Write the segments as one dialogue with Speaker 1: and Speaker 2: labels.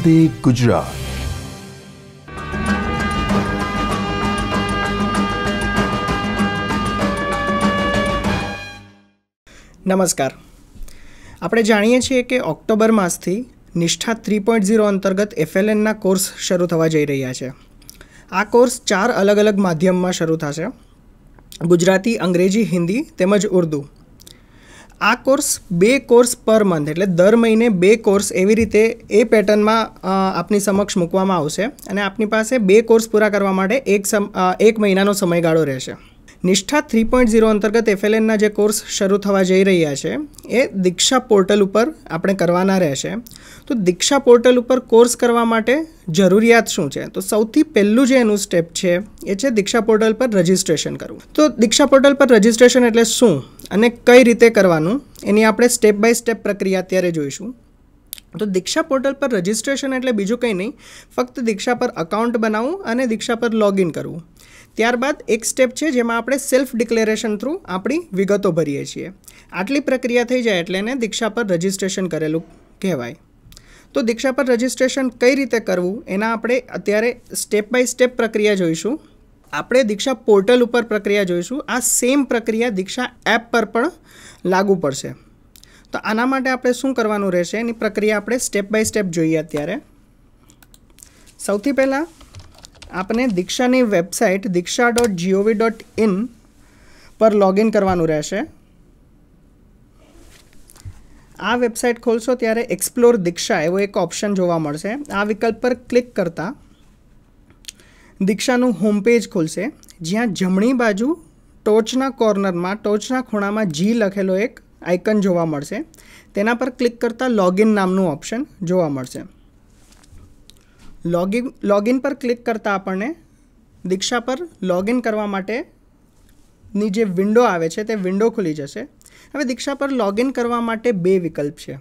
Speaker 1: વંદે ગુજરાત
Speaker 2: નમસ્કાર આપણે જાણીએ છીએ કે ઓક્ટોબર માસથી નિષ્ઠા થ્રી પોઈન્ટ ઝીરો અંતર્ગત એફએલએનના કોર્સ શરૂ થવા જઈ રહ્યા છે આ કોર્સ ચાર અલગ અલગ માધ્યમમાં શરૂ થશે ગુજરાતી અંગ્રેજી હિન્દી તેમજ ઉર્દૂ આ કોર્સ બે કોર્સ પર મંથ એટલે દર મહિને બે કોર્સ એવી રીતે એ પેટર્નમાં આપની સમક્ષ મૂકવામાં આવશે અને આપની પાસે બે કોર્સ પૂરા કરવા માટે એક સમ એક મહિનાનો સમયગાળો રહેશે નિષ્ઠા થ્રી પોઈન્ટ ઝીરો અંતર્ગત એફએલએનના જે કોર્સ શરૂ થવા જઈ રહ્યા છે એ દીક્ષા પોર્ટલ ઉપર આપણે કરવાના રહેશે તો દીક્ષા પોર્ટલ ઉપર કોર્સ કરવા માટે જરૂરિયાત શું છે તો સૌથી પહેલું જે એનું સ્ટેપ છે એ છે દીક્ષા પોર્ટલ પર રજિસ્ટ્રેશન કરવું તો દીક્ષા પોર્ટલ પર રજિસ્ટ્રેશન એટલે શું અને કઈ રીતે કરવાનું એની આપણે સ્ટેપ બાય સ્ટેપ પ્રક્રિયા અત્યારે જોઈશું તો દીક્ષા પોર્ટલ પર રજિસ્ટ્રેશન એટલે બીજું કંઈ નહીં ફક્ત દીક્ષા પર અકાઉન્ટ બનાવવું અને દીક્ષા પર લોગિન કરવું ત્યારબાદ એક સ્ટેપ છે જેમાં આપણે સેલ્ફ ડિક્લેરેશન થ્રુ આપણી વિગતો ભરીએ છીએ આટલી પ્રક્રિયા થઈ જાય એટલે એને દીક્ષા પર રજિસ્ટ્રેશન કરેલું કહેવાય તો દીક્ષા પર રજિસ્ટ્રેશન કઈ રીતે કરવું એના આપણે અત્યારે સ્ટેપ બાય સ્ટેપ પ્રક્રિયા જોઈશું આપણે દીક્ષા પોર્ટલ ઉપર પ્રક્રિયા જોઈશું આ સેમ પ્રક્રિયા દીક્ષા એપ પર પણ લાગુ પડશે તો આના માટે આપણે શું કરવાનું રહેશે એની પ્રક્રિયા આપણે સ્ટેપ બાય સ્ટેપ જોઈએ અત્યારે સૌથી પહેલાં આપણે દીક્ષાની website Diksha dot G O V dot in પર લોગિન કરવાનું રહેશે આ વેબસાઇટ ખોલશો ત્યારે એક્સપ્લોર દીક્ષા એવો એક ઓપ્શન જોવા મળશે આ વિકલ્પ પર ક્લિક કરતાં દીક્ષાનું હોમપેજ ખોલશે જ્યાં જમણી બાજુ ટોચના કોર્નરમાં ટોચના ખૂણામાં જી લખેલો એક આઇકન જોવા મળશે તેના પર ક્લિક કરતાં લોગિન નામનું ઓપ્શન જોવા મળશે લોગિન લોગિન પર ક્લિક કરતાં આપણને દીક્ષા પર લોગિન કરવા માટેની જે વિન્ડો આવે છે તે વિન્ડો ખુલી જશે હવે દીક્ષા પર લોગિન કરવા માટે બે વિકલ્પ છે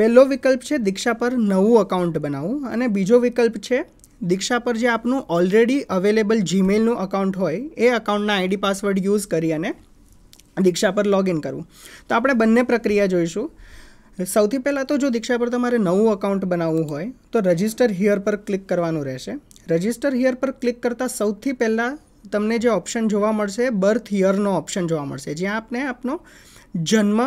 Speaker 2: પહેલો વિકલ્પ છે દીક્ષા પર નવું અકાઉન્ટ બનાવવું અને બીજો વિકલ્પ છે દીક્ષા પર જે આપનું ઓલરેડી અવેલેબલ જીમેલનું અકાઉન્ટ હોય એ અકાઉન્ટના આઈડી પાસવર્ડ યુઝ કરી અને દીક્ષા પર લોગિન કરવું તો આપણે બંને પ્રક્રિયા જોઈશું સૌથી પહેલાં તો જો દીક્ષા પર તમારે નવું અકાઉન્ટ બનાવવું હોય તો રજિસ્ટર હિયર પર ક્લિક કરવાનું રહેશે રજિસ્ટર હિયર પર ક્લિક કરતાં સૌથી પહેલાં તમને જે ઓપ્શન જોવા મળશે બર્થ યરનો ઓપ્શન જોવા મળશે જ્યાં આપને આપનો જન્મ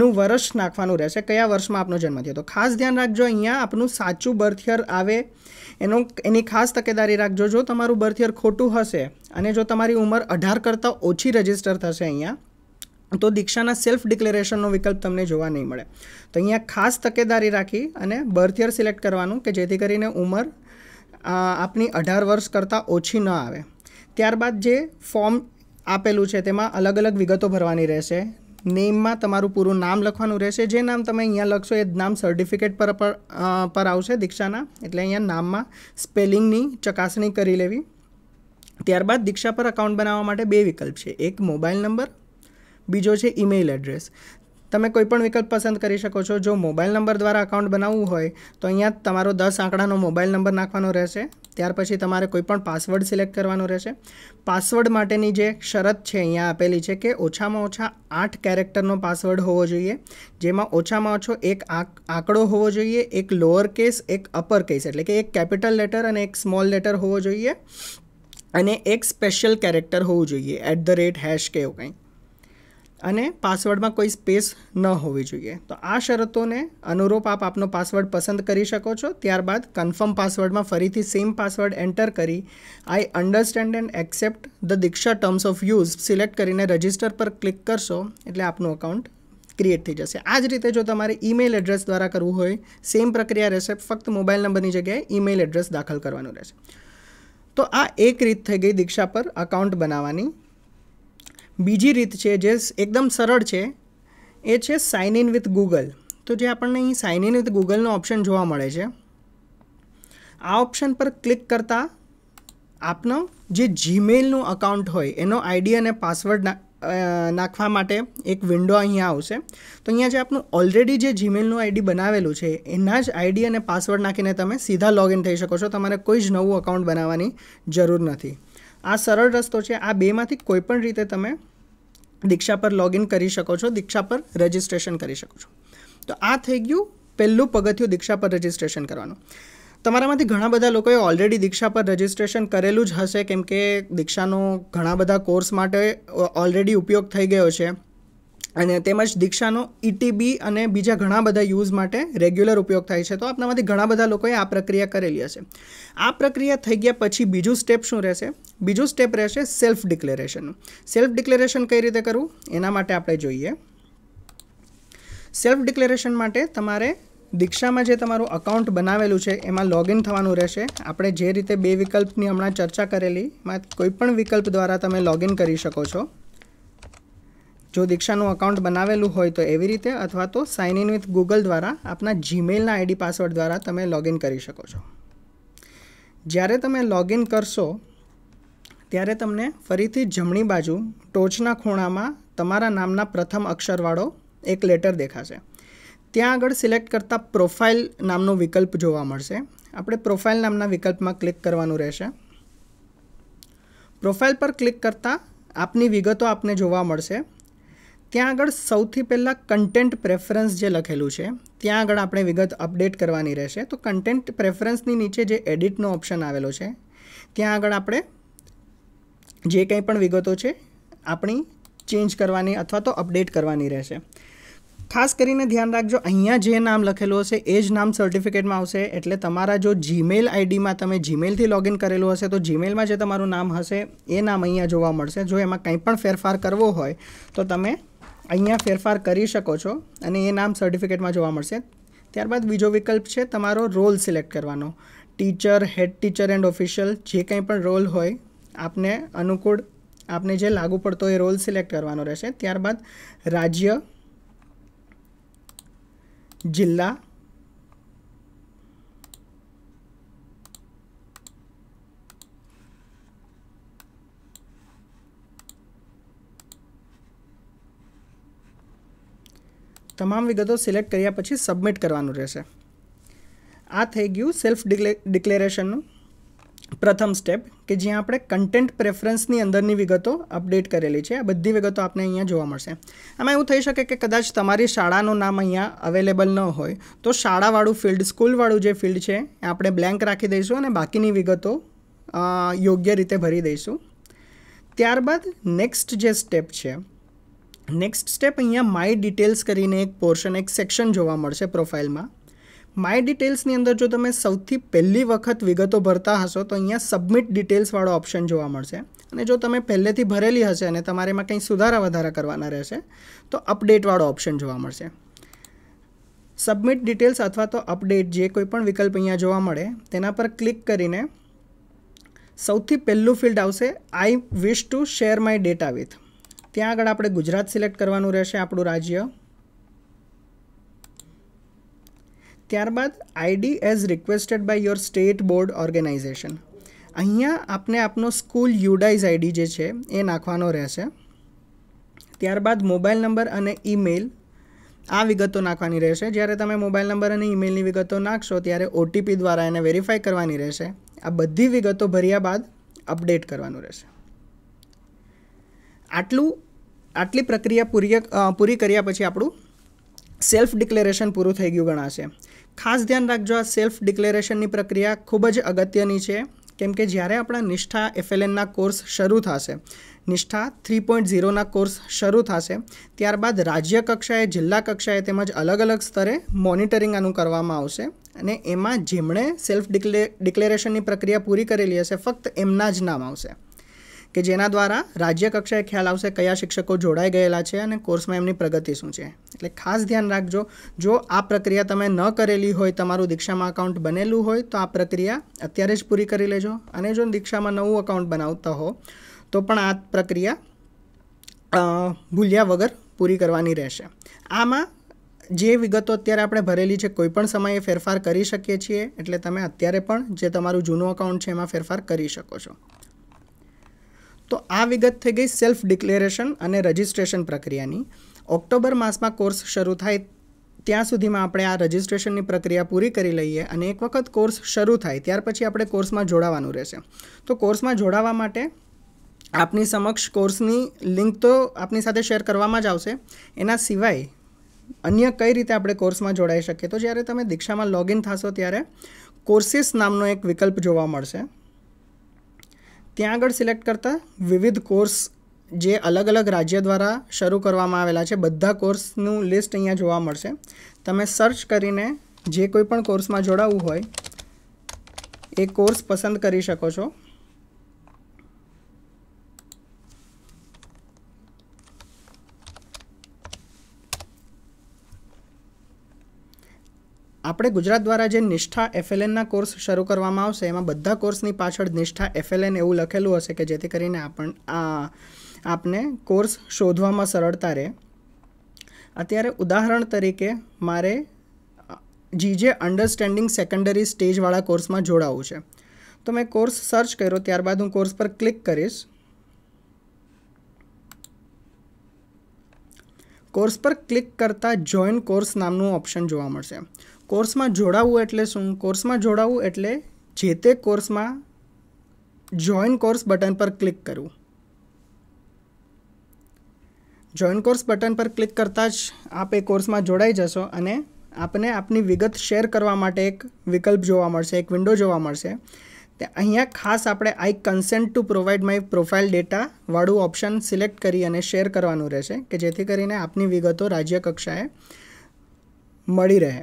Speaker 2: નું વર્ષ નાખવાનું રહેશે કયા વર્ષમાં આપનો જન્મ થયો તો ખાસ ધ્યાન રાખજો અહીંયા આપનું સાચું બર્થયર આવે એનો એની ખાસ તકેદારી રાખજો જો તમારું બર્થયર ખોટું હશે અને જો તમારી ઉંમર અઢાર કરતાં ઓછી રજિસ્ટર થશે અહીંયા તો દીક્ષાના સેલ્ફ ડિક્લેરેશનનો વિકલ્પ તમને જોવા નહીં મળે તો અહીંયા ખાસ તકેદારી રાખી અને બર્થયર સિલેક્ટ કરવાનું કે જેથી કરીને ઉંમર આપની અઢાર વર્ષ કરતાં ઓછી ન આવે ત્યારબાદ જે ફોર્મ આપેલું છે તેમાં અલગ અલગ વિગતો ભરવાની રહેશે નેમમાં તમારું પૂરું નામ લખવાનું રહેશે જે નામ તમે અહીંયા લખશો એ નામ સર્ટિફિકેટ પર પર આવશે દીક્ષાના એટલે અહીંયા નામમાં સ્પેલિંગની ચકાસણી કરી લેવી ત્યારબાદ દીક્ષા પર અકાઉન્ટ બનાવવા માટે બે વિકલ્પ છે એક મોબાઈલ નંબર બીજો છે ઈમેલ એડ્રેસ તમે કોઈપણ વિકલ્પ પસંદ કરી શકો છો જો મોબાઈલ નંબર દ્વારા અકાઉન્ટ બનાવવું હોય તો અહીંયા તમારો દસ આંકડાનો મોબાઈલ નંબર નાખવાનો રહેશે ત્યાર પછી તમારે કોઈપણ પાસવર્ડ સિલેક્ટ કરવાનો રહેશે પાસવર્ડ માટેની જે શરત છે અહીંયા આપેલી છે કે ઓછામાં ઓછા આઠ કેરેક્ટરનો પાસવર્ડ હોવો જોઈએ જેમાં ઓછામાં ઓછો એક આંકડો હોવો જોઈએ એક લોઅર કેસ એક અપર કેસ એટલે કે એક કેપિટલ લેટર અને એક સ્મોલ લેટર હોવો જોઈએ અને એક સ્પેશિયલ કેરેક્ટર હોવું જોઈએ એટ ધ રેટ હેશ કે એવું કંઈ અને પાસવર્ડમાં કોઈ સ્પેસ ન હોવી જોઈએ તો આ શરતોને અનુરૂપ આપ આપનો પાસવર્ડ પસંદ કરી શકો છો ત્યારબાદ કન્ફર્મ પાસવર્ડમાં ફરીથી સેમ પાસવર્ડ એન્ટર કરી I understand and accept the Diksha terms of use select કરીને રજિસ્ટર પર ક્લિક કરશો એટલે આપનું અકાઉન્ટ ક્રિએટ થઈ જશે આ જ રીતે જો તમારે ઈમેલ એડ્રેસ દ્વારા કરવું હોય સેમ પ્રક્રિયા રહેશે ફક્ત મોબાઈલ નંબરની જગ્યાએ ઈમેલ એડ્રેસ દાખલ કરવાનું રહેશે તો આ એક રીત થઈ ગઈ દીક્ષા પર અકાઉન્ટ બનાવવાની બીજી રીત છે જે એકદમ સરળ છે એ છે સાઇન ઇન વિથ ગૂગલ તો જે આપણને અહીં સાઇન ઇન વિથ ગૂગલનો ઓપ્શન જોવા મળે છે આ ઓપ્શન પર ક્લિક કરતાં આપનો જે જીમેલનું અકાઉન્ટ હોય એનો આઈડી અને પાસવર્ડ નાખવા માટે એક વિન્ડો અહીંયા આવશે તો અહીંયા જે આપનું ઓલરેડી જે જીમેલનું આઈડી બનાવેલું છે એના જ આઈડી અને પાસવર્ડ નાખીને તમે સીધા લોગિન થઈ શકો છો તમારે કોઈ જ નવું અકાઉન્ટ બનાવવાની જરૂર નથી આ સરળ રસ્તો છે આ બેમાંથી કોઈપણ રીતે તમે દીક્ષા પર લોગિન કરી શકો છો દીક્ષા પર રજિસ્ટ્રેશન કરી શકો છો તો આ થઈ ગયું પહેલું પગથિયું દીક્ષા પર રજિસ્ટ્રેશન કરવાનું તમારામાંથી ઘણા બધા લોકોએ ઓલરેડી દીક્ષા પર રજિસ્ટ્રેશન કરેલું જ હશે કેમ કે દીક્ષાનો ઘણા બધા કોર્સ માટે ઓલરેડી ઉપયોગ થઈ ગયો છે અને તેમજ દીક્ષાનો ઇટીબી e અને બીજા ઘણા બધા યુઝ માટે રેગ્યુલર ઉપયોગ થાય છે તો આપણામાંથી ઘણા બધા લોકોએ આ પ્રક્રિયા કરેલી હશે આ પ્રક્રિયા થઈ ગયા પછી બીજું સ્ટેપ શું રહેશે બીજું સ્ટેપ રહેશે સેલ્ફ ડિક્લેરેશનનું સેલ્ફ ડિક્લેરેશન કઈ રીતે કરવું એના માટે આપણે જોઈએ સેલ્ફ ડિક્લેરેશન માટે તમારે દીક્ષામાં જે તમારું અકાઉન્ટ બનાવેલું છે એમાં લોગિન થવાનું રહેશે આપણે જે રીતે બે વિકલ્પની હમણાં ચર્ચા કરેલી એમાં કોઈપણ વિકલ્પ દ્વારા તમે લોગિન કરી શકો છો જો દીક્ષાનું અકાઉન્ટ બનાવેલું હોય તો એવી રીતે અથવા તો સાઇન ઇન વિથ ગૂગલ દ્વારા આપના જીમેલના આઈડી પાસવર્ડ દ્વારા તમે લોગિન કરી શકો છો જ્યારે તમે લોગિન કરશો ત્યારે તમને ફરીથી જમણી બાજુ ટોચના ખૂણામાં તમારા નામના પ્રથમ અક્ષરવાળો એક લેટર દેખાશે ત્યાં આગળ સિલેક્ટ કરતાં પ્રોફાઇલ નામનો વિકલ્પ જોવા મળશે આપણે પ્રોફાઇલ નામના વિકલ્પમાં ક્લિક કરવાનું રહેશે પ્રોફાઇલ પર ક્લિક કરતાં આપની વિગતો આપને જોવા મળશે ત્યાં આગળ સૌથી પહેલાં કન્ટેન્ટ પ્રેફરન્સ જે લખેલું છે ત્યાં આગળ આપણે વિગત અપડેટ કરવાની રહેશે તો કન્ટેન્ટ પ્રેફરન્સની નીચે જે એડિટનો ઓપ્શન આવેલો છે ત્યાં આગળ આપણે જે કંઈ પણ વિગતો છે આપણી ચેન્જ કરવાની અથવા તો અપડેટ કરવાની રહેશે ખાસ કરીને ધ્યાન રાખજો અહીંયા જે નામ લખેલું હશે એ જ નામ સર્ટિફિકેટમાં આવશે એટલે તમારા જો જીમેલ આઈડીમાં તમે જીમેલથી લોગિન કરેલું હશે તો જીમેલમાં જે તમારું નામ હશે એ નામ અહીંયા જોવા મળશે જો એમાં કંઈ પણ ફેરફાર કરવો હોય તો તમે અહીંયા ફેરફાર કરી શકો છો અને એ નામ સર્ટિફિકેટમાં જોવા મળશે ત્યારબાદ બીજો વિકલ્પ છે તમારો રોલ સિલેક્ટ કરવાનો teacher head teacher and official જે કંઈ પણ રોલ હોય આપને અનુકૂળ આપને જે લાગુ પડતો એ રોલ સિલેક્ટ કરવાનો રહેશે ત્યારબાદ રાજ્ય જિલ્લા તમામ વિગતો સિલેક્ટ કર્યા પછી સબમિટ કરવાનું રહેશે આ થઈ ગયું સેલ્ફ ડિક્લેરેશનનું પ્રથમ સ્ટેપ કે જ્યાં આપણે કન્ટેન્ટ પ્રેફરન્સની અંદરની વિગતો અપડેટ કરેલી છે આ બધી વિગતો આપણે અહીંયા જોવા મળશે આમાં એવું થઈ શકે કે કદાચ તમારી શાળાનું નામ અહીંયા અવેલેબલ ન હોય તો શાળાવાળું ફિલ્ડ સ્કૂલવાળું જે ફિલ્ડ છે એ આપણે બ્લેન્ક રાખી દઈશું અને બાકીની વિગતો યોગ્ય રીતે ભરી દઈશું ત્યારબાદ નેક્સ્ટ જે સ્ટેપ છે નેક્સ્ટ સ્ટેપ અહીંયા માય ડિટેલ્સ કરીને એક પોર્શન એક સેક્શન જોવા મળશે પ્રોફાઇલમાં માય ડિટેલ્સની અંદર જો તમે સૌથી પહેલી વખત વિગતો ભરતા હશો તો અહીંયા સબમિટ ડિટેલ્સવાળો ઓપ્શન જોવા મળશે અને જો તમે પહેલેથી ભરેલી હશે અને તમારે એમાં કંઈ સુધારા વધારા કરવાના રહેશે તો અપડેટવાળો ઓપ્શન જોવા મળશે સબમિટ ડિટેલ્સ અથવા તો અપડેટ જે કોઈ પણ વિકલ્પ અહીંયા જોવા મળે તેના પર ક્લિક કરીને સૌથી પહેલું ફિલ્ડ આવશે I wish to share my data with ત્યાં આગળ આપણે ગુજરાત સિલેક્ટ કરવાનું રહેશે આપણું રાજ્ય ત્યારબાદ ID as requested by your state board organisation અહીંયા આપને આપનો સ્કૂલ યુડાઇઝ આઈડી જે છે એ નાખવાનો રહેશે ત્યારબાદ મોબાઈલ નંબર અને ઈમેલ આ વિગતો નાખવાની રહેશે જ્યારે તમે મોબાઈલ નંબર અને ઈમેલની વિગતો નાખશો ત્યારે ઓટીપી દ્વારા એને વેરીફાઈ કરવાની રહેશે આ બધી વિગતો ભર્યા બાદ અપડેટ કરવાનું રહેશે આટલું આટલી પ્રક્રિયા પૂરી પૂરી કર્યા પછી આપણું સેલ્ફ ડિક્લેરેશન પૂરું થઈ ગયું ગણાશે ખાસ ધ્યાન રાખજો આ સેલ્ફ ડિક્લેરેશનની પ્રક્રિયા ખૂબ જ અગત્યની છે કેમ કે જ્યારે આપણા નિષ્ઠા એફએલએનના કોર્સ શરૂ થશે નિષ્ઠા થ્રી પોઈન્ટ ઝીરોના કોર્સ શરૂ થશે ત્યારબાદ રાજ્ય કક્ષાએ જિલ્લા કક્ષાએ તેમજ અલગ અલગ સ્તરે મોનિટરિંગ આનું કરવામાં આવશે અને એમાં જેમણે સેલ્ફ ડિક્લે ડિક્લેરેશનની પ્રક્રિયા પૂરી કરેલી હશે ફક્ત એમના જ નામ આવશે કે જેના દ્વારા રાજ્ય કક્ષાએ ખ્યાલ આવશે કયા શિક્ષકો જોડાઈ ગયેલા છે અને કોર્સમાં એમની પ્રગતિ શું છે એટલે ખાસ ધ્યાન રાખજો જો આ પ્રક્રિયા તમે ન કરેલી હોય તમારું દીક્ષામાં અકાઉન્ટ બનેલું હોય તો આ પ્રક્રિયા અત્યારે જ પૂરી કરી લેજો અને જો દીક્ષામાં નવું અકાઉન્ટ બનાવતા હો તો પણ આ પ્રક્રિયા ભૂલ્યા વગર પૂરી કરવાની રહેશે આમાં જે વિગતો અત્યારે આપણે ભરેલી છે કોઈપણ સમયે ફેરફાર કરી શકીએ છીએ એટલે તમે અત્યારે પણ જે તમારું જૂનું અકાઉન્ટ છે એમાં ફેરફાર કરી શકો છો તો આ વિગત થઈ ગઈ સેલ્ફ ડિક્લેરેશન અને રજિસ્ટ્રેશન પ્રક્રિયાની ઓક્ટોબર માસમાં કોર્સ શરૂ થાય ત્યાં સુધીમાં આપણે આ રજિસ્ટ્રેશનની પ્રક્રિયા પૂરી કરી લઈએ અને એક વખત કોર્સ શરૂ થાય ત્યાર પછી આપણે કોર્સમાં જોડાવાનું રહેશે તો કોર્સમાં જોડાવા માટે આપની સમક્ષ કોર્સની લિંક તો આપની સાથે શેર કરવામાં જ આવશે એના સિવાય અન્ય કઈ રીતે આપણે કોર્સમાં જોડાઈ શકીએ તો જ્યારે તમે દીક્ષામાં લોગિન થશો ત્યારે કોર્સિસ નામનો એક વિકલ્પ જોવા મળશે ત્યાં આગળ સિલેક્ટ કરતા વિવિધ કોર્સ જે અલગ અલગ રાજ્ય દ્વારા શરૂ કરવામાં આવેલા છે બધા કોર્સનું લિસ્ટ અહીંયા જોવા મળશે તમે સર્ચ કરીને જે કોઈ પણ કોર્સમાં જોડાવવું હોય એ કોર્સ પસંદ કરી શકો છો આપણે ગુજરાત દ્વારા જે નિષ્ઠા એફએલએનના કોર્સ શરૂ કરવામાં આવશે એમાં બધા કોર્સની પાછળ નિષ્ઠા એફએલએન એવું લખેલું હશે કે જેથી કરીને આપણ આપને કોર્સ શોધવામાં સરળતા રહે અત્યારે ઉદાહરણ તરીકે મારે જીજે અન્ડરસ્ટેન્ડિંગ સેકન્ડરી સ્ટેજવાળા કોર્સમાં જોડાવું છે તો મેં કોર્સ સર્ચ કર્યો ત્યારબાદ હું કોર્સ પર ક્લિક કરીશ કોર્સ પર ક્લિક કરતાં જોઈન કોર્સ નામનું ઓપ્શન જોવા મળશે કોર્સમાં જોડાવવું એટલે શું કોર્સમાં જોડાવવું એટલે જે તે કોર્સમાં જોઈન કોર્સ બટન પર ક્લિક કરવું જોઈન કોર્સ બટન પર ક્લિક કરતાં જ આપ એ કોર્સમાં જોડાઈ જશો અને આપને આપની વિગત શેર કરવા માટે એક વિકલ્પ જોવા મળશે એક વિન્ડો જોવા મળશે તે અહીંયા ખાસ આપણે I consent to provide my profile data વાળું ઓપ્શન સિલેક્ટ કરી અને શેર કરવાનું રહેશે કે જેથી કરીને આપની વિગતો રાજ્ય કક્ષાએ મળી રહે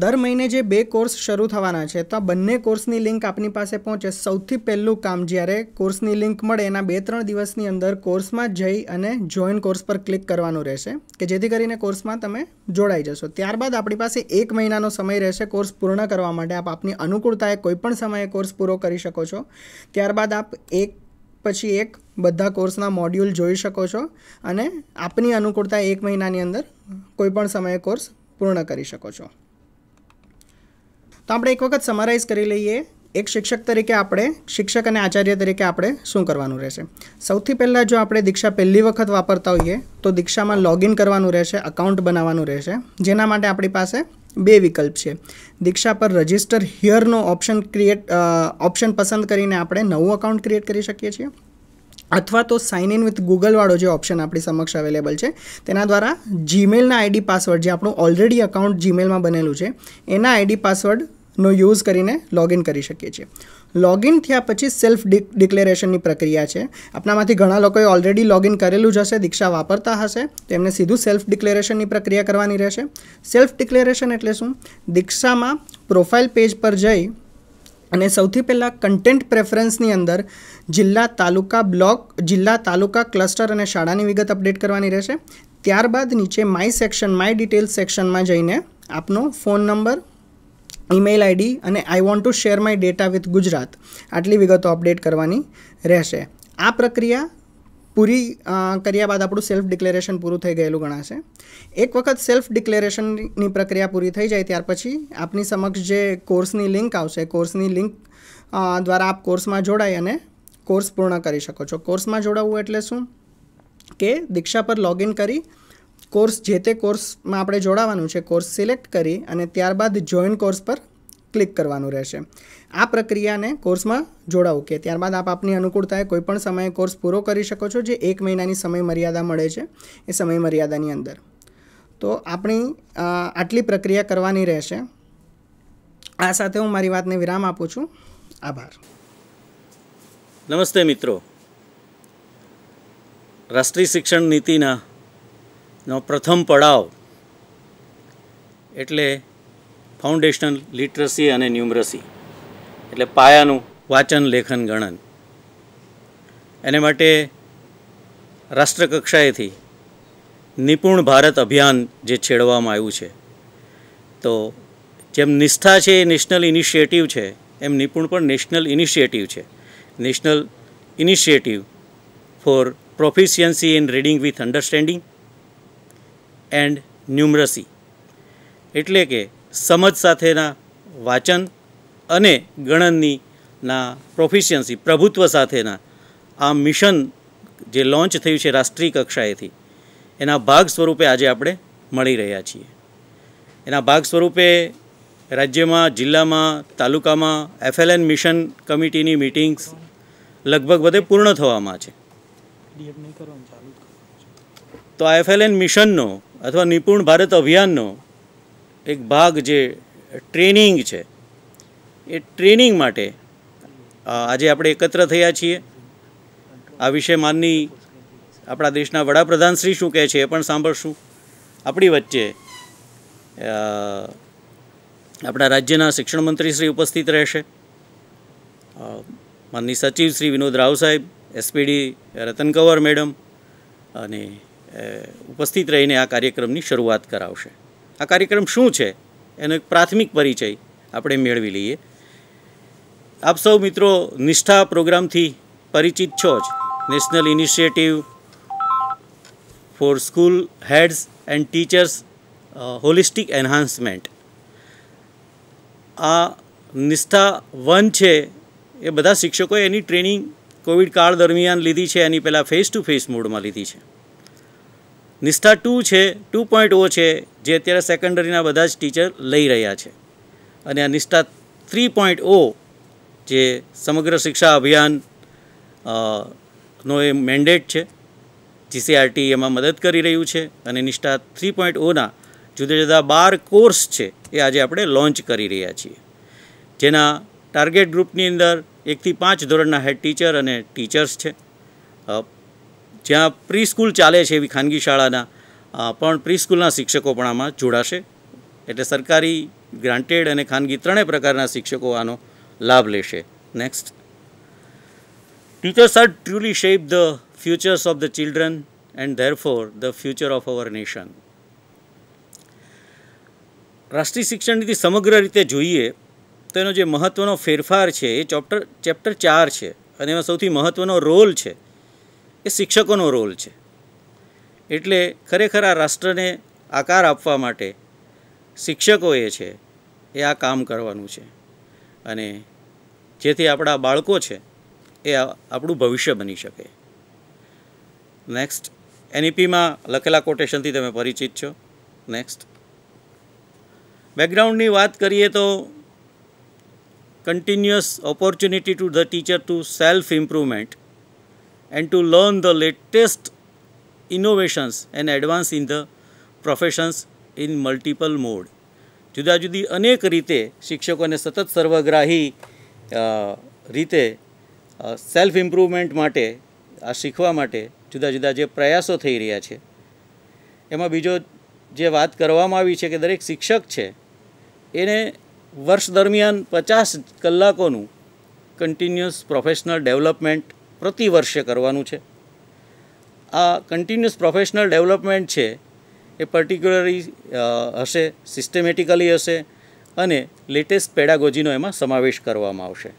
Speaker 2: દર મહિને જે બે કોર્સ શરૂ થવાના છે તો આ બંને કોર્સની લિંક આપની પાસે પહોંચે સૌથી પહેલું કામ જ્યારે કોર્સની લિંક મળે એના બે ત્રણ દિવસની અંદર કોર્સમાં જઈ અને જોઈન કોર્સ પર ક્લિક કરવાનું રહેશે કે જેથી કરીને કોર્સમાં તમે જોડાઈ જશો ત્યારબાદ આપણી પાસે એક મહિનાનો સમય રહેશે કોર્સ પૂર્ણ કરવા માટે આપ આપની અનુકૂળતાએ કોઈપણ સમયે કોર્સ પૂરો કરી શકો છો ત્યારબાદ આપ એક પછી એક બધા કોર્સના મોડ્યુલ જોઈ શકો છો અને આપની અનુકૂળતા એક મહિનાની અંદર કોઈપણ સમયે કોર્સ પૂર્ણ કરી શકો છો તો આપણે એક વખત સમરાઇઝ કરી લઈએ એક શિક્ષક તરીકે આપણે શિક્ષક અને આચાર્ય તરીકે આપણે શું કરવાનું રહેશે સૌથી પહેલાં જો આપણે દીક્ષા પહેલી વખત વાપરતા હોઈએ તો દીક્ષામાં લોગિન કરવાનું રહેશે અકાઉન્ટ બનાવવાનું રહેશે જેના માટે આપણી પાસે બે વિકલ્પ છે દીક્ષા પર રજિસ્ટર હિયરનો ઓપ્શન ક્રિએટ ઓપ્શન પસંદ કરીને આપણે નવું અકાઉન્ટ ક્રિએટ કરી શકીએ છીએ અથવા તો સાઇન ઇન વિથ ગૂગલવાળો જે ઓપ્શન આપણી સમક્ષ અવેલેબલ છે તેના દ્વારા જીમેલના આઈડી પાસવર્ડ જે આપણું ઓલરેડી અકાઉન્ટ જીમેલમાં બનેલું છે એના આઈડી પાસવર્ડ નો યુઝ કરીને લોગિન કરી શકીએ છીએ લોગિન થયા પછી સેલ્ફ ડિક્લેરેશનની પ્રક્રિયા છે આપણામાંથી ઘણા લોકોએ ઓલરેડી લોગિન કરેલું જ હશે દીક્ષા વાપરતા હશે તો એમને સીધું સેલ્ફ ડિક્લેરેશનની પ્રક્રિયા કરવાની રહેશે સેલ્ફ ડિક્લેરેશન એટલે શું દીક્ષામાં પ્રોફાઇલ પેજ પર જઈ અને સૌથી પહેલાં કન્ટેન્ટ પ્રેફરન્સની અંદર જિલ્લા તાલુકા બ્લોક જિલ્લા તાલુકા ક્લસ્ટર અને શાળાની વિગત અપડેટ કરવાની રહેશે ત્યારબાદ નીચે માય સેક્શન માય ડિટેલ્સ સેક્શનમાં જઈને આપનો ફોન નંબર ઈમેલ આઈડી અને I want to share my data with Gujarat આટલી વિગતો અપડેટ કરવાની રહેશે આ પ્રક્રિયા પૂરી કર્યા બાદ આપણું સેલ્ફ ડિક્લેરેશન પૂરું થઈ ગયેલું ગણાશે એક વખત સેલ્ફ ડિક્લેરેશનની પ્રક્રિયા પૂરી થઈ જાય ત્યાર પછી આપની સમક્ષ જે કોર્સની લિંક આવશે કોર્સની લિંક દ્વારા આપ કોર્સમાં જોડાઈ અને કોર્સ પૂર્ણ કરી શકો છો કોર્સમાં જોડાવવું એટલે શું કે દીક્ષા પર લોગિન કરી કોર્સ જે તે કોર્સમાં આપણે જોડાવાનું છે કોર્સ સિલેક્ટ કરી અને ત્યારબાદ જોઈન કોર્સ પર ક્લિક કરવાનું રહેશે આ પ્રક્રિયાને કોર્સમાં જોડાવું કે ત્યારબાદ આપ આપની અનુકૂળતાએ કોઈપણ સમયે કોર્સ પૂરો કરી શકો છો જે એક મહિનાની સમય મર્યાદા મળે છે એ સમયમર્યાદાની અંદર તો આપણી આટલી પ્રક્રિયા કરવાની રહેશે આ સાથે હું મારી વાતને વિરામ આપું છું આભાર
Speaker 3: નમસ્તે મિત્રો રાષ્ટ્રીય શિક્ષણ નીતિના નો પ્રથમ પડાવ એટલે ફાઉન્ડેશનલ લિટરસી અને ન્યુમરસી એટલે પાયાનું વાંચન લેખન ગણન એને માટે રાષ્ટ્રકક્ષાએથી નિપુણ ભારત અભિયાન જે છેડવામાં આવ્યું છે તો જેમ નિષ્ઠા છે એ નેશનલ ઇનિશિયેટિવ છે એમ નિપુણ પણ નેશનલ ઇનિશિયેટિવ છે national initiative for proficiency in reading with understanding and numeracy એટલે કે સમજ સાથેના વાંચન અને ગણનની ના પ્રોફિશિયન્સી પ્રભુત્વ સાથેના આ મિશન જે લોન્ચ થયું છે રાષ્ટ્રીય કક્ષાએથી એના ભાગ સ્વરૂપે આજે આપણે મળી રહ્યા છીએ એના ભાગ સ્વરૂપે રાજ્યમાં જિલ્લામાં તાલુકામાં એફએલએન મિશન કમિટીની મિટિંગ્સ લગભગ બધે પૂર્ણ થવામાં છે તો આ એફએલએન મિશનનો અથવા નિપુણ ભારત અભિયાનનો એક ભાગ જે ટ્રેનિંગ છે એ ટ્રેનિંગ માટે આજે આપણે એકત્ર થયા છીએ આ વિશે માનની આપણા દેશના વડાપ્રધાન શ્રી શું કહે છે એ પણ સાંભળશું આપણી વચ્ચે આપણા રાજ્યના શિક્ષણ મંત્રી શ્રી ઉપસ્થિત રહેશે માનની સચિવ શ્રી વિનોદ રાવ સાહેબ એસપીડી રતન કંવર મેડમ અને ઉપસ્થિત રહીને આ કાર્યક્રમની શરૂઆત કરાવશે આ કાર્યક્રમ શું છે એનો એક પ્રાથમિક પરિચય આપણે મેળવી લઈએ આપ સૌ મિત્રો નિષ્ઠા પ્રોગ્રામથી પરિચિત છો જ national initiative for school heads and teachers holistic enhancement આ નિષ્ઠા વન છે એ બધા શિક્ષકોએ એની ટ્રેનિંગ કોવિડ કાળ દરમિયાન લીધી છે એની પહેલાં ફેસ ટુ ફેસ મોડમાં લીધી છે નિષ્ઠા ટુ છે ટુ પોઈન્ટ ઓ છે જે અત્યારે સેકન્ડરીના બધા જ ટીચર લઈ રહ્યા છે અને આ નિષ્ઠા થ્રી પોઈન્ટ ઓ જે સમગ્ર શિક્ષા અભિયાન નો એ મેન્ડેટ છે જીસીઆરટી એમાં મદદ કરી રહ્યું છે અને નિષ્ઠા થ્રી પોઈન્ટ ઓના જુદા જુદા બાર કોર્સ છે એ આજે આપણે લોન્ચ કરી રહ્યા છીએ જેના ટાર્ગેટ ગ્રુપની અંદર એકથી પાંચ ધોરણના હેડ ટીચર અને ટીચર્સ છે જ્યાં પ્રી સ્કૂલ ચાલે છે એવી ખાનગી શાળાના પણ પ્રી સ્કૂલના શિક્ષકો પણ આમાં જોડાશે એટલે સરકારી ગ્રાન્ટેડ અને ખાનગી ત્રણેય પ્રકારના શિક્ષકો આનો લાભ લેશે next teachers are truly shape the futures of the children and there for the future of our nation રાષ્ટ્રીય શિક્ષણ નીતિ સમગ્ર રીતે જોઈએ તો એનો જે મહત્ત્વનો ફેરફાર છે એ ચોપ્ટર ચેપ્ટર ચાર છે અને એમાં સૌથી મહત્ત્વનો રોલ છે એ શિક્ષકોનો રોલ છે એટલે ખરેખર આ રાષ્ટ્રને આકાર આપવા માટે શિક્ષકોએ છે એ આ કામ કરવાનું છે અને જેથી આપણા બાળકો છે એ આપણું ભવિષ્ય બની શકે નેક્સ્ટ એનઈપીમાં e લખેલા કોટેશનથી તમે પરિચિત છો નેક્સ્ટ બેકગ્રાઉન્ડની વાત કરીએ તો continuous opportunity to the teacher to self improvement and to learn the latest innovations and advance in the professions in multiple mode જુદા જુદી અનેક રીતે શિક્ષકોને સતત સર્વગ્રાહી રીતે સેલ્ફ ઇમ્પ્રુવમેન્ટ માટે આ શીખવા માટે જુદા જુદા જે પ્રયાસો થઈ રહ્યા છે એમાં બીજો જે વાત કરવામાં આવી છે કે દરેક શિક્ષક છે એને વર્ષ દરમિયાન પચાસ કલાકોનું કન્ટિન્યુઅસ પ્રોફેશનલ ડેવલપમેન્ટ પ્રતિવર્ષે કરવાનું છે આ કન્ટિન્યુઅસ પ્રોફેશનલ ડેવલપમેન્ટ છે એ પર્ટિક્યુલરલી હશે સિસ્ટેમેટિકલી હશે અને લેટેસ્ટ પેડાગોજીનો એમાં સમાવેશ કરવામાં આવશે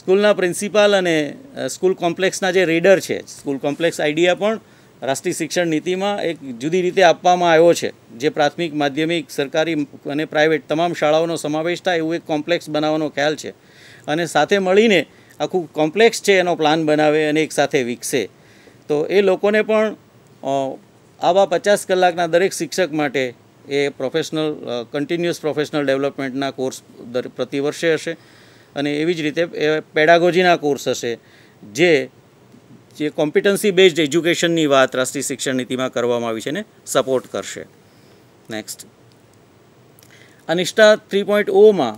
Speaker 3: સ્કૂલના પ્રિન્સિપાલ અને સ્કૂલ કોમ્પ્લેક્સના જે રીડર છે સ્કૂલ કોમ્પ્લેક્સ આઈડિયા પણ રાષ્ટ્રીય શિક્ષણ નીતિમાં એક જુદી રીતે આપવામાં આવ્યો છે જે પ્રાથમિક માધ્યમિક સરકારી અને પ્રાઇવેટ તમામ શાળાઓનો સમાવેશ થાય એવું એક કોમ્પ્લેક્સ બનાવવાનો ખ્યાલ છે અને સાથે મળીને આખું કોમ્પ્લેક્સ છે એનો પ્લાન બનાવે અને એકસાથે વિકસે તો એ લોકોને પણ આવા પચાસ કલાકના દરેક શિક્ષક માટે એ પ્રોફેશનલ કન્ટિન્યુઅસ પ્રોફેશનલ ડેવલપમેન્ટના કોર્સ પ્રતિ વર્ષે હશે અને એવી જ રીતે એ પેડાગોજીના કોર્સ હશે જે જે કોમ્પિટન્સી બેઝડ એજ્યુકેશનની વાત રાષ્ટ્રીય શિક્ષણ નીતિમાં કરવામાં આવી છે ને સપોર્ટ કરશે નેક્સ્ટ અનિષ્ઠા થ્રી પોઈન્ટ ઓમાં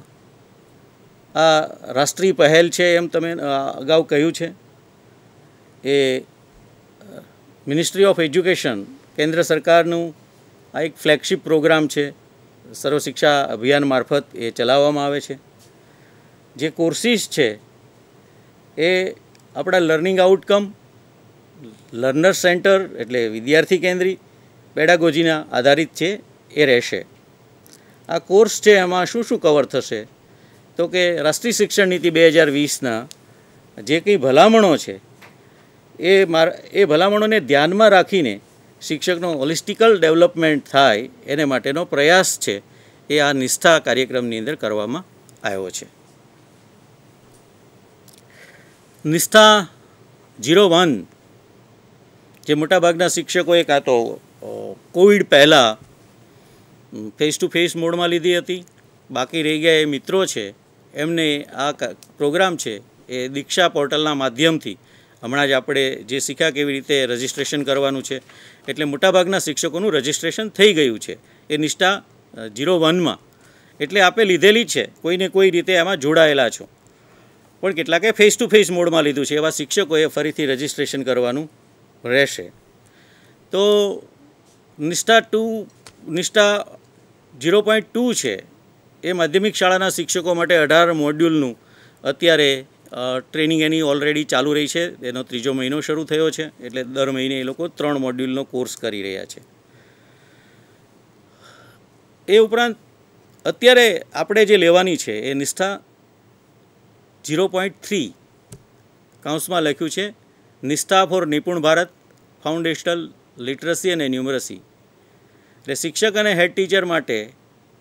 Speaker 3: આ રાષ્ટ્રીય પહેલ છે એમ તમે અગાઉ કહ્યું છે એ મિનિસ્ટ્રી ઓફ એજ્યુકેશન કેન્દ્ર સરકારનું આ એક ફ્લેગશિપ પ્રોગ્રામ છે સર્વશિક્ષા અભિયાન મારફત એ ચલાવવામાં આવે છે જે કોર્સીસ છે એ આપણા લર્નિંગ આઉટકમ લર્નર સેન્ટર એટલે વિદ્યાર્થી કેન્દ્રી પેડાગોજીના આધારિત છે એ રહેશે આ કોર્સ છે એમાં શું શું કવર થશે તો કે રાષ્ટ્રીય શિક્ષણ નીતિ બે હજાર વીસના જે કંઈ ભલામણો છે એ માર એ ભલામણોને ધ્યાનમાં રાખીને શિક્ષકનો હોલિસ્ટિકલ ડેવલપમેન્ટ થાય એને માટેનો પ્રયાસ છે એ આ નિષ્ઠા કાર્યક્રમની અંદર કરવામાં આવ્યો છે નિષ્ઠા ઝીરો વન જે મોટાભાગના શિક્ષકોએ કાં તો કોવિડ પહેલાં ફેસ ટુ ફેસ મોડમાં લીધી હતી બાકી રહી ગયા એ મિત્રો છે એમને આ પ્રોગ્રામ છે એ દીક્ષા પોર્ટલના માધ્યમથી હમણાં જ આપણે જે શીખ્યા કેવી રીતે રજિસ્ટ્રેશન કરવાનું છે એટલે મોટાભાગના શિક્ષકોનું રજિસ્ટ્રેશન થઈ ગયું છે એ નિષ્ઠા જીરો વનમાં એટલે આપે લીધેલી છે કોઈને કોઈ રીતે એમાં જોડાયેલા છો પણ કેટલાકે ફેસ ટુ ફેસ મોડમાં લીધું છે એવા શિક્ષકોએ ફરીથી રજિસ્ટ્રેશન કરવાનું રહેશે તો નિષ્ઠા ટુ નિષ્ઠા ઝીરો પોઈન્ટ ટુ છે એ માધ્યમિક શાળાના શિક્ષકો માટે અઢાર મોડ્યુલનું અત્યારે ટ્રેનિંગ એની ઓલરેડી ચાલુ રહી છે એનો ત્રીજો મહિનો શરૂ થયો છે એટલે દર મહિને એ લોકો ત્રણ મોડ્યુલનો કોર્સ કરી રહ્યા છે એ ઉપરાંત અત્યારે આપણે જે લેવાની છે એ નિષ્ઠા ઝીરો પોઈન્ટ થ્રી કાઉન્સમાં લખ્યું છે નિષ્ઠા ફોર નિપુણ ભારત ફાઉન્ડેશનલ લિટરસી અને ન્યુમરસી એટલે શિક્ષક અને હેડ ટીચર માટે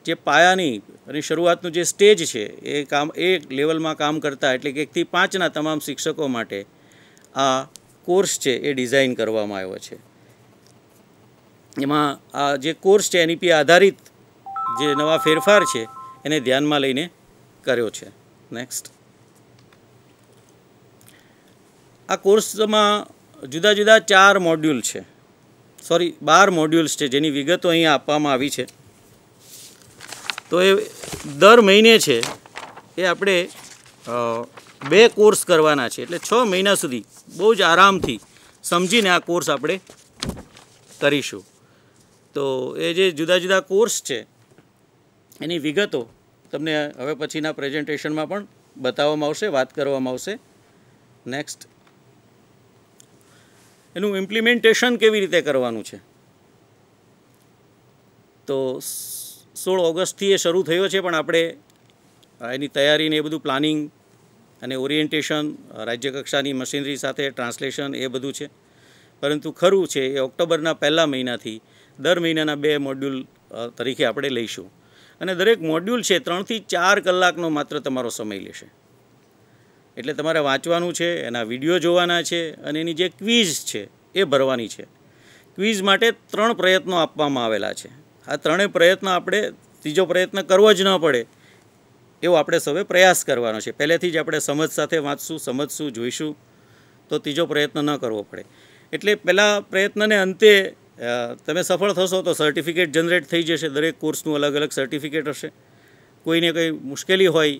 Speaker 3: જે પાયાની અને શરૂઆતનું જે સ્ટેજ છે એ કામ એ લેવલમાં કામ કરતા એટલે કે એકથી પાંચના તમામ શિક્ષકો માટે આ કોર્સ છે એ ડિઝાઇન કરવામાં આવ્યો છે એમાં આ જે કોર્સ છે એની પી આધારિત જે નવા ફેરફાર છે એને ધ્યાનમાં લઈને કર્યો છે નેક્સ્ટ આ કોર્સમાં જુદા જુદા ચાર મોડ્યુલ છે સોરી બાર મોડ્યુલ્સ છે જેની વિગતો અહીં આપવામાં આવી છે તો એ દર મહિને છે એ આપણે બે કોર્સ કરવાના છે એટલે છ મહિના સુધી બહુ જ આરામથી સમજીને આ કોર્સ આપણે કરીશું તો એ જે જુદા જુદા કોર્સ છે એની વિગતો તમને હવે પછીના પ્રેઝન્ટેશનમાં પણ બતાવવામાં આવશે વાત કરવામાં આવશે નેક્સ્ટ એનું ઇમ્પ્લિમેન્ટેશન કેવી રીતે કરવાનું છે તો સોળ ઓગસ્ટથી એ શરૂ થયો છે પણ આપણે એની તૈયારીને એ બધું પ્લાનિંગ અને ઓરિએન્ટેશન રાજ્યકક્ષાની મશીનરી સાથે ટ્રાન્સલેશન એ બધું છે પરંતુ ખરું છે એ ઓક્ટોબરના પહેલા મહિનાથી દર મહિનાના બે મોડ્યુલ તરીકે આપણે લઈશું અને દરેક મોડ્યુલ છે ત્રણથી ચાર કલાકનો માત્ર તમારો સમય લેશે એટલે તમારે વાંચવાનું છે એના વિડીયો જોવાના છે અને એની જે ક્વિઝ છે એ ભરવાની છે ક્વિઝ માટે ત્રણ પ્રયત્નો આપવામાં આવેલા છે આ ત્રણેય પ્રયત્ન આપણે ત્રીજો પ્રયત્ન કરવો જ ન પડે એવો આપણે સૌએ પ્રયાસ કરવાનો છે પહેલેથી જ આપણે સમજ સાથે વાંચશું સમજશું જોઈશું તો ત્રીજો પ્રયત્ન ન કરવો પડે એટલે પહેલાં પ્રયત્નને અંતે તમે સફળ થશો તો સર્ટિફિકેટ જનરેટ થઈ જશે દરેક કોર્સનું અલગ અલગ સર્ટિફિકેટ હશે કોઈને કંઈ મુશ્કેલી હોય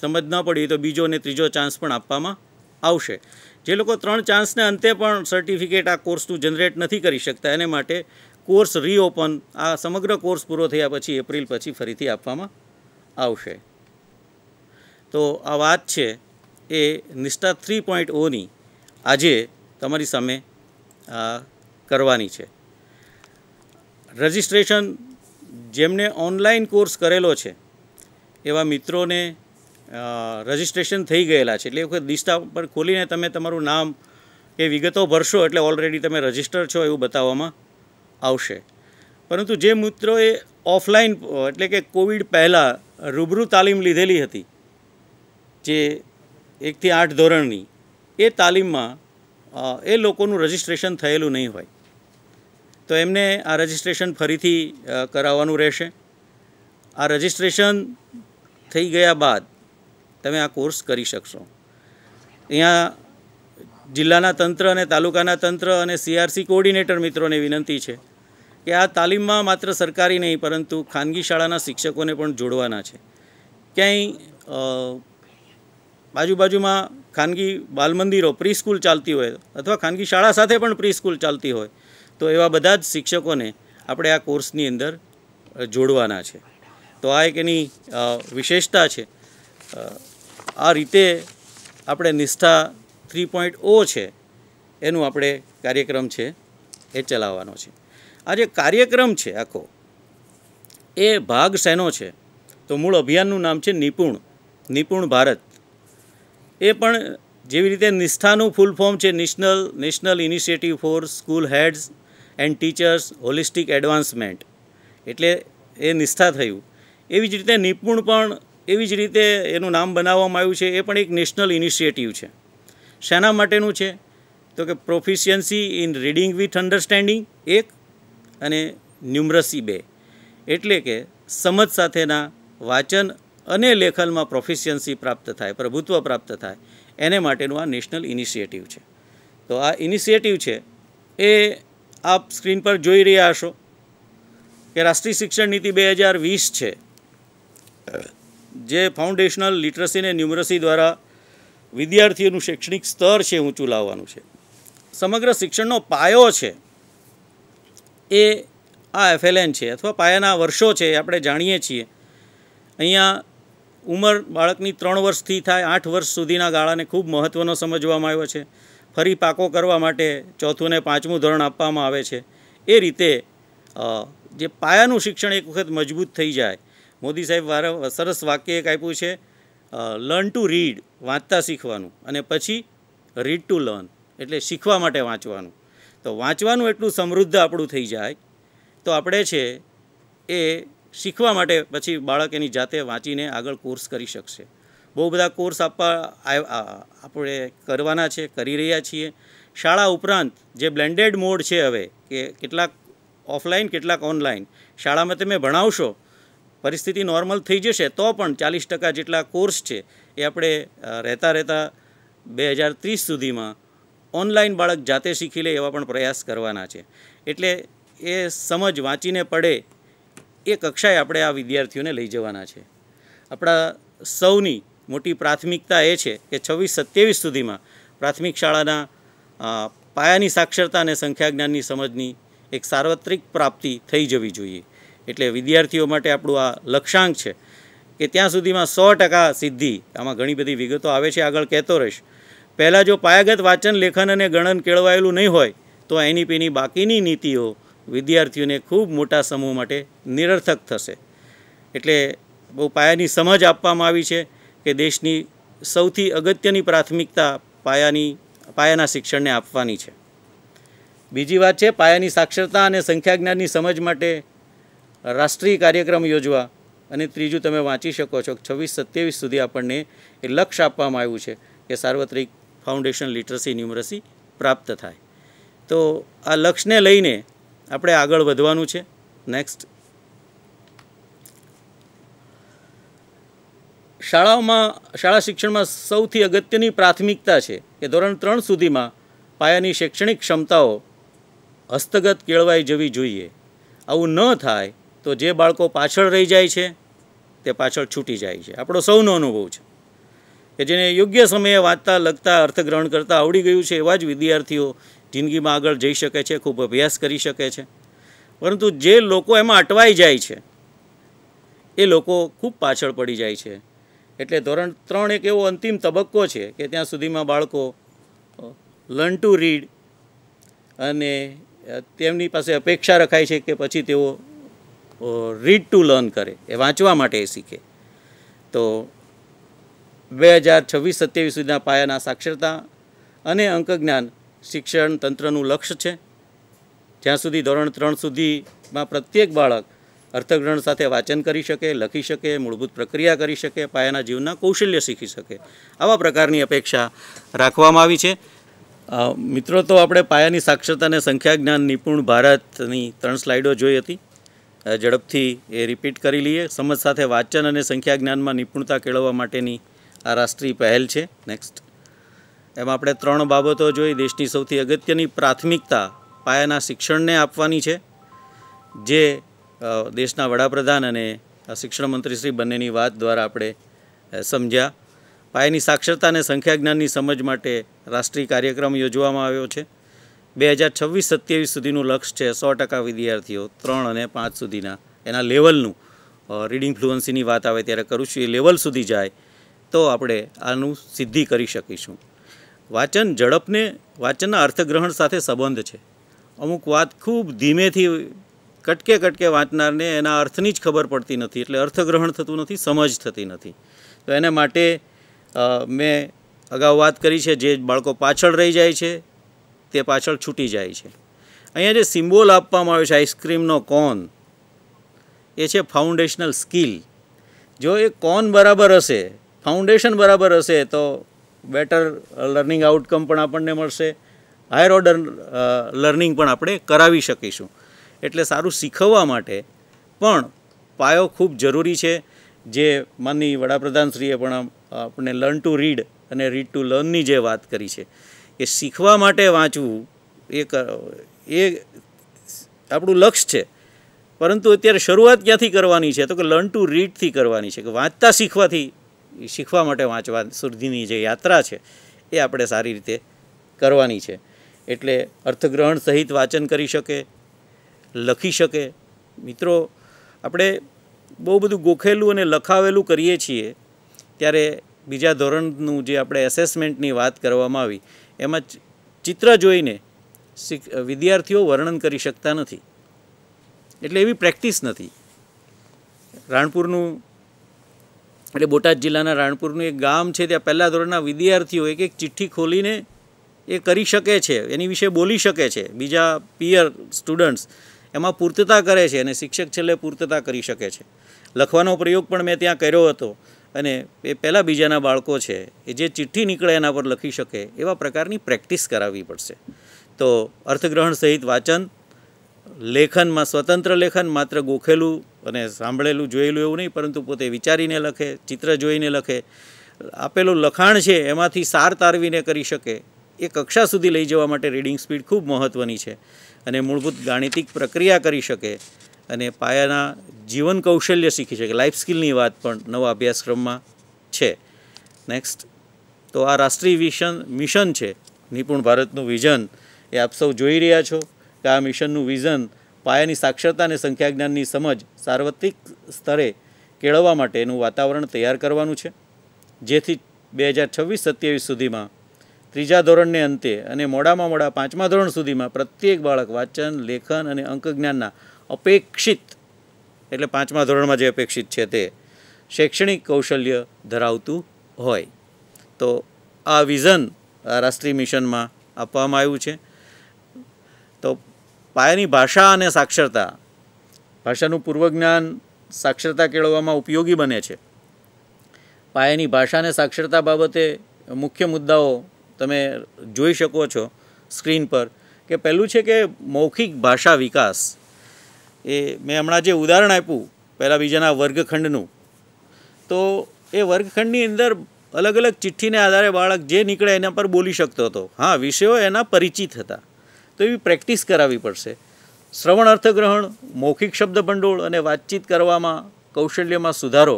Speaker 3: સમજ ન પડી તો બીજો અને ત્રીજો ચાન્સ પણ આપવામાં આવશે જે લોકો ત્રણ ચાન્સને અંતે પણ સર્ટિફિકેટ આ કોર્સનું જનરેટ નથી કરી શકતા એને માટે કોર્સ રીઓપન આ સમગ્ર કોર્સ પૂરો થયા પછી એપ્રિલ પછી ફરીથી આપવામાં આવશે તો આ વાત છે એ નિષ્ઠા થ્રી પોઈન્ટ ઓની આજે તમારી સામે કરવાની છે રજિસ્ટ્રેશન જેમને ઓનલાઈન કોર્સ કરેલો છે એવા મિત્રોને રજિસ્ટ્રેશન થઈ ગયેલા છે એટલે વખત નિષ્ઠા પર ખોલીને તમે તમારું નામ એ વિગતો ભરશો એટલે ઓલરેડી તમે રજિસ્ટર છો એવું બતાવવામાં આવશે પરંતુ જે મિત્રોએ ઓફલાઈન એટલે કે કોવિડ પહેલાં રૂબરૂ તાલીમ લીધેલી હતી જે એકથી આઠ ધોરણની એ તાલીમમાં એ લોકોનું રજિસ્ટ્રેશન થયેલું નહીં હોય તો એમને આ રજિસ્ટ્રેશન ફરીથી કરાવવાનું રહેશે આ રજિસ્ટ્રેશન થઈ ગયા બાદ તમે આ કોર્સ કરી શકશો અહીંયા જિલ્લાના તંત્ર અને તાલુકાના તંત્ર અને સીઆરસી કોઓર્ડિનેટર મિત્રોને વિનંતી છે કે આ તાલીમમાં માત્ર સરકારી નહીં પરંતુ ખાનગી શાળાના શિક્ષકોને પણ જોડવાના છે ક્યાંય બાજુબાજુમાં ખાનગી બાલમંદિરો પ્રી સ્કૂલ ચાલતી હોય અથવા ખાનગી શાળા સાથે પણ પ્રી સ્કૂલ ચાલતી હોય તો એવા બધા જ શિક્ષકોને આપણે આ કોર્સની અંદર જોડવાના છે તો આ એક એની વિશેષતા છે આ રીતે આપણે નિષ્ઠા થ્રી પોઈન્ટ ઓ છે એનું આપણે કાર્યક્રમ છે એ ચલાવવાનો છે આ જે કાર્યક્રમ છે આખો એ ભાગ શેનો છે તો મૂળ અભિયાનનું નામ છે નિપુણ નિપુણ ભારત એ પણ જેવી રીતે નિષ્ઠાનું ફૂલ ફોર્મ છે national national initiative for school heads and teachers holistic advancement એટલે એ નિષ્ઠા થયું એવી જ રીતે નિપુણ પણ એવી જ રીતે એનું નામ બનાવવામાં આવ્યું છે એ પણ એક નેશનલ ઇનિશિયેટિવ છે શેના માટેનું છે તો કે proficiency in reading with understanding એક અને ન્યુમરસી બે એટલે કે સમજ સાથેના વાચન અને લેખનમાં પ્રોફિશિયન્સી પ્રાપ્ત થાય પ્રભુત્વ પ્રાપ્ત થાય એને માટેનું આ નેશનલ ઇનિશિયેટિવ છે તો આ ઇનિશિયેટિવ છે એ આપ સ્ક્રીન પર જોઈ રહ્યા હશો કે રાષ્ટ્રીય શિક્ષણ નીતિ બે હજાર વીસ છે જે ફાઉન્ડેશનલ લિટરસી અને ન્યુમરસી દ્વારા વિદ્યાર્થીઓનું શૈક્ષણિક સ્તર છે ઊંચું લાવવાનું છે સમગ્ર શિક્ષણનો પાયો છે એ આ એફએલએન છે અથવા પાયાના વર્ષો છે આપણે જાણીએ છીએ અહીંયા ઉંમર બાળકની ત્રણ વર્ષથી થાય આઠ વર્ષ સુધીના ગાળાને ખૂબ મહત્ત્વનો સમજવામાં આવ્યો છે ફરી પાકો કરવા માટે ચોથું ને પાંચમું ધોરણ આપવામાં આવે છે એ રીતે જે પાયાનું શિક્ષણ એક વખત મજબૂત થઈ જાય મોદી સાહેબ વારા સરસ વાક્ય એક આપ્યું છે લર્ન ટુ રીડ વાંચતા શીખવાનું અને પછી રીડ ટુ લર્ન એટલે શીખવા માટે વાંચવાનું તો વાંચવાનું એટલું સમૃદ્ધ આપણું થઈ જાય તો આપણે છે એ શીખવા માટે પછી બાળક એની જાતે વાંચીને આગળ કોર્સ કરી શકશે બહુ બધા કોર્સ આપવા આપણે કરવાના છે કરી રહ્યા છીએ શાળા ઉપરાંત જે બ્લેન્ડેડ મોડ છે હવે કે કેટલાક ઓફલાઈન કેટલાક ઓનલાઈન શાળામાં તમે ભણાવશો પરિસ્થિતિ નોર્મલ થઈ જશે તો પણ ચાલીસ ટકા જેટલા કોર્સ છે એ આપણે રહેતા રહેતા બે હજાર ત્રીસ સુધીમાં ઓનલાઈન બાળક જાતે શીખી લે એવા પણ પ્રયાસ કરવાના છે એટલે એ સમજ વાંચીને પડે એ કક્ષાએ આપણે આ વિદ્યાર્થીઓને લઈ જવાના છે આપણા સૌની મોટી પ્રાથમિકતા એ છે કે છવ્વીસ સત્યાવીસ સુધીમાં પ્રાથમિક શાળાના પાયાની સાક્ષરતા અને સંખ્યાજ્ઞાનની સમજની એક સાર્વત્રિક પ્રાપ્તિ થઈ જવી જોઈએ એટલે વિદ્યાર્થીઓ માટે આપણું આ લક્ષ્યાંક છે કે ત્યાં સુધીમાં સો ટકા સિદ્ધિ આમાં ઘણી બધી વિગતો આવે છે આગળ કહેતો રહીશ પહેલાં જો પાયાગત વાંચન લેખન અને ગણન કેળવાયેલું નહીં હોય તો એનઈપીની બાકીની નીતિઓ વિદ્યાર્થીઓને ખૂબ મોટા સમૂહ માટે નિરર્થક થશે એટલે બહુ પાયાની સમજ આપવામાં આવી છે કે દેશની સૌથી અગત્યની પ્રાથમિકતા પાયાની પાયાના શિક્ષણને આપવાની છે બીજી વાત છે પાયાની સાક્ષરતા અને સંખ્યાજ્ઞાનની સમજ માટે રાષ્ટ્રીય કાર્યક્રમ યોજવા અને ત્રીજું તમે વાંચી શકો છો છવ્વીસ સત્યાવીસ સુધી આપણને એ લક્ષ્ય આપવામાં આવ્યું છે કે સાર્વત્રિક ફાઉન્ડેશન લિટરસી ન્યુમરસી પ્રાપ્ત થાય તો આ લક્ષ્યને લઈને આપણે આગળ વધવાનું છે નેક્સ્ટ શાળાઓમાં શાળા શિક્ષણમાં સૌથી અગત્યની પ્રાથમિકતા છે કે ધોરણ ત્રણ સુધીમાં પાયાની શૈક્ષણિક ક્ષમતાઓ હસ્તગત કેળવાઈ જવી જોઈએ આવું ન થાય તો જે બાળકો પાછળ રહી જાય છે તે પાછળ છૂટી જાય છે આપણો સૌનો અનુભવ છે કે જેને યોગ્ય સમયે વાંચતા લખતા અર્થગ્રહણ કરતા આવડી ગયું છે એવા જ વિદ્યાર્થીઓ જિંદગીમાં આગળ જઈ શકે છે ખૂબ અભ્યાસ કરી શકે છે પરંતુ જે લોકો એમાં અટવાઈ જાય છે એ લોકો ખૂબ પાછળ પડી જાય છે એટલે ધોરણ ત્રણ એક એવો અંતિમ તબક્કો છે કે ત્યાં સુધીમાં બાળકો લર્ન ટુ રીડ અને તેમની પાસે અપેક્ષા રખાય છે કે પછી તેઓ રીડ ટુ લર્ન કરે એ વાંચવા માટે એ શીખે તો બે હજાર છવ્વીસ સત્યાવીસ સુધીના પાયાના સાક્ષરતા અને અંકજ્ઞાન શિક્ષણ તંત્રનું લક્ષ્ય છે જ્યાં સુધી ધોરણ ત્રણ સુધીમાં પ્રત્યેક બાળક અર્થગ્રહણ સાથે વાંચન કરી શકે લખી શકે મૂળભૂત પ્રક્રિયા કરી શકે પાયાના જીવનના કૌશલ્ય શીખી શકે આવા પ્રકારની અપેક્ષા રાખવામાં આવી છે મિત્રો તો આપણે પાયાની સાક્ષરતા અને સંખ્યા જ્ઞાન નિપુણ ભારતની ત્રણ સ્લાઇડો જોઈ હતી ઝડપથી એ રિપીટ કરી લઈએ સમજ સાથે વાંચન અને સંખ્યા જ્ઞાનમાં નિપુણતા કેળવવા માટેની આ રાષ્ટ્રીય પહેલ છે નેક્સ્ટ એમ આપણે ત્રણ બાબતો જોઈ દેશની સૌથી અગત્યની પ્રાથમિકતા પાયાના શિક્ષણને આપવાની છે જે દેશના વડાપ્રધાન અને શિક્ષણ મંત્રી શ્રી બંનેની વાત દ્વારા આપણે સમજ્યા પાયાની સાક્ષરતા અને સંખ્યાજ્ઞાનની સમજ માટે રાષ્ટ્રીય કાર્યક્રમ યોજવામાં આવ્યો છે બે હજાર છવ્વીસ સત્યાવીસ સુધીનું લક્ષ્ય છે સો ટકા વિદ્યાર્થીઓ ત્રણ અને પાંચ સુધીના એના લેવલનું રીડિંગ ફ્લુઅન્સીની વાત આવે ત્યારે કરું છું એ લેવલ સુધી જાય તો આપણે આનું સિદ્ધિ કરી શકીશું વાચન ઝડપને વાચનના અર્થગ્રહણ સાથે સંબંધ છે અમુક વાત ખૂબ ધીમેથી કટકે કટકે વાંચનારને એના અર્થની જ ખબર પડતી નથી એટલે અર્થગ્રહણ થતું નથી સમજ થતી નથી તો એને માટે મેં અગાઉ વાત કરી છે જે બાળકો પાછળ રહી જાય છે તે પાછળ છૂટી જાય છે અહીંયા જે સિમ્બોલ આપવામાં આવ્યો છે આઈસ્ક્રીમનો કોન એ છે ફાઉન્ડેશનલ સ્કિલ જો એ કોન બરાબર હશે ફાઉન્ડેશન બરાબર હશે તો બેટર લર્નિંગ આઉટકમ પણ આપણને મળશે હાયર ઓર્ડર લર્નિંગ પણ આપણે કરાવી શકીશું એટલે સારું શીખવવા માટે પણ પાયો ખૂબ જરૂરી છે જે માનની વડાપ્રધાનશ્રીએ પણ આપણે લર્ન ટુ રીડ અને રીડ ટુ લર્નની જે વાત કરી છે કે શીખવા માટે વાંચવું એ એ આપણું લક્ષ્ય છે પરંતુ અત્યારે શરૂઆત ક્યાંથી કરવાની છે તો કે લર્ન ટુ રીડથી કરવાની છે કે વાંચતા શીખવાથી શીખવા માટે વાંચવા સુધીની જે યાત્રા છે એ આપણે સારી રીતે કરવાની છે એટલે અર્થગ્રહણ સહિત વાંચન કરી શકે લખી શકે મિત્રો આપણે બહુ બધું ગોખેલું અને લખાવેલું કરીએ છીએ ત્યારે બીજા ધોરણનું જે આપણે એસેસમેન્ટની વાત કરવામાં આવી એમાં ચિત્ર જોઈને વિદ્યાર્થીઓ વર્ણન કરી શકતા નથી એટલે એવી પ્રેક્ટિસ નથી રાણપુરનું એટલે બોટાદ જિલ્લાના રાણપુરનું એક ગામ છે ત્યાં પહેલાં ધોરણના વિદ્યાર્થીઓ એક એક ચિઠ્ઠી ખોલીને એ કરી શકે છે એની વિશે બોલી શકે છે બીજા પિયર સ્ટુડન્ટ્સ એમાં પૂર્તતા કરે છે અને શિક્ષક છેલ્લે પૂર્તતા કરી શકે છે લખવાનો પ્રયોગ પણ મેં ત્યાં કર્યો હતો અને એ પહેલાં બીજાના બાળકો છે એ જે ચિઠ્ઠી નીકળે એના પર લખી શકે એવા પ્રકારની પ્રેક્ટિસ કરાવવી પડશે તો અર્થગ્રહણ સહિત વાંચન લેખનમાં સ્વતંત્ર લેખન માત્ર ગોખેલું અને સાંભળેલું જોયેલું એવું નહીં પરંતુ પોતે વિચારીને લખે ચિત્ર જોઈને લખે આપેલું લખાણ છે એમાંથી સાર તારવીને કરી શકે એ કક્ષા સુધી લઈ જવા માટે રીડિંગ સ્પીડ ખૂબ મહત્ત્વની છે અને મૂળભૂત ગાણિતિક પ્રક્રિયા કરી શકે અને પાયાના જીવન કૌશલ્ય શીખી શકે લાઈફ સ્કિલની વાત પણ નવા અભ્યાસક્રમમાં છે નેક્સ્ટ તો આ રાષ્ટ્રીય વિશન મિશન છે નિપુણ ભારતનું વિઝન એ આપ સૌ જોઈ રહ્યા છો કે આ મિશનનું વિઝન પાયાની સાક્ષરતા અને સંખ્યાજ્ઞાનની સમજ સાર્વત્રિક સ્તરે કેળવવા માટેનું વાતાવરણ તૈયાર કરવાનું છે જેથી બે હજાર છવ્વીસ સત્યાવીસ સુધીમાં ત્રીજા ધોરણને અંતે અને મોડામાં મોડા પાંચમા ધોરણ સુધીમાં પ્રત્યેક બાળક વાંચન લેખન અને અંકજ્ઞાનના અપેક્ષિત એટલે પાંચમા ધોરણમાં જે અપેક્ષિત છે તે શૈક્ષણિક કૌશલ્ય ધરાવતું હોય તો આ વિઝન રાષ્ટ્રીય મિશનમાં આપવામાં આવ્યું છે તો પાયાની ભાષા અને સાક્ષરતા ભાષાનું પૂર્વજ્ઞાન સાક્ષરતા કેળવવામાં ઉપયોગી બને છે પાયાની ભાષા અને સાક્ષરતા બાબતે મુખ્ય મુદ્દાઓ તમે જોઈ શકો છો સ્ક્રીન પર કે પહેલું છે કે મૌખિક ભાષા વિકાસ એ મેં હમણાં જે ઉદાહરણ આપ્યું પહેલાં બીજાના વર્ગખંડનું તો એ વર્ગખંડની અંદર અલગ અલગ ચિઠ્ઠીને આધારે બાળક જે નીકળે એના પર બોલી શકતો હતો હા વિષયો એના પરિચિત હતા તો એવી પ્રેક્ટિસ કરાવવી પડશે શ્રવણ અર્થગ્રહણ મૌખિક શબ્દ ભંડોળ અને વાતચીત કરવામાં કૌશલ્યમાં સુધારો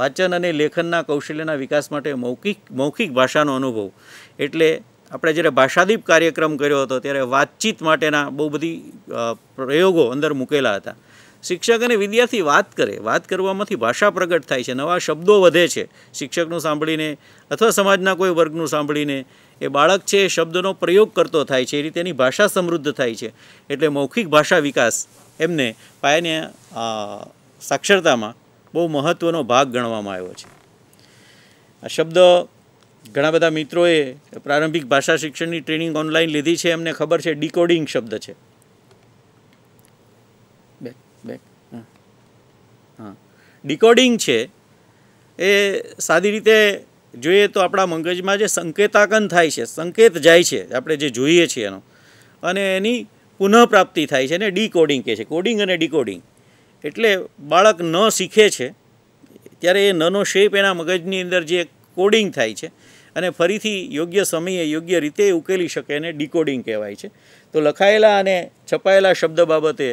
Speaker 3: વાંચન અને લેખનના કૌશલ્યના વિકાસ માટે મૌખિક મૌખિક ભાષાનો અનુભવ એટલે આપણે જ્યારે ભાષાદીપ કાર્યક્રમ કર્યો હતો ત્યારે વાતચીત માટેના બહુ બધી પ્રયોગો અંદર મૂકેલા હતા શિક્ષક અને વિદ્યાર્થી વાત કરે વાત કરવામાંથી ભાષા પ્રગટ થાય છે નવા શબ્દો વધે છે શિક્ષકનું સાંભળીને અથવા સમાજના કોઈ વર્ગનું સાંભળીને એ બાળક છે એ શબ્દનો પ્રયોગ કરતો થાય છે એ રીતે એની ભાષા સમૃદ્ધ થાય છે એટલે મૌખિક ભાષા વિકાસ એમને પાયાને સાક્ષરતામાં બહુ મહત્ત્વનો ભાગ ગણવામાં આવ્યો છે આ શબ્દ ઘણા બધા મિત્રોએ પ્રારંભિક ભાષા શિક્ષણની ટ્રેનિંગ ઓનલાઈન લીધી છે એમને ખબર છે ડીકોડિંગ શબ્દ છે બેક બેક હા ડીકોડિંગ છે એ સાદી રીતે જોઈએ તો આપણા મગજમાં જે સંકેતાંકન થાય છે સંકેત જાય છે આપણે જે જોઈએ છીએ એનો અને એની પુનઃપ્રાપ્તિ થાય છે એને ડીકોડિંગ કહે છે કોડિંગ અને ડીકોડિંગ એટલે બાળક ન શીખે છે ત્યારે એ નનો શેપ એના મગજની અંદર જે કોડિંગ થાય છે અને ફરીથી યોગ્ય સમયે યોગ્ય રીતે ઉકેલી શકે એને ડીકોડિંગ કહેવાય છે તો લખાયેલા અને છપાયેલા શબ્દ બાબતે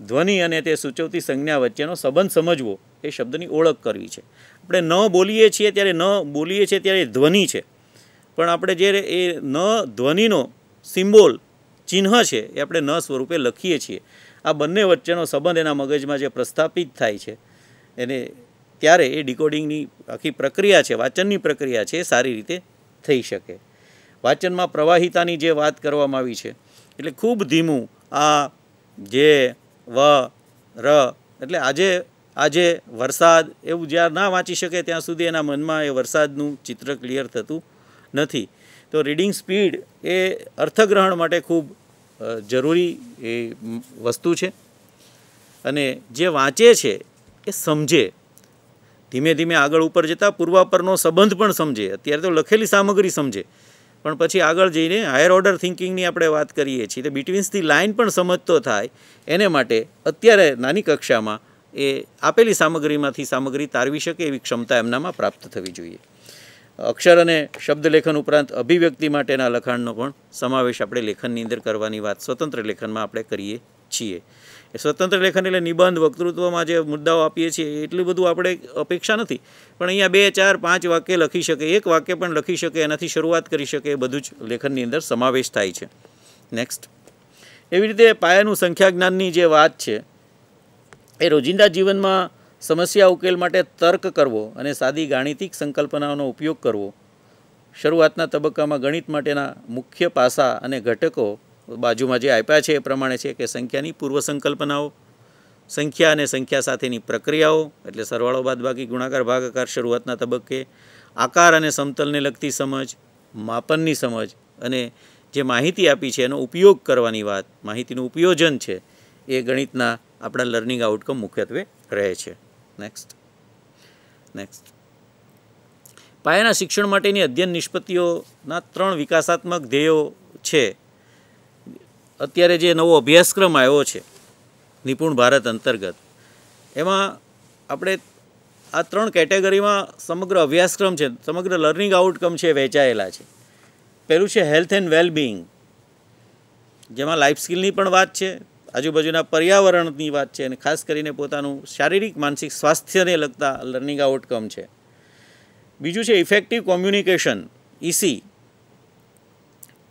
Speaker 3: ધ્વનિ અને તે સૂચવતી સંજ્ઞા વચ્ચેનો સંબંધ સમજવો એ શબ્દની ઓળખ કરવી છે આપણે ન બોલીએ છીએ ત્યારે ન બોલીએ છીએ ત્યારે ધ્વનિ છે પણ આપણે જ્યારે એ ન ધ્વનિનો સિમ્બોલ ચિહ્ન છે એ આપણે ન સ્વરૂપે લખીએ છીએ આ બંને વચ્ચેનો સંબંધ એના મગજમાં જે પ્રસ્થાપિત થાય છે એને ત્યારે એ ડિકોડિંગની આખી પ્રક્રિયા છે વાંચનની પ્રક્રિયા છે એ સારી રીતે થઈ શકે વાંચનમાં પ્રવાહિતાની જે વાત કરવામાં આવી છે એટલે ખૂબ ધીમું આ જે વ ર એટલે આજે આજે વરસાદ એવું જ્યાં ના વાંચી શકે ત્યાં સુધી એના મનમાં એ વરસાદનું ચિત્ર ક્લિયર થતું નથી તો રીડિંગ સ્પીડ એ અર્થગ્રહણ માટે ખૂબ જરૂરી એ વસ્તુ છે અને જે વાંચે છે એ સમજે ધીમે ધીમે આગળ ઉપર જતાં પૂર્વાપરનો સંબંધ પણ સમજે અત્યારે તો લખેલી સામગ્રી સમજે પણ પછી આગળ જઈને હાયર ઓર્ડર થિંકિંગની આપણે વાત કરીએ છીએ તો બિટવીન્સ લાઇન પણ સમજતો થાય એને માટે અત્યારે નાની કક્ષામાં એ આપેલી સામગ્રીમાંથી સામગ્રી તારવી શકે એવી ક્ષમતા એમનામાં પ્રાપ્ત થવી જોઈએ અક્ષર અને શબ્દલેખન ઉપરાંત અભિવ્યક્તિ માટેના લખાણનો પણ સમાવેશ આપણે લેખનની અંદર કરવાની વાત સ્વતંત્ર લેખનમાં આપણે કરીએ છીએ એ સ્વતંત્ર લેખન એટલે નિબંધ વક્તૃત્વમાં જે મુદ્દાઓ આપીએ છીએ એટલું બધું આપણે અપેક્ષા નથી પણ અહીંયા બે ચાર પાંચ વાક્ય લખી શકે એક વાક્ય પણ લખી શકે એનાથી શરૂઆત કરી શકે એ બધું જ લેખનની અંદર સમાવેશ થાય છે નેક્સ્ટ એવી રીતે પાયાનું સંખ્યા જ્ઞાનની જે વાત છે એ રોજિંદા જીવનમાં સમસ્યા ઉકેલ માટે તર્ક કરવો અને સાદી ગાણિતિક સંકલ્પનાઓનો ઉપયોગ કરવો શરૂઆતના તબક્કામાં ગણિત માટેના મુખ્ય પાસા અને ઘટકો બાજુમાં જે આપ્યા છે એ પ્રમાણે છે કે સંખ્યાની પૂર્વ સંકલ્પનાઓ સંખ્યા અને સંખ્યા સાથેની પ્રક્રિયાઓ એટલે સરવાળો બાદબાકી ગુણાકાર ભાગાકાર શરૂઆતના તબક્કે આકાર અને સમતલને લગતી સમજ માપનની સમજ અને જે માહિતી આપી છે એનો ઉપયોગ કરવાની વાત માહિતીનું ઉપયોજન છે એ ગણિતના આપણા લર્નિંગ આઉટકમ મુખ્યત્વે રહે છે નેક્સ્ટ નેક્સ્ટ પાયાના શિક્ષણ માટેની અધ્યયન નિષ્પત્તિઓના ત્રણ વિકાસાત્મક ધ્યેયો છે અત્યારે જે નવો અભ્યાસક્રમ આવ્યો છે નિપુણ ભારત અંતર્ગત એમાં આપણે આ ત્રણ કેટેગરીમાં સમગ્ર અભ્યાસક્રમ છે સમગ્ર લર્નિંગ આઉટકમ છે વહેંચાયેલા છે પહેલું છે હેલ્થ એન્ડ વેલબીંગ જેમાં લાઈફ સ્કિલની પણ વાત છે આજુબાજુના પર્યાવરણની વાત છે અને ખાસ કરીને પોતાનું શારીરિક માનસિક સ્વાસ્થ્યને લગતા લર્નિંગ આઉટકમ છે બીજું છે ઇફેક્ટિવ કોમ્યુનિકેશન ઇસી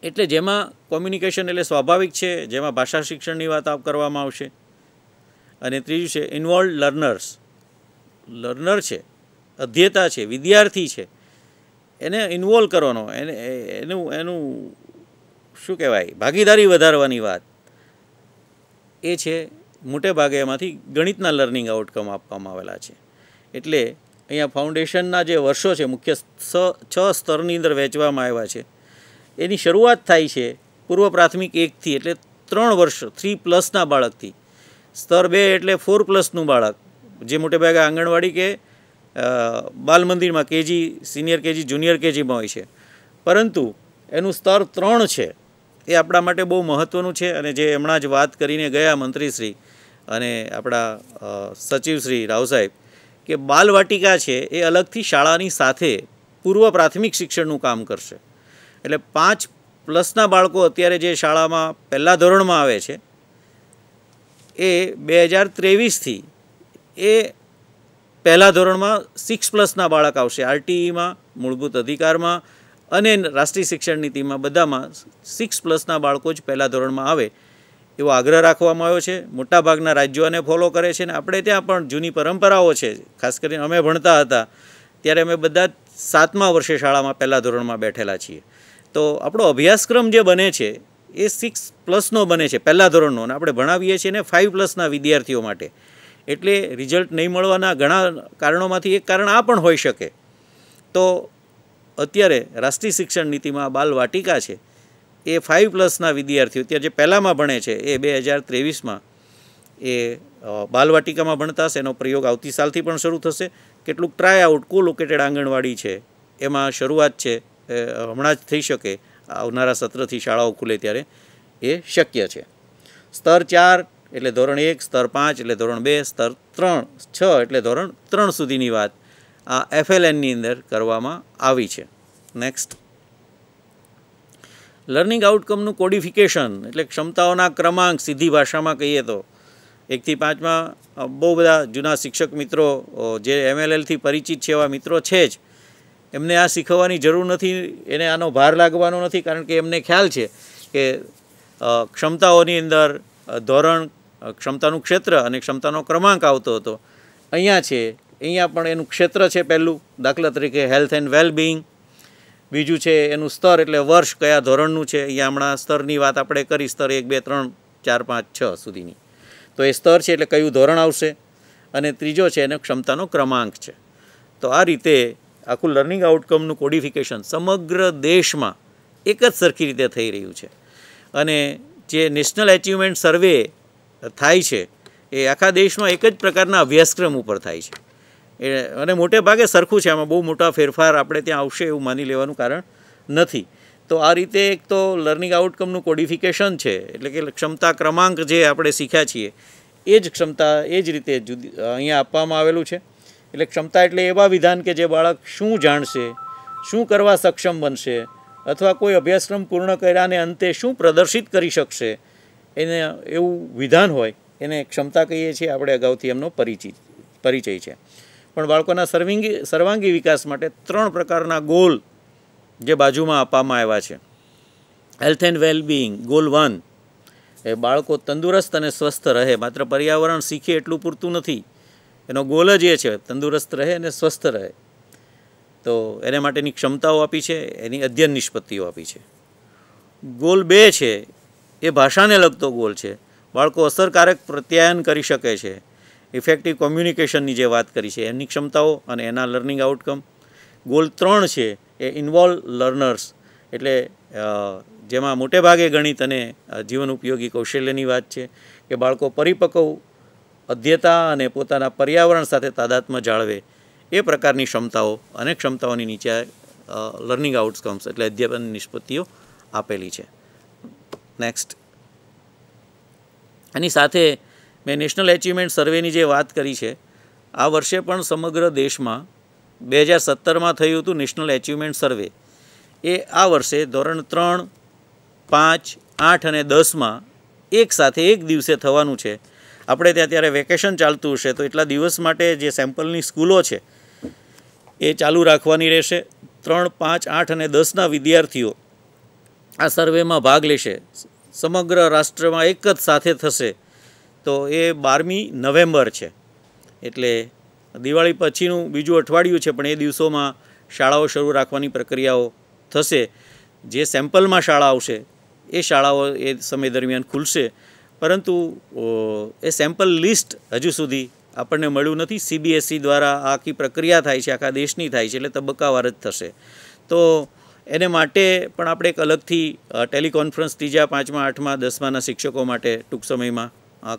Speaker 3: એટલે જેમાં કોમ્યુનિકેશન એટલે સ્વાભાવિક છે જેમાં ભાષા શિક્ષણની વાત આપ કરવામાં આવશે અને ત્રીજું છે ઇન્વોલ્વ લર્નર્સ લર્નર છે અધ્યતા છે વિદ્યાર્થી છે એને ઇન્વોલ્વ કરવાનો એને એનું એનું શું કહેવાય ભાગીદારી વધારવાની વાત એ છે મોટે ભાગે એમાંથી ગણિતના લર્નિંગ આઉટકમ આપવામાં આવેલા છે એટલે અહીંયા ફાઉન્ડેશનના જે વર્ષો છે મુખ્ય છ સ્તરની અંદર વહેંચવામાં આવ્યા છે એની શરૂઆત થાય છે પૂર્વ પ્રાથમિક એકથી એટલે ત્રણ વર્ષ થ્રી પ્લસના બાળકથી સ્તર બે એટલે ફોર પ્લસનું બાળક જે મોટેભાગે આંગણવાડી કે બાલમંદિરમાં કેજી સિનિયર કેજી જુનિયર કેજીમાં હોય છે પરંતુ એનું સ્તર ત્રણ છે એ આપણા માટે બહુ મહત્ત્વનું છે અને જે હમણાં જ વાત કરીને ગયા મંત્રીશ્રી અને આપણા સચિવશ્રી રાવ સાહેબ કે બાલવાટિકા છે એ અલગથી શાળાની સાથે પૂર્વ પ્રાથમિક શિક્ષણનું કામ કરશે એટલે પાંચ પ્લસના બાળકો અત્યારે જે શાળામાં પહેલાં ધોરણમાં આવે છે એ બે હજાર ત્રેવીસથી એ પહેલાં ધોરણમાં સિક્સ પ્લસના બાળક આવશે આરટીઈમાં મૂળભૂત અધિકારમાં અને રાષ્ટ્રીય શિક્ષણ નીતિમાં બધામાં સિક્સ પ્લસના બાળકો જ પહેલાં ધોરણમાં આવે એવો આગ્રહ રાખવામાં આવ્યો છે મોટાભાગના રાજ્યોને ફોલો કરે છે અને આપણે ત્યાં પણ જૂની પરંપરાઓ છે ખાસ કરીને અમે ભણતા હતા ત્યારે અમે બધા સાતમા વર્ષે શાળામાં પહેલાં ધોરણમાં બેઠેલા છીએ તો આપણો અભ્યાસક્રમ જે બને છે એ સિક્સ પ્લસનો બને છે પહેલાં ધોરણનો અને આપણે ભણાવીએ છીએ ને ફાઇવ પ્લસના વિદ્યાર્થીઓ માટે એટલે રિઝલ્ટ નહીં મળવાના ઘણા કારણોમાંથી એક કારણ આ પણ હોઈ શકે તો અત્યારે રાષ્ટ્રીય શિક્ષણ નીતિમાં બાલ વાટિકા છે એ ફાઇવ પ્લસના વિદ્યાર્થીઓ અત્યારે જે પહેલાંમાં ભણે છે એ બે હજાર ત્રેવીસમાં એ બાલવાટિકામાં ભણતા હશે એનો પ્રયોગ આવતી સાલથી પણ શરૂ થશે કેટલુંક try out co located anganwadi છે એમાં શરૂઆત છે હમણાં જ થઈ શકે આવનારા સત્રથી શાળાઓ ખુલે ત્યારે એ શક્ય છે સ્તર ચાર એટલે ધોરણ એક સ્તર પાંચ એટલે ધોરણ બે સ્તર ત્રણ છ એટલે ધોરણ ત્રણ સુધીની વાત આ એફએલએનની અંદર કરવામાં આવી છે નેક્સ્ટ લર્નિંગ આઉટકમનું કોડિફિકેશન એટલે ક્ષમતાઓના ક્રમાંક સીધી ભાષામાં કહીએ તો એકથી પાંચમાં બહુ બધા જૂના શિક્ષક મિત્રો જે એમએલએલથી પરિચિત છે એવા મિત્રો છે જ એમને આ શીખવવાની જરૂર નથી એને આનો ભાર લાગવાનો નથી કારણ કે એમને ખ્યાલ છે કે ક્ષમતાઓની અંદર ધોરણ ક્ષમતાનું ક્ષેત્ર અને ક્ષમતાનો ક્રમાંક આવતો હતો અહીંયા છે અહીંયા પણ એનું ક્ષેત્ર છે પહેલું દાખલા તરીકે હેલ્થ એન્ડ વેલબિંગ બીજું છે એનું સ્તર એટલે વર્ષ કયા ધોરણનું છે અહીંયા હમણાં સ્તરની વાત આપણે કરી સ્તર એક બે ત્રણ ચાર પાંચ છ સુધીની તો એ સ્તર છે એટલે કયું ધોરણ આવશે અને ત્રીજો છે એનો ક્ષમતાનો ક્રમાંક છે તો આ રીતે આખું લર્નિંગ આઉટકમનું કોડિફિકેશન સમગ્ર દેશમાં એક જ સરખી રીતે થઈ રહ્યું છે અને જે નેશનલ એચિવમેન્ટ સર્વે થાય છે એ આખા દેશમાં એક જ પ્રકારના અભ્યાસક્રમ ઉપર થાય
Speaker 2: છે
Speaker 3: એ અને મોટે ભાગે સરખું છે આમાં બહુ મોટા ફેરફાર આપણે ત્યાં આવશે એવું માની લેવાનું કારણ નથી તો આ રીતે એક તો લર્નિંગ આઉટકમનું કોડિફિકેશન છે એટલે કે ક્ષમતા ક્રમાંક જે આપણે શીખ્યા છીએ એ જ ક્ષમતા એ જ રીતે જુદી અહીંયા આપવામાં આવેલું છે એટલે ક્ષમતા એટલે એવા વિધાન કે જે બાળક શું જાણશે શું કરવા સક્ષમ બનશે અથવા કોઈ અભ્યાસક્રમ પૂર્ણ કર્યાને અંતે શું પ્રદર્શિત કરી શકશે એને એવું વિધાન હોય એને ક્ષમતા કહીએ છીએ આપણે અગાઉથી એમનો પરિચિત પરિચય છે પણ બાળકોના સર્વિંગી સર્વાંગી વિકાસ માટે ત્રણ પ્રકારના ગોલ જે બાજુમાં આપવામાં આવ્યા છે health and wellbeing goal one એ બાળકો તંદુરસ્ત અને સ્વસ્થ રહે માત્ર પર્યાવરણ શીખે એટલું પૂરતું નથી એનો ગોલ જ એ છે તંદુરસ્ત રહે અને સ્વસ્થ રહે તો એને માટેની ક્ષમતાઓ આપી છે એની અધ્યયન નિષ્પત્તિઓ આપી છે ગોલ બે છે એ ભાષાને લગતો ગોલ છે બાળકો અસરકારક પ્રત્યાયન કરી શકે છે ઇફેક્ટિવ કોમ્યુનિકેશનની જે વાત કરી છે એની ક્ષમતાઓ અને એના લર્નિંગ આઉટકમ ગોલ ત્રણ છે એ ઇન્વોલ્વ લર્નર્સ એટલે જેમાં મોટેભાગે ગણિત અને જીવન ઉપયોગી કૌશલ્યની વાત છે કે બાળકો પરિપક્વ અધ્યતા અને પોતાના પર્યાવરણ સાથે તાદાત્મ્ય જાળવે એ પ્રકારની ક્ષમતાઓ અને ક્ષમતાઓની નીચે લર્નિંગ આઉટકમ્સ એટલે અધ્યાપન નિષ્પત્તિઓ આપેલી છે નેક્સ્ટ એની સાથે મેં નેશનલ એચિવમેન્ટ સર્વેની જે વાત કરી છે આ વર્ષે પણ સમગ્ર દેશમાં બે હજાર સત્તરમાં થયું હતું નેશનલ એચિવમેન્ટ સર્વે એ આ વર્ષે ધોરણ ત્રણ પાંચ આઠ અને દસમાં એક સાથે એક દિવસે થવાનું છે આપણે ત્યાં ત્યારે વેકેશન ચાલતું હશે તો એટલા દિવસ માટે જે સેમ્પલની સ્કૂલો છે એ ચાલુ રાખવાની રહેશે ત્રણ પાંચ આઠ અને દસના વિદ્યાર્થીઓ આ સર્વેમાં ભાગ લેશે સમગ્ર રાષ્ટ્રમાં એક જ સાથે થશે તો એ બારમી નવેમ્બર છે એટલે દિવાળી પછીનું બીજું અઠવાડિયું છે પણ એ દિવસોમાં શાળાઓ શરૂ રાખવાની પ્રક્રિયાઓ થશે જે સેમ્પલમાં શાળા આવશે એ શાળાઓ એ સમય દરમિયાન ખુલશે પરંતુ એ સેમ્પલ લિસ્ટ હજુ સુધી આપણને મળ્યું નથી સીબીએસસી e દ્વારા આખી પ્રક્રિયા થાય છે આખા દેશની થાય છે એટલે તબક્કાવાર જ થશે તો એને માટે પણ આપણે એક અલગથી ટેલિકોન્ફરન્સ ત્રીજા પાંચમા આઠમા દસમાના શિક્ષકો માટે ટૂંક સમયમાં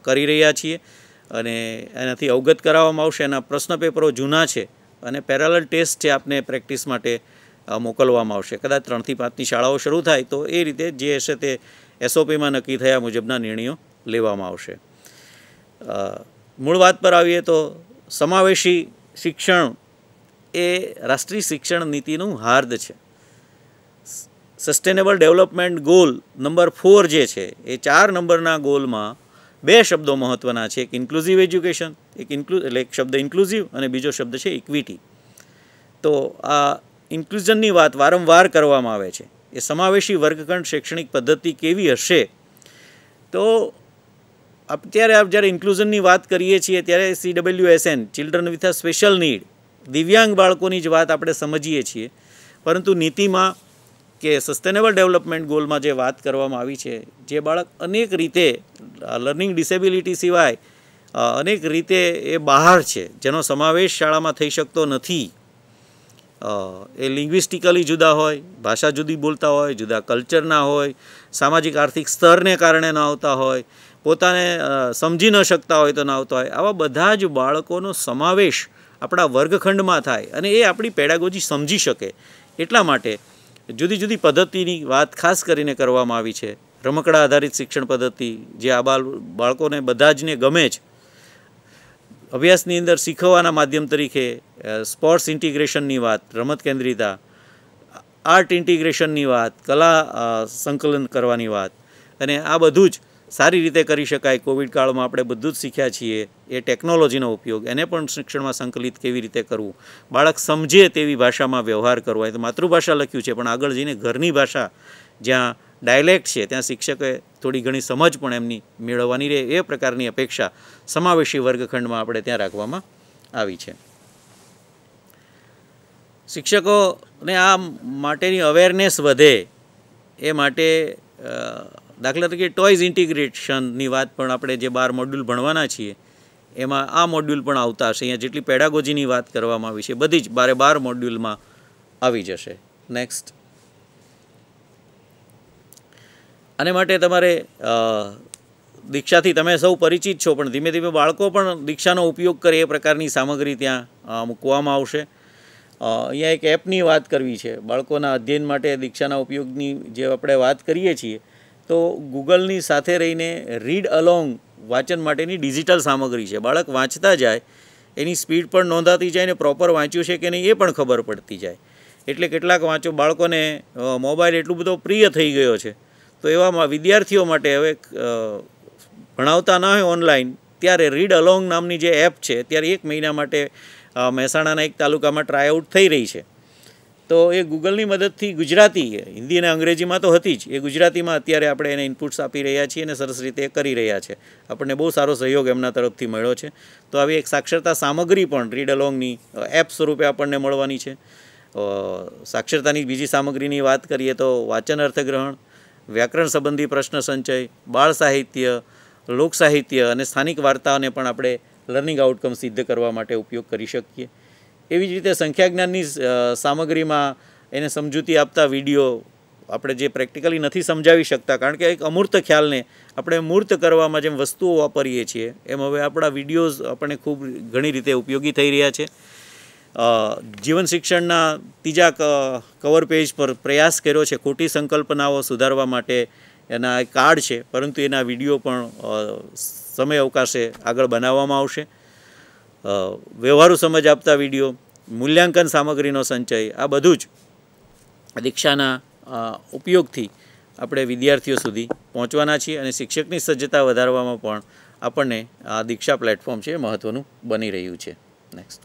Speaker 3: કરી રહ્યા છીએ અને એનાથી અવગત કરાવવામાં આવશે એના પ્રશ્ન પેપરો જૂના છે અને પેરેલલ ટેસ્ટ છે આપને પ્રેક્ટિસ માટે મોકલવામાં આવશે કદાચ ત્રણથી પાંચની શાળાઓ શરૂ થાય તો એ રીતે જે હશે તે એસઓપીમાં નક્કી થયા મુજબના નિર્ણયો લેવામાં આવશે મૂળ વાત પર આવીએ તો સમાવેશી શિક્ષણ એ રાષ્ટ્રીય શિક્ષણ નીતિનું હાર્દ છે sustainable development goal number four જે છે એ ચાર નંબરના ગોલમાં બે શબ્દો મહત્ત્વના છે એક ઇન્ક્લુઝિવ એજ્યુકેશન એક ઇન્ક્લુ એટલે એક શબ્દ ઇન્ક્લુઝિવ અને બીજો શબ્દ છે ઇક્વિટી તો આ ઇન્ક્લુઝનની વાત વારંવાર કરવામાં આવે છે એ સમાવેશી વર્ગખંડ શૈક્ષણિક પદ્ધતિ કેવી હશે તો અત્યારે આપ જ્યારે ઇન્ક્લુઝનની વાત કરીએ છીએ ત્યારે C W S N children with a special need દિવ્યાંગ બાળકોની જ વાત આપણે સમજીએ છીએ પરંતુ નીતિમાં કે સસ્ટેનેબલ ડેવલપમેન્ટ ગોલમાં જે વાત કરવામાં આવી છે જે બાળક અનેક રીતે લર્નિંગ ડિસેબિલિટી સિવાય અનેક રીતે એ બહાર છે જેનો સમાવેશ શાળામાં થઈ શકતો નથી એ લિંગ્વિસ્ટિકલી જુદા હોય ભાષા જુદી બોલતા હોય જુદા કલ્ચરના હોય સામાજિક આર્થિક સ્તરને કારણે ન આવતા હોય પોતાને સમજી ન શકતા હોય તો ન આવતા હોય આવા બધા જ બાળકોનો સમાવેશ આપણા વર્ગખંડમાં થાય અને એ આપણી પેડાગોજી સમજી શકે એટલા માટે જુદી જુદી પદ્ધતિની વાત ખાસ કરીને કરવામાં આવી છે રમકડા આધારિત શિક્ષણ પદ્ધતિ જે આ બાળ બાળકોને બધા જને ગમે જ અભ્યાસની અંદર શીખવવાના માધ્યમ તરીકે સ્પોર્ટ્સ ઇન્ટિગ્રેશનની વાત રમત કેન્દ્રિતા આર્ટ ઇન્ટિગ્રેશનની વાત કલા સંકલન કરવાની વાત અને આ બધું જ સારી રીતે કરી શકાય કોવિડ કાળમાં આપણે બધું જ શીખ્યા છીએ એ ટેકનોલોજીનો ઉપયોગ એને પણ શિક્ષણમાં સંકલિત કેવી રીતે કરવું બાળક સમજે તેવી ભાષામાં વ્યવહાર કરવો એ તો માતૃભાષા લખ્યું છે પણ આગળ જઈને ઘરની ભાષા જ્યાં ડાયલેક્ટ છે ત્યાં શિક્ષકે થોડી ઘણી સમજ પણ એમની મેળવવાની રહે એ પ્રકારની અપેક્ષા સમાવેશી વર્ગખંડમાં આપણે ત્યાં રાખવામાં આવી છે શિક્ષકોને આ માટેની અવેરનેસ વધે એ માટે દાખલા તરીકે ટોયઝ ઇન્ટિગ્રેશનની વાત પણ આપણે જે બાર મોડ્યુલ ભણવાના છીએ એમાં આ મોડ્યુલ પણ આવતા હશે અહીંયા જેટલી પેડાગોજીની વાત કરવામાં આવી છે બધી જ બારે બાર મોડ્યુલમાં આવી જશે નેક્સ્ટ આને માટે તમારે દીક્ષાથી તમે સૌ પરિચિત છો પણ ધીમે ધીમે બાળકો પણ દીક્ષાનો ઉપયોગ કરે એ પ્રકારની સામગ્રી ત્યાં મૂકવામાં આવશે અહીંયા એક એપની વાત કરવી છે બાળકોના અધ્યયન માટે દીક્ષાના ઉપયોગની જે આપણે વાત કરીએ છીએ તો ગૂગલની સાથે રહીને રીડ અલોંગ વાંચન માટેની ડિજિટલ સામગ્રી છે બાળક વાંચતા જાય એની સ્પીડ પણ નોંધાતી જાય ને પ્રોપર વાંચ્યું છે કે નહીં એ પણ ખબર પડતી જાય એટલે કેટલાક વાંચો બાળકોને મોબાઈલ એટલું બધો પ્રિય થઈ ગયો છે તો એવામાં વિદ્યાર્થીઓ માટે હવે ભણાવતા ના હોય ઓનલાઈન ત્યારે રીડ અલોંગ નામની જે એપ છે ત્યારે એક મહિના માટે મહેસાણાના એક તાલુકામાં ટ્રાયઆઉટ થઈ રહી છે તો એ ગૂગલની મદદથી ગુજરાતી હિન્દી અને અંગ્રેજીમાં તો હતી જ એ ગુજરાતીમાં અત્યારે આપણે એને ઇનપુટ્સ આપી રહ્યા છીએ અને સરસ રીતે કરી રહ્યા છે આપણને બહુ સારો સહયોગ એમના તરફથી મળ્યો છે તો આવી એક સાક્ષરતા સામગ્રી પણ રીડ અલોંગની એપ સ્વરૂપે આપણને મળવાની છે સાક્ષરતાની બીજી સામગ્રીની વાત કરીએ તો વાંચન અર્થગ્રહણ વ્યાકરણ સંબંધી પ્રશ્ન સંચય બાળ સાહિત્ય લોક સાહિત્ય અને સ્થાનિક વાર્તાઓને પણ આપણે લર્નિંગ આઉટકમ સિદ્ધ કરવા માટે ઉપયોગ કરી શકીએ એવી જ રીતે સંખ્યાજ્ઞાનની સામગ્રીમાં એને સમજૂતી આપતા વિડીયો આપણે જે પ્રેક્ટિકલી નથી સમજાવી શકતા કારણ કે એક અમૂર્ત ખ્યાલને આપણે મૂર્ત કરવામાં જેમ વસ્તુઓ વાપરીએ છીએ એમ હવે આપણા વિડીયોઝ આપણને ખૂબ ઘણી રીતે ઉપયોગી થઈ રહ્યા છે જીવન શિક્ષણના ત્રીજા કવર પેજ પર પ્રયાસ કર્યો છે ખોટી સંકલ્પનાઓ સુધારવા માટે એના કાર્ડ છે પરંતુ એના વિડીયો પણ સમય અવકાશે આગળ બનાવવામાં આવશે વ્યવહારુ સમજ આપતા વિડીયો મૂલ્યાંકન સામગ્રીનો સંચય આ બધું જ દીક્ષાના ઉપયોગથી આપણે વિદ્યાર્થીઓ સુધી પહોંચવાના છીએ અને શિક્ષકની સજ્જતા વધારવામાં પણ આપણને આ દીક્ષા પ્લેટફોર્મ છે મહત્ત્વનું બની રહ્યું છે નેક્સ્ટ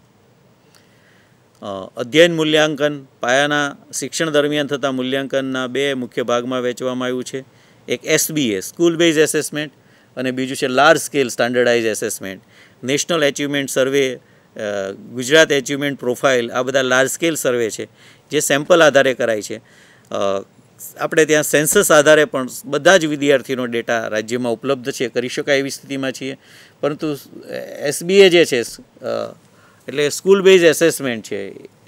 Speaker 3: અધ્યયન મૂલ્યાંકન પાયાના શિક્ષણ દરમિયાન થતા મૂલ્યાંકનના બે મુખ્ય ભાગમાં વહેંચવામાં આવ્યું છે એક એસબીએ સ્કૂલ બેઝ એસેસમેન્ટ અને બીજું છે large scale standardise assessment national achievement survey Gujarat achievement profile આ બધા લાર્જ સ્કેલ સર્વે છે જે સેમ્પલ આધારે કરાય છે આપણે ત્યાં સેન્સસ આધારે પણ બધા જ વિદ્યાર્થીનો ડેટા રાજ્યમાં ઉપલબ્ધ છે કરી શકાય એવી સ્થિતિમાં છીએ પરંતુ એસબીએ જે છે એટલે સ્કૂલ બેઝ એસેસમેન્ટ છે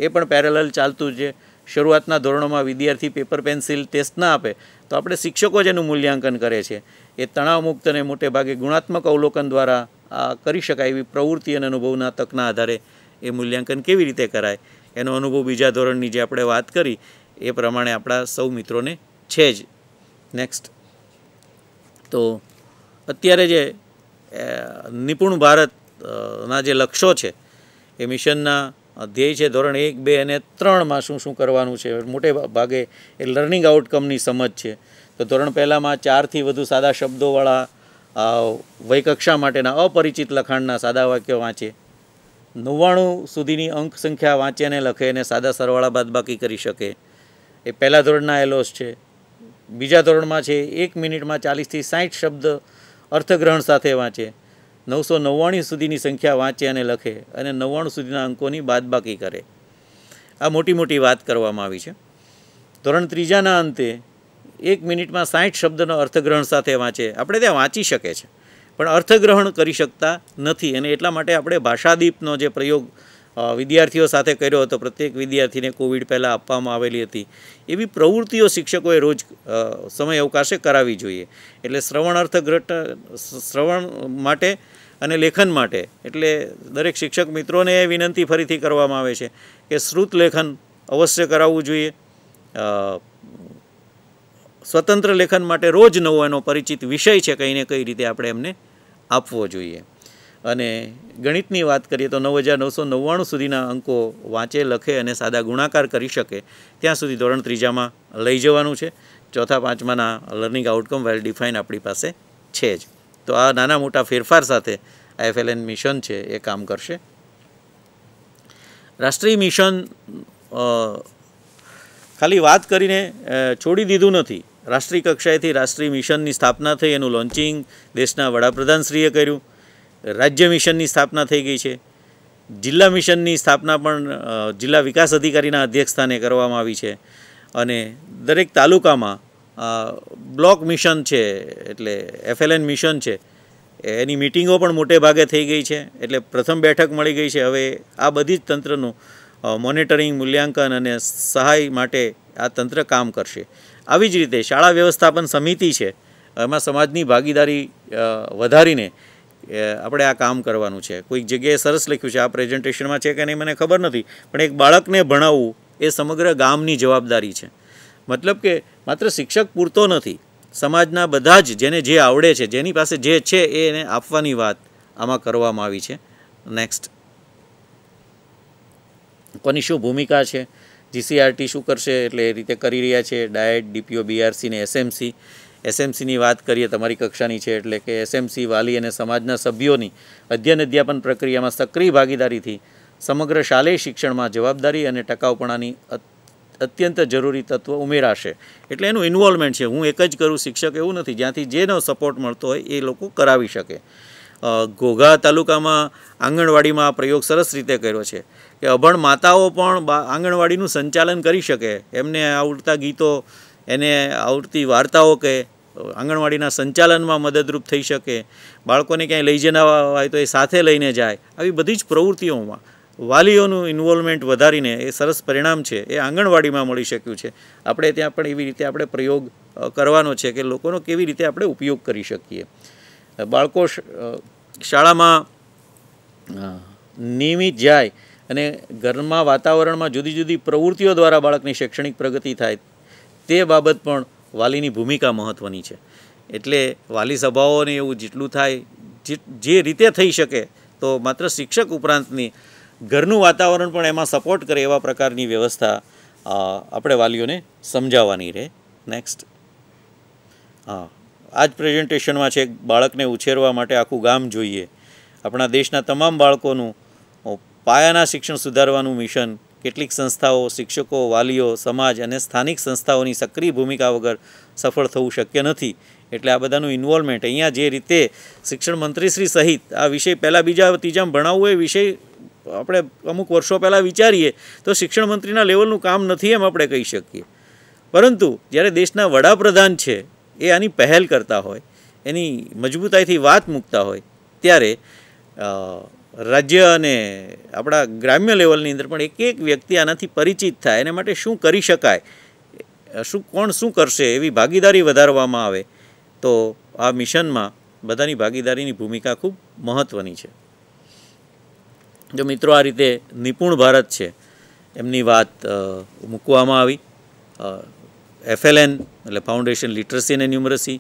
Speaker 3: એ પણ પેરેલલ ચાલતું છે શરૂઆતના ધોરણોમાં વિદ્યાર્થી પેપર પેન્સિલ ટેસ્ટ ના આપે તો આપણે શિક્ષકો જ એનું મૂલ્યાંકન કરે છે એ તણાવમુક્ત અને મોટે ભાગે ગુણાત્મક અવલોકન દ્વારા કરી શકાય એવી પ્રવૃત્તિ અને અનુભવના તકના આધારે એ મૂલ્યાંકન કેવી રીતે કરાય એનો અનુભવ બીજા ધોરણની જે આપણે વાત કરી એ પ્રમાણે આપણા સૌ મિત્રોને છે જ નેક્સ્ટ તો અત્યારે જે નિપુણ ભારતના જે લક્ષ્યો છે એ મિશનના ધ્યેય છે ધોરણ એક બે અને ત્રણમાં શું શું કરવાનું છે મોટે ભાગે એ લર્નિંગ આઉટકમની સમજ છે તો ધોરણ પહેલાંમાં ચારથી વધુ સાદા શબ્દોવાળા વયકક્ષા માટેના અપરિચિત લખાણના સાદા વાક્યો વાંચે નવ્વાણું સુધીની અંક સંખ્યા વાંચે અને લખે અને સાદા સરવાળા બાદબાકી કરી શકે એ પહેલા ધોરણના એલોસ છે બીજા ધોરણમાં છે એક મિનિટમાં ચાલીસથી સાઠ શબ્દ અર્થગ્રહણ સાથે વાંચે નવસો નવ્વાણી સુધીની સંખ્યા વાંચે અને લખે અને નવ્વાણું સુધીના અંકોની બાદબાકી કરે આ મોટી મોટી વાત કરવામાં આવી છે ધોરણ ત્રીજાના અંતે એક મિનિટમાં સાઠ શબ્દનો અર્થગ્રહણ સાથે વાંચે આપણે ત્યાં વાંચી શકે છે પણ અર્થગ્રહણ કરી શકતા નથી અને એટલા માટે આપણે ભાષાદીપનો જે પ્રયોગ વિદ્યાર્થીઓ સાથે કર્યો હતો પ્રત્યેક વિદ્યાર્થીને કોવિડ પહેલાં આપવામાં આવેલી હતી એવી પ્રવૃત્તિઓ શિક્ષકોએ રોજ સમય અવકાશે કરાવી જોઈએ એટલે શ્રવણ અર્થગ્રહણ શ્રવણ માટે અને લેખન માટે એટલે દરેક શિક્ષક મિત્રોને એ વિનંતી ફરીથી કરવામાં આવે છે કે શ્રુત લેખન અવશ્ય કરાવવું જોઈએ સ્વતંત્ર લેખન માટે રોજ નવો એનો પરિચિત વિષય છે કંઈને કઈ રીતે આપણે એમને આપવો જોઈએ અને ગણિતની વાત કરીએ તો નવ હજાર નવસો નવ્વાણું સુધીના અંકો વાંચે લખે અને સાદા ગુણાકાર કરી શકે ત્યાં સુધી ધોરણ ત્રીજામાં લઈ જવાનું છે ચોથા પાંચમાના લર્નિંગ આઉટકમ વેલ ડિફાઇન આપણી પાસે છે જ તો આ નાના મોટા ફેરફાર સાથે આઈએફએલએન મિશન છે એ કામ કરશે રાષ્ટ્રીય મિશન ખાલી વાત કરીને છોડી દીધું નથી રાષ્ટ્રીય કક્ષાએથી રાષ્ટ્રીય મિશનની સ્થાપના થઈ એનું લોન્ચિંગ દેશના વડાપ્રધાનશ્રીએ કર્યું રાજ્ય મિશનની સ્થાપના થઈ ગઈ છે જિલ્લા મિશનની સ્થાપના પણ જિલ્લા વિકાસ અધિકારીના અધ્યક્ષસ્થાને કરવામાં આવી છે અને દરેક તાલુકામાં બ્લોક મિશન છે એટલે એફએલએન મિશન છે એની મિટિંગો પણ મોટે ભાગે થઈ ગઈ છે એટલે પ્રથમ બેઠક મળી ગઈ છે હવે આ બધી જ તંત્રનું મોનિટરિંગ મૂલ્યાંકન અને સહાય માટે આ તંત્ર કામ કરશે આવી જ રીતે શાળા વ્યવસ્થાપન સમિતિ છે એમાં સમાજની ભાગીદારી વધારીને આપણે આ કામ કરવાનું છે કોઈક જગ્યાએ સરસ લખ્યું છે આ પ્રેઝન્ટેશનમાં છે કે નહીં મને ખબર નથી પણ એક બાળકને ભણાવવું એ સમગ્ર ગામની જવાબદારી છે મતલબ કે માત્ર શિક્ષક પૂરતો નથી સમાજના બધા જ જેને જે આવડે છે જેની પાસે જે છે એ એને આપવાની વાત આમાં કરવામાં આવી છે નેક્સ્ટ કોની શું ભૂમિકા છે જીસીઆરટી શું કરશે એટલે એ રીતે કરી રહ્યા છે ડાયટ ડીપીઓ બીઆરસી ને એસએમસી એસએમસીની વાત કરીએ તમારી કક્ષાની છે એટલે કે એસએમસી વાલી અને સમાજના સભ્યોની અધ્યયન અધ્યાપન પ્રક્રિયામાં સક્રિય ભાગીદારીથી સમગ્ર શાલેય શિક્ષણમાં જવાબદારી અને ટકાઉપણાની અત્યંત જરૂરી તત્વ ઉમેરાશે એટલે એનું ઇન્વોલ્વમેન્ટ છે હું એક જ કરું શિક્ષક એવું નથી જ્યાંથી જેનો સપોર્ટ મળતો હોય એ લોકો કરાવી શકે ઘોઘા તાલુકામાં આંગણવાડીમાં આ પ્રયોગ સરસ રીતે કર્યો છે કે અભણ માતાઓ પણ આંગણવાડીનું સંચાલન કરી શકે એમને આવડતા ગીતો એને આવડતી વાર્તાઓ કે આંગણવાડીના સંચાલનમાં મદદરૂપ થઈ શકે બાળકોને ક્યાંય લઈ જનાવા હોય તો એ સાથે લઈને જાય આવી બધી જ પ્રવૃત્તિઓમાં વાલીઓનું ઇન્વોલ્વમેન્ટ વધારીને એ સરસ પરિણામ છે એ આંગણવાડીમાં મળી શક્યું છે આપણે ત્યાં પણ એવી રીતે આપણે પ્રયોગ કરવાનો છે કે લોકોનો કેવી રીતે આપણે ઉપયોગ કરી શકીએ બાળકો શાળામાં નિયમિત જાય અને ઘરમાં વાતાવરણમાં જુદી જુદી પ્રવૃત્તિઓ દ્વારા બાળકની શૈક્ષણિક પ્રગતિ થાય તે બાબત પણ વાલીની ભૂમિકા મહત્ત્વની છે એટલે વાલી સભાઓને એવું જેટલું થાય જે રીતે થઈ શકે તો માત્ર શિક્ષક ઉપરાંતની ઘરનું વાતાવરણ પણ એમાં સપોર્ટ કરે એવા પ્રકારની વ્યવસ્થા આપણે વાલીઓને સમજાવવાની રહે નેક્સ્ટ હા આ જ પ્રેઝન્ટેશનમાં છે બાળકને ઉછેરવા માટે આખું ગામ જોઈએ આપણા દેશના તમામ બાળકોનું પાયાના શિક્ષણ સુધારવાનું મિશન કેટલીક સંસ્થાઓ શિક્ષકો વાલીઓ સમાજ અને સ્થાનિક સંસ્થાઓની સક્રિય ભૂમિકા વગર સફળ થવું શક્ય નથી એટલે આ બધાનું ઇન્વોલ્વમેન્ટ અહીંયા જે રીતે શિક્ષણ મંત્રીશ્રી સહિત આ વિષય પહેલાં બીજા ત્રીજામાં ભણાવવો એ વિષય આપણે અમુક વર્ષો પહેલાં વિચારીએ તો શિક્ષણ મંત્રીના લેવલનું કામ નથી એમ આપણે કહી શકીએ પરંતુ જ્યારે દેશના વડાપ્રધાન છે એ આની પહેલ કરતા હોય એની મજબૂતાઈથી વાત મૂકતા હોય ત્યારે રાજ્ય અને આપણા ગ્રામ્ય લેવલની અંદર પણ એક એક વ્યક્તિ આનાથી પરિચિત થાય એના માટે શું કરી શકાય શું કોણ શું કરશે એવી ભાગીદારી વધારવામાં આવે તો આ મિશનમાં બધાની ભાગીદારીની ભૂમિકા ખૂબ મહત્ત્વની છે જો મિત્રો આ રીતે નિપુણ ભારત છે એમની વાત મૂકવામાં આવી એફએલએન એટલે ફાઉન્ડેશન લિટરસી અને ન્યુમરસી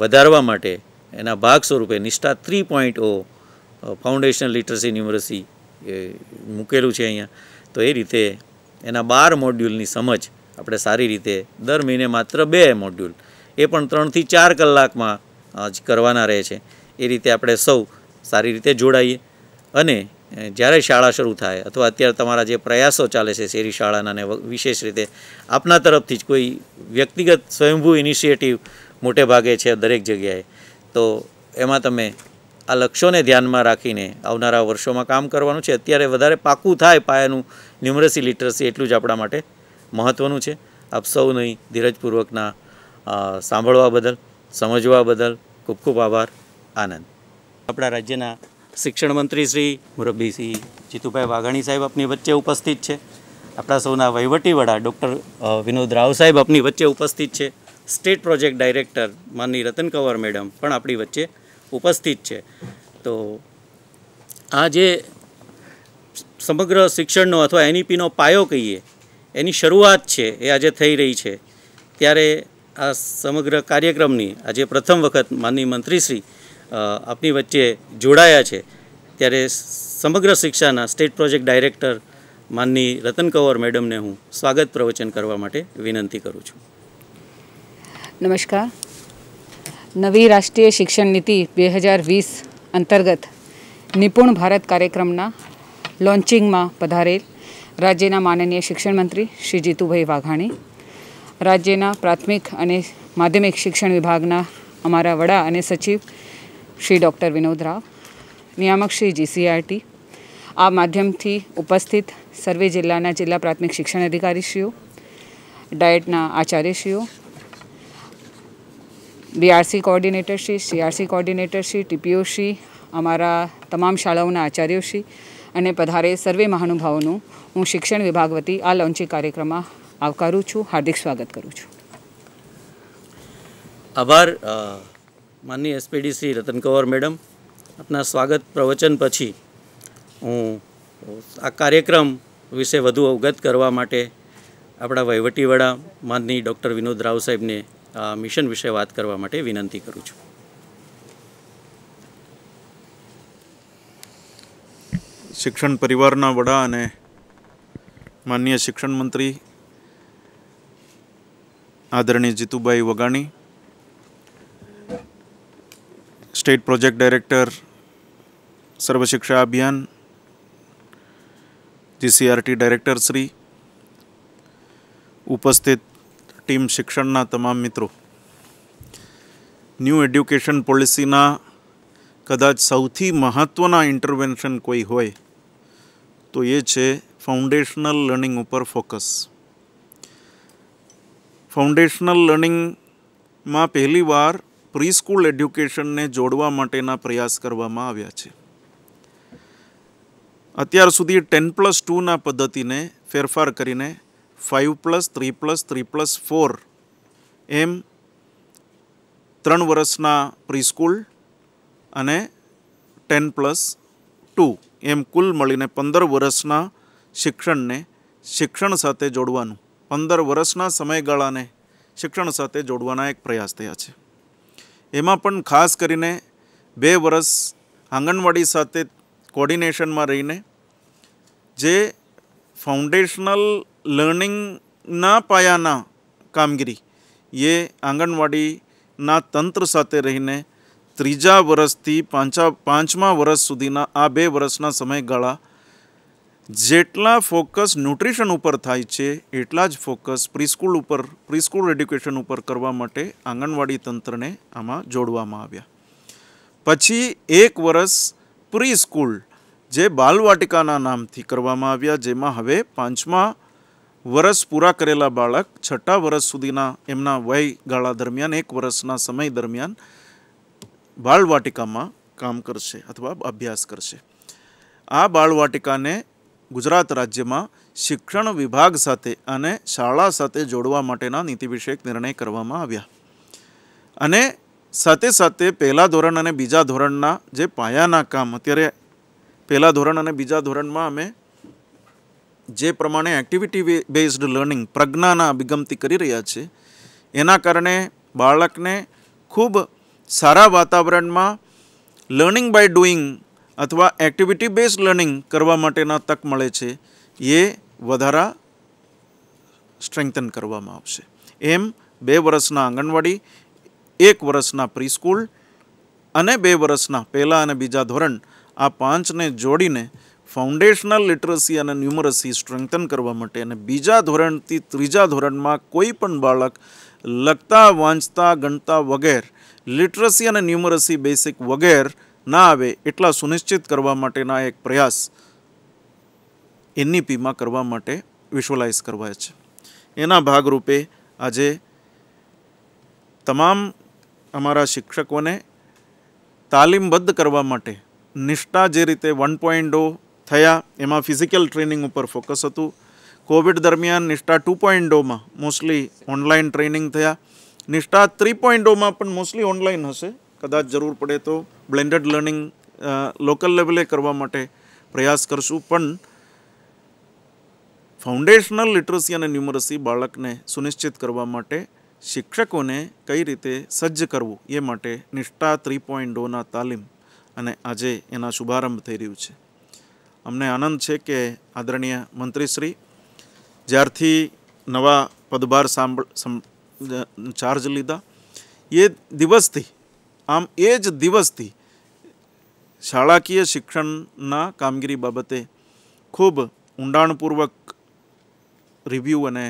Speaker 3: વધારવા માટે એના ભાગ સ્વરૂપે NISHTHA three point O foundational literacy numeracy મૂકેલું છે અહીંયા તો એ રીતે એના બાર મોડ્યુલની સમજ આપણે સારી રીતે દર મહિને માત્ર બે મોડ્યુલ એ પણ ત્રણથી ચાર કલાકમાં જ કરવાના રહે છે એ રીતે આપણે સૌ સારી રીતે જોડાઈએ અને જ્યારે શાળા શરૂ થાય અથવા અત્યારે તમારા જે પ્રયાસો ચાલે છે શેરી શાળાના ને વિશેષ રીતે આપના તરફથી જ કોઈ વ્યક્તિગત સ્વયંભૂ ઇનિશિયેટિવ મોટે ભાગે છે દરેક જગ્યાએ તો એમાં તમે આ લક્ષ્યોને ધ્યાનમાં રાખીને આવનારા વર્ષોમાં કામ કરવાનું છે અત્યારે વધારે પાકું થાય પાયાનું ન્યુમરસી લિટરસી એટલું જ આપણા માટે મહત્ત્વનું છે આપ સૌની ધીરજપૂર્વકના સાંભળવા બદલ સમજવા બદલ ખૂબ ખૂબ આભાર આનંદ આપણા રાજ્યના શિક્ષણ મંત્રી શ્રી મુરબ્બી શ્રી જીતુભાઈ વાઘાણી સાહેબ આપની વચ્ચે ઉપસ્થિત છે આપણા સૌના વહીવટી વડા ડૉક્ટર વિનોદ રાવ સાહેબ આપની વચ્ચે ઉપસ્થિત છે સ્ટેટ પ્રોજેક્ટ ડાયરેક્ટર માનની રતન કંવર મેડમ પણ આપણી વચ્ચે ઉપસ્થિત છે તો આ જે સમગ્ર શિક્ષણનો અથવા એનઈપીનો પાયો કહીએ એની શરૂઆત છે એ આજે થઈ રહી છે ત્યારે આ સમગ્ર કાર્યક્રમની આજે પ્રથમ વખત માનનીય મંત્રીશ્રી આપની વચ્ચે જોડાયા છે ત્યારે સમગ્ર શિક્ષાના સ્ટેટ પ્રોજેક્ટ ડાયરેક્ટર માનની રતન કંવર મેડમને હું સ્વાગત પ્રવચન કરવા માટે વિનંતી કરું છું
Speaker 2: નમસ્કાર નવી રાષ્ટ્રીય શિક્ષણ નીતિ બે હજાર વીસ અંતર્ગત નિપુણ ભારત કાર્યક્રમના લોન્ચિંગમાં પધારેલ રાજ્યના માનનીય શિક્ષણ મંત્રી શ્રી જીતુભાઈ વાઘાણી રાજ્યના પ્રાથમિક અને માધ્યમિક શિક્ષણ વિભાગના અમારા વડા અને સચિવ શ્રી ડૉક્ટર વિનોદ રાવ નિયામક શ્રી જીસીઆરટી આ માધ્યમથી ઉપસ્થિત સર્વે જિલ્લાના જિલ્લા પ્રાથમિક શિક્ષણ અધિકારીશ્રીઓ ડાયટના આચાર્યશ્રીઓ બીઆરસી કોઓર્ડિનેટરશ્રી સીઆરસી કોઓર્ડિનેટરશ્રી ટીપીઓશ્રી અમારા તમામ શાળાઓના આચાર્યોશ્રી અને પધારે સર્વે મહાનુભાવોનું હું શિક્ષણ વિભાગ વતી આ લોન્ચિંગ કાર્યક્રમમાં આવકારું છું હાર્દિક સ્વાગત કરું છું
Speaker 3: આભાર માનની એસપીડી શ્રી રતન કંવર મેડમ આપના સ્વાગત પ્રવચન પછી હું આ કાર્યક્રમ વિશે વધુ અવગત કરવા માટે આપણા વહીવટીવડા માનની ડૉક્ટર વિનોદ રાવ સાહેબને મિશન વિશે વાત કરવા માટે વિનંતી કરું છું
Speaker 1: શિક્ષણ પરિવારના વડા અને માનનીય શિક્ષણ મંત્રી આદરણીય Jitubhai Vaghani state project director Sarvashiksha Abhiyan GCERT director Shri ઉપસ્થિત ટીમ શિક્ષણના તમામ મિત્રો ન્યૂ એડ્યુકેશન પોલિસીના કદાચ સૌથી મહત્ત્વના ઇન્ટરવેન્શન કોઈ હોય તો એ છે ફાઉન્ડેશનલ લર્નિંગ ઉપર ફોકસ ફાઉન્ડેશનલ લર્નિંગમાં પહેલીવાર પ્રીસ્કૂલ એડ્યુકેશનને જોડવા માટેના પ્રયાસ કરવામાં આવ્યા છે અત્યાર સુધી ટેન પ્લસ ટુના પદ્ધતિને ફેરફાર કરીને five plus three plus three plus four એમ ત્રણ વર્ષના પ્રિસ્કૂલ અને ટેન પ્લસ ટુ એમ કુલ મળીને પંદર વર્ષના શિક્ષણને શિક્ષણ સાથે જોડવાનું પંદર વર્ષના સમયગાળાને શિક્ષણ સાથે જોડવાના એક પ્રયાસ થયા છે એમાં પણ ખાસ કરીને બે વર્ષ આંગણવાડી સાથે કોર્ડિનેશનમાં રહીને જે ફાઉન્ડેશનલ લર્નિંગના પાયાના કામગીરી એ આંગણવાડીના તંત્ર સાથે રહીને ત્રીજા વરસથી પાંચા પાંચમા વર્ષ સુધીના આ બે વરસના સમયગાળા જેટલા ફોકસ ન્યુટ્રિશન ઉપર થાય છે એટલા જ ફોકસ પ્રિસ્કૂલ ઉપર પ્રિસ્કૂલ એડ્યુકેશન ઉપર કરવા માટે આંગણવાડી તંત્રને આમાં જોડવામાં આવ્યા પછી એક વર્ષ પ્રિસ્કૂલ જે બાલવાટિકાના નામથી કરવામાં આવ્યા જેમાં હવે પાંચમા વરસ પૂરા કરેલા બાળક છઠ્ઠા વરસ સુધીના એમના વયગાળા દરમિયાન એક વર્ષના સમય દરમિયાન બાળવાટિકામાં કામ કરશે અથવા અભ્યાસ કરશે આ બાળવાટિકાને ગુજરાત રાજ્યમાં શિક્ષણ વિભાગ સાથે અને શાળા સાથે જોડવા માટેના નીતિ વિષયક નિર્ણય કરવામાં આવ્યા અને સાથે સાથે પહેલાં ધોરણ અને બીજા ધોરણના જે પાયાના કામ અત્યારે પહેલાં ધોરણ અને બીજા ધોરણમાં અમે જે પ્રમાણે એક્ટિવિટી બેઝડ લર્નિંગ પ્રજ્ઞાના અભિગમથી કરી રહ્યા છે એના કારણે બાળકને ખૂબ સારા વાતાવરણમાં લર્નિંગ બાય ડુઈંગ અથવા એક્ટિવિટી બેઝડ લર્નિંગ કરવા માટેના તક મળે છે એ વધારા સ્ટ્રેન્થન કરવામાં આવશે એમ બે વર્ષના આંગણવાડી એક વર્ષના પ્રીસ્કૂલ અને બે વર્ષના પહેલાં અને બીજા ધોરણ આ પાંચને જોડીને ફાઉન્ડેશનલ લિટરસી અને ન્યુમરસી સ્ટ્રેન્થન કરવા માટે અને બીજા ધોરણથી ત્રીજા ધોરણમાં કોઈ પણ બાળક લખતા વાંચતા ગણતા વગેરે લિટરસી અને ન્યુમરસી બેસિક વગેરે ના આવે એટલા સુનિશ્ચિત કરવા માટેના એક પ્રયાસ એનઈપીમાં કરવા માટે વિશ્વલાઇઝ કરવાય છે એના ભાગરૂપે આજે તમામ અમારા શિક્ષકોને તાલીમબદ્ધ કરવા માટે નિષ્ઠા જે રીતે વન પોઈન્ટ થયા એમાં ફિઝિકલ ટ્રેનિંગ ઉપર ફોકસ હતું કોવિડ દરમિયાન નિષ્ઠા ટુ પોઈન્ટ ઓમાં મોસ્ટલી ઓનલાઈન ટ્રેનિંગ થયા નિષ્ઠા થ્રી પોઈન્ટ ઓમાં પણ મોસ્ટલી ઓનલાઈન હશે કદાચ જરૂર પડે તો બ્લેન્ડેડ લર્નિંગ લોકલ લેવલે કરવા માટે પ્રયાસ કરશું પણ ફાઉન્ડેશનલ લિટરસી અને ન્યુમરસી બાળકને સુનિશ્ચિત કરવા માટે શિક્ષકોને કઈ રીતે સજ્જ કરવું એ માટે નિષ્ઠા થ્રી પોઈન્ટ ઓના તાલીમ અને આજે એના શુભારંભ થઈ રહ્યું છે અમને આનંદ છે કે આદરણીય મંત્રીશ્રી જ્યારથી નવા પદભાર સાંભળ ચાર્જ લીધા એ દિવસથી આમ એ જ દિવસથી શાળાકીય શિક્ષણના કામગીરી બાબતે ખૂબ ઊંડાણપૂર્વક રિવ્યૂ અને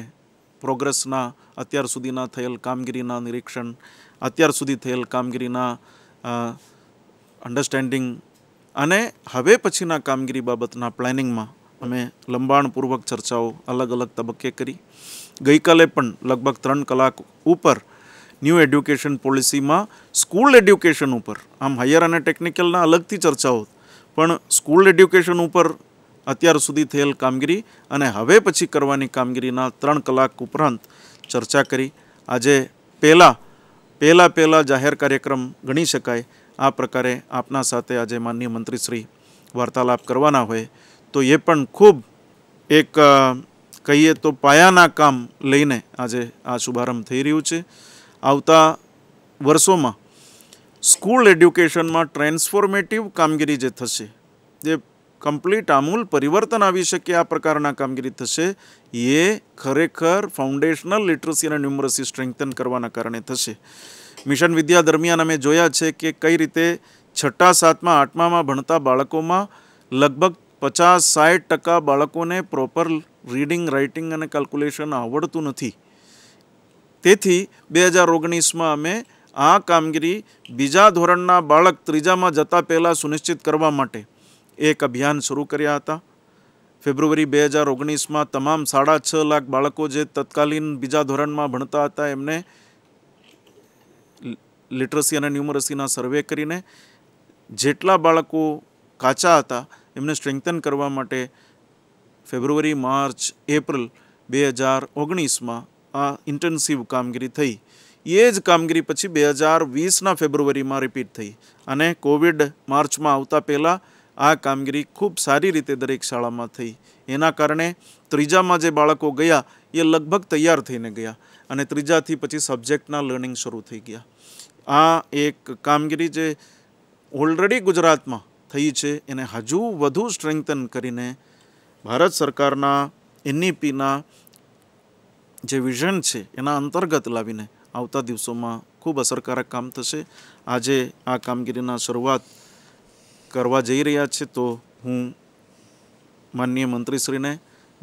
Speaker 1: પ્રોગ્રેસના અત્યાર સુધીના થયેલ કામગીરીના નિરીક્ષણ અત્યાર સુધી થયેલ કામગીરીના અંડરસ્ટેન્ડિંગ અને હવે પછીના કામગીરી બાબતના પ્લાનિંગમાં અમે લંબાણપૂર્વક ચર્ચાઓ અલગ અલગ તબક્કે કરી ગઈકાલે પણ લગભગ ત્રણ કલાક ઉપર ન્યૂ એડ્યુકેશન પોલિસીમાં સ્કૂલ એડ્યુકેશન ઉપર આમ હાયર અને ટેકનિકલના અલગથી ચર્ચાઓ પણ સ્કૂલ એડ્યુકેશન ઉપર અત્યાર સુધી થયેલ કામગીરી અને હવે પછી કરવાની કામગીરીના ત્રણ કલાક ઉપરાંત ચર્ચા કરી આજે પહેલાં પહેલાં પહેલાં જાહેર કાર્યક્રમ ગણી શકાય આ પ્રકારે આપના સાથે આજે માનનીય મંત્રીશ્રી વાર્તાલાપ કરવાના હોય તો એ પણ ખૂબ એક કહીએ તો પાયાના કામ લઈને આજે આ શુભારંભ થઈ રહ્યું છે આવતા વર્ષોમાં સ્કૂલ એડ્યુકેશનમાં ટ્રાન્સફોર્મેટિવ કામગીરી જે થશે જે કમ્પ્લીટ આમૂલ પરિવર્તન આવી શકે આ પ્રકારના કામગીરી થશે એ ખરેખર ફાઉન્ડેશનલ લિટરસી અને ન્યુમરસી સ્ટ્રેન્થન કરવાના કારણે થશે મિશન વિદ્યા દરમિયાન અમે જોયા છે કે કઈ રીતે છઠ્ઠા સાતમા આઠમામાં ભણતા બાળકોમાં લગભગ પચાસ સાઠ ટકા બાળકોને પ્રોપર રીડિંગ રાઇટિંગ અને કેલ્ક્યુલેશન આવડતું નથી તેથી બે હજાર ઓગણીસમાં અમે આ કામગીરી બીજા ધોરણના બાળક ત્રીજામાં જતા પહેલાં સુનિશ્ચિત કરવા માટે એક અભિયાન શરૂ કર્યા હતા ફેબ્રુઆરી બે હજાર ઓગણીસમાં તમામ સાડા છ લાખ બાળકો જે તત્કાલીન બીજા ધોરણમાં ભણતા હતા એમને લિટરસી અને ન્યુમરસીના સર્વે કરીને જેટલા બાળકો કાચા હતા એમને સ્ટ્રેન્થન કરવા માટે ફેબ્રુઆરી માર્ચ એપ્રિલ બે હજાર ઓગણીસમાં આ ઇન્ટેન્સિવ કામગીરી થઈ એ જ કામગીરી પછી બે હજાર વીસના ફેબ્રુઆરીમાં રિપીટ થઈ અને કોવિડ માર્ચમાં આવતા પહેલાં આ કામગીરી ખૂબ સારી રીતે દરેક શાળામાં થઈ એના કારણે ત્રીજામાં જે બાળકો ગયા એ લગભગ તૈયાર થઈને ગયા અને ત્રીજાથી પછી સબ્જેક્ટના લર્નિંગ શરૂ થઈ ગયા આ એક કામગીરી જે ઓલરેડી ગુજરાતમાં થઈ છે એને હજુ વધુ સ્ટ્રેન્થન કરીને ભારત સરકારના એનઈપીના જે વિઝન છે એના અંતર્ગત લાવીને આવતા દિવસોમાં ખૂબ અસરકારક કામ થશે આજે આ કામગીરીના શરૂઆત કરવા જઈ રહ્યા છે તો હું માનનીય મંત્રીશ્રીને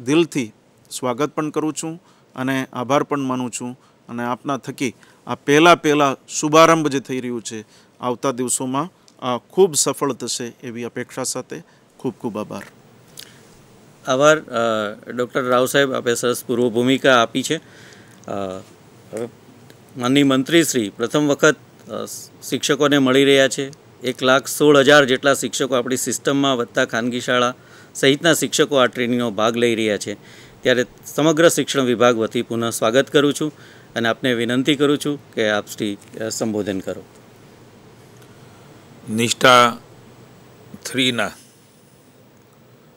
Speaker 1: દિલથી સ્વાગત પણ કરું છું અને આભાર પણ માનું છું અને આપના થકી આ પહેલાં પહેલાં શુભારંભ જે થઈ રહ્યું છે આવતા દિવસોમાં ખૂબ સફળ થશે એવી અપેક્ષા સાથે ખૂબ ખૂબ આભાર
Speaker 3: આભાર ડૉક્ટર રાવ સાહેબ આપે સરસ પૂર્વ ભૂમિકા આપી છે માનની મંત્રીશ્રી પ્રથમ વખત શિક્ષકોને મળી રહ્યા છે એક લાખ સોળ હજાર જેટલા શિક્ષકો આપણી સિસ્ટમમાં વધતા ખાનગી શાળા સહિતના શિક્ષકો આ ટ્રેનિંગનો ભાગ લઈ રહ્યા છે ત્યારે સમગ્ર શિક્ષણ વિભાગ વતી પુનઃ સ્વાગત કરું છું અને આપને વિનંતી કરું છું કે આપ શ્રી સંબોધન કરો
Speaker 4: નિષ્ઠા થ્રીના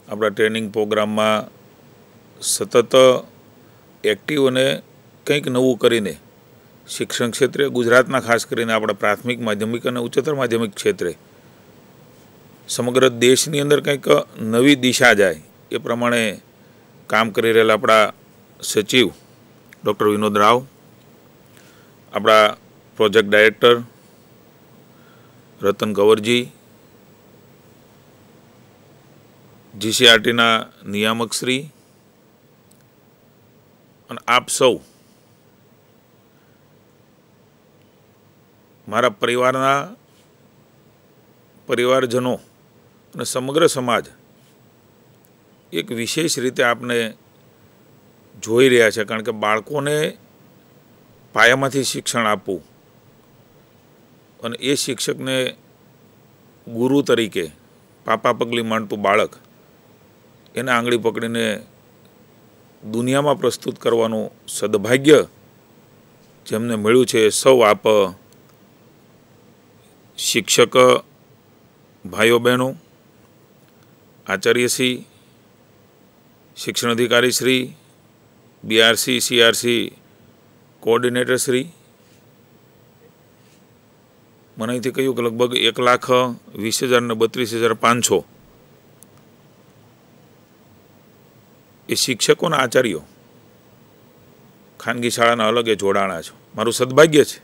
Speaker 4: આપણા ટ્રેનિંગ પ્રોગ્રામમાં સતત એક્ટિવ અને કંઈક નવું કરીને શિક્ષણ ક્ષેત્રે ગુજરાતના ખાસ કરીને આપણા પ્રાથમિક માધ્યમિક અને ઉચ્ચતર માધ્યમિક ક્ષેત્રે સમગ્ર દેશની અંદર કંઈક નવી દિશા જાય એ પ્રમાણે કામ કરી રહેલા આપણા સચિવ ડૉક્ટર વિનોદ રાવ આપણા પ્રોજેક્ટ ડાયરેક્ટર રતન કંવરજી જીસીઆરટીના નિયામકશ્રી અને આપ સૌ મારા પરિવારના પરિવારજનો અને સમગ્ર સમાજ એક વિશેષ રીતે આપને જોઈ રહ્યા છે કારણ કે બાળકોને પાયામાંથી શિક્ષણ આપવું અને એ શિક્ષકને ગુરુ તરીકે પાપા પગલી માંડતું બાળક એને આંગળી પકડીને દુનિયામાં પ્રસ્તુત કરવાનું સદભાગ્ય જેમને મળ્યું છે સૌ આપ શિક્ષક ભાઈઓ બહેનો આચાર્યશ્રી શિક્ષણ અધિકારી Shri BRC CRC coordinator Shri મને અહીંથી કહ્યું કે લગભગ એક લાખ વીસ હજાર ને બત્રીસ હજાર પાંચસો એ શિક્ષકોના આચાર્યો ખાનગી શાળાના અલગ એ જોડાણા છો મારું સદભાગ્ય છે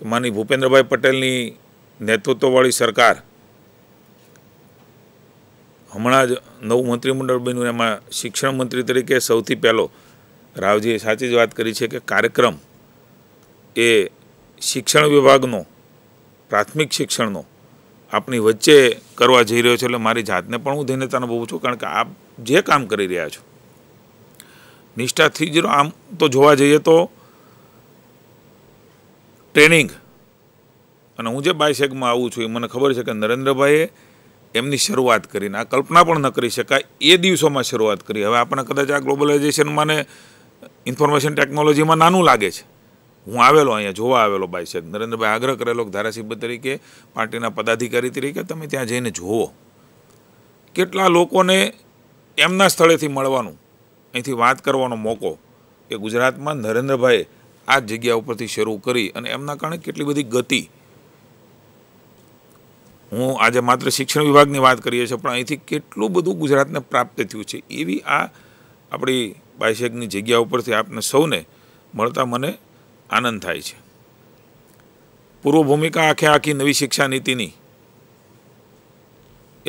Speaker 4: કે માની ભૂપેન્દ્રભાઈ પટેલની નેતૃત્વવાળી સરકાર હમણાં જ નવું મંત્રીમંડળ બન્યું એમાં શિક્ષણ મંત્રી તરીકે સૌથી પહેલો રાવજીએ સાચી જ વાત કરી છે કે કાર્યક્રમ એ શિક્ષણ વિભાગનો પ્રાથમિક શિક્ષણનો આપણી વચ્ચે કરવા જઈ રહ્યો છું એટલે મારી જાતને પણ હું ધન્યતા અનુભવું છું કારણ કે આપ જે કામ કરી રહ્યા છો નિષ્ઠાથી જ આમ તો જોવા જઈએ તો ટ્રેનિંગ અને હું જે બાયસેગમાં આવું છું એ મને ખબર છે કે નરેન્દ્રભાઈએ એમની શરૂઆત કરીને આ કલ્પના પણ ન કરી શકાય એ દિવસોમાં શરૂઆત કરી હવે આપણે કદાચ આ ગ્લોબલાઇઝેશનમાં ને ઇન્ફોર્મેશન ટેકનોલોજીમાં નાનું લાગે છે હું આવેલો અહીંયા જોવા આવેલો ભાઈ બાઈસેક નરેન્દ્રભાઈ આગ્રહ કરેલો ધારાસભ્ય તરીકે પાર્ટીના પદાધિકારી તરીકે તમે ત્યાં જઈને જુઓ કેટલા લોકોને એમના સ્થળેથી મળવાનું અહીંથી વાત કરવાનો મોકો એ ગુજરાતમાં નરેન્દ્રભાઈ આ જગ્યા ઉપરથી શરૂ કરી અને એમના કારણે કેટલી બધી ગતિ હું આજે માત્ર શિક્ષણ વિભાગની વાત કરીએ છીએ પણ અહીંથી કેટલું બધું ગુજરાતને પ્રાપ્ત થયું છે એવી આ આપણી બાયસેગની જગ્યા ઉપરથી આપને સૌને મળતા મને આનંદ થાય છે પૂર્વ ભૂમિકા આખે આખી નવી શિક્ષા નીતિની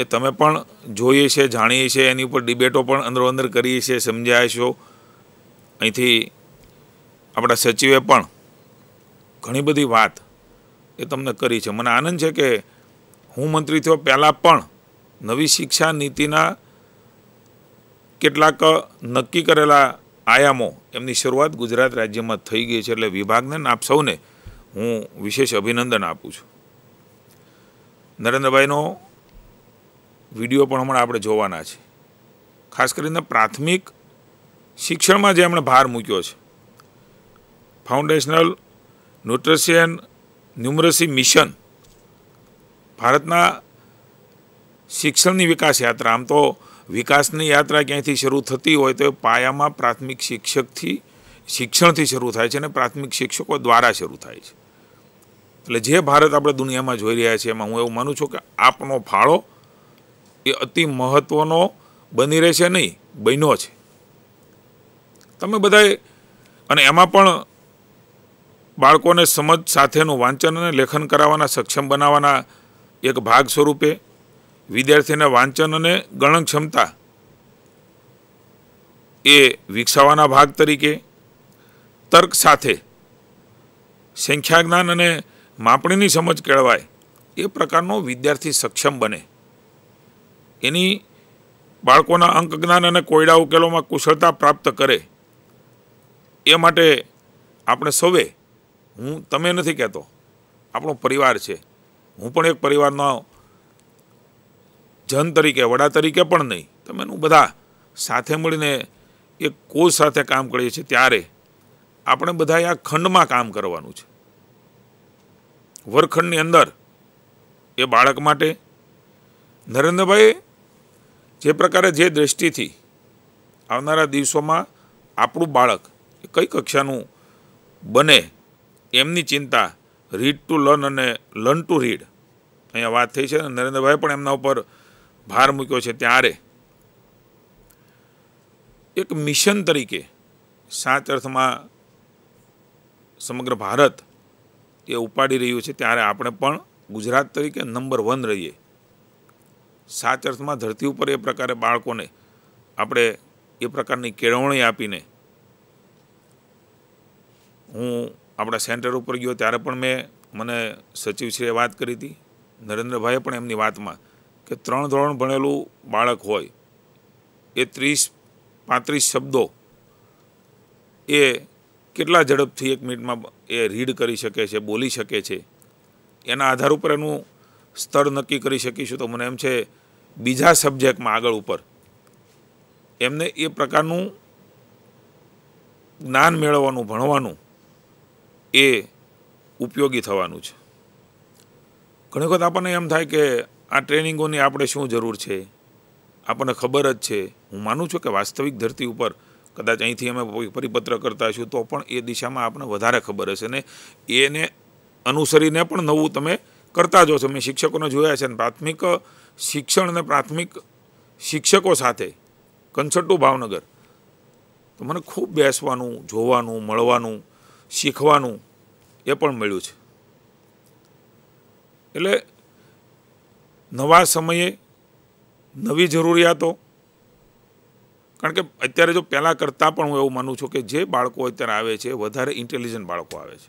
Speaker 4: એ તમે પણ જોઈએ છે જાણીએ છીએ એની ઉપર ડિબેટો પણ અંદરો અંદર કરીએ છીએ સમજાય છો અહીંથી આપણા સચિવે પણ ઘણી બધી વાત એ તમને કરી છે મને આનંદ છે કે હું મંત્રી થયો પહેલાં પણ નવી શિક્ષા નીતિના કેટલાક નક્કી કરેલા આયામો એમની શરૂઆત ગુજરાત રાજ્યમાં થઈ ગઈ છે એટલે વિભાગને આપ સૌને હું વિશેષ અભિનંદન આપું છું નરેન્દ્રભાઈનો વિડીયો પણ હમણાં આપણે જોવાના છે ખાસ કરીને પ્રાથમિક શિક્ષણમાં જે એમણે ભાર મૂક્યો છે ફાઉન્ડેશનલ ન્યુટ્રિશિયન ન્યુમરસી મિશન ભારતના શિક્ષણની વિકાસ યાત્રા આમ તો વિકાસની યાત્રા ક્યાંયથી શરૂ થતી હોય તો એ પાયામાં પ્રાથમિક શિક્ષકથી શિક્ષણથી શરૂ થાય છે અને પ્રાથમિક શિક્ષકો દ્વારા શરૂ થાય છે એટલે જે ભારત આપણે દુનિયામાં જોઈ રહ્યા છીએ એમાં હું એવું માનું છું કે આપનો ફાળો એ અતિ મહત્ત્વનો બની રહેશે નહીં બન્યો છે તમે બધાએ અને એમાં પણ બાળકોને સમજ સાથેનું વાંચન અને લેખન કરાવવાના સક્ષમ બનાવવાના એક ભાગ સ્વરૂપે વિદ્યાર્થીના વાંચન અને ગણન ક્ષમતા એ વિકસાવાના ભાગ તરીકે તર્ક સાથે સંખ્યા જ્ઞાન અને માપણીની સમજ કેળવાય એ પ્રકારનો વિદ્યાર્થી સક્ષમ બને એની બાળકોના અંક જ્ઞાન અને કોયડા ઉકેલોમાં કુશળતા પ્રાપ્ત કરે એ માટે આપણે સૌએ હું તમે નથી કહેતો આપણો પરિવાર છે હું પણ એક પરિવારનો જન તરીકે વડા તરીકે પણ નહીં તમે એનું બધા સાથે મળીને એક કોઝ સાથે કામ કરીએ છીએ ત્યારે આપણે બધા આ ખંડમાં કામ કરવાનું છે વર્ગખંડની અંદર એ બાળક માટે નરેન્દ્રભાઈ જે પ્રકારે જે દ્રષ્ટિથી આવનારા દિવસોમાં આપણું બાળક કઈ કક્ષાનું બને એમની ચિંતા રીડ ટુ લર્ન અને લર્ન ટુ રીડ અહીંયા વાત થઈ છે નરેન્દ્રભાઈ પણ એમના ઉપર ભાર મૂક્યો છે ત્યારે એક મિશન તરીકે સાચ અર્થમાં સમગ્ર ભારત એ ઉપાડી રહ્યું છે ત્યારે આપણે પણ ગુજરાત તરીકે નંબર વન રહીએ સાચ અર્થમાં ધરતી ઉપર એ પ્રકારે બાળકોને આપણે એ પ્રકારની કેળવણી આપીને હું આપણા સેન્ટર ઉપર ગયો ત્યારે પણ મેં મને સચિવશ્રીએ વાત કરી હતી નરેન્દ્રભાઈએ પણ એમની વાતમાં કે ત્રણ ધોરણ ભણેલું બાળક હોય એ ત્રીસ પાંત્રીસ શબ્દો એ કેટલા ઝડપથી એક મિનિટમાં એ રીડ કરી શકે છે બોલી શકે છે એના આધાર ઉપર એનું સ્તર નક્કી કરી શકીશું તો મને એમ છે બીજા સબ્જેક્ટમાં આગળ ઉપર એમને એ પ્રકારનું જ્ઞાન મેળવવાનું ભણવાનું એ ઉપયોગી થવાનું છે ઘણી વખત આપણને એમ થાય કે આ ટ્રેનિંગોની આપણે શું જરૂર છે આપણને ખબર જ છે હું માનું છું કે વાસ્તવિક ધરતી ઉપર કદાચ અહીંથી અમે પરિપત્ર કરતા હશું તો પણ એ દિશામાં આપણને વધારે ખબર હશે ને એને અનુસરીને પણ નવું તમે કરતા જો છો મેં શિક્ષકોને જોયા છે ને પ્રાથમિક શિક્ષણ અને પ્રાથમિક શિક્ષકો સાથે કન્સર્ટ ટુ ભાવનગર તો મને ખૂબ બેસવાનું જોવાનું મળવાનું શીખવાનું એ પણ મળ્યું છે એટલે નવા સમયે નવી જરૂરિયાતો કારણ કે અત્યારે જો પહેલાં કરતાં પણ હું એવું માનું છું કે જે બાળકો અત્યારે આવે છે વધારે ઇન્ટેલિજન્ટ બાળકો આવે છે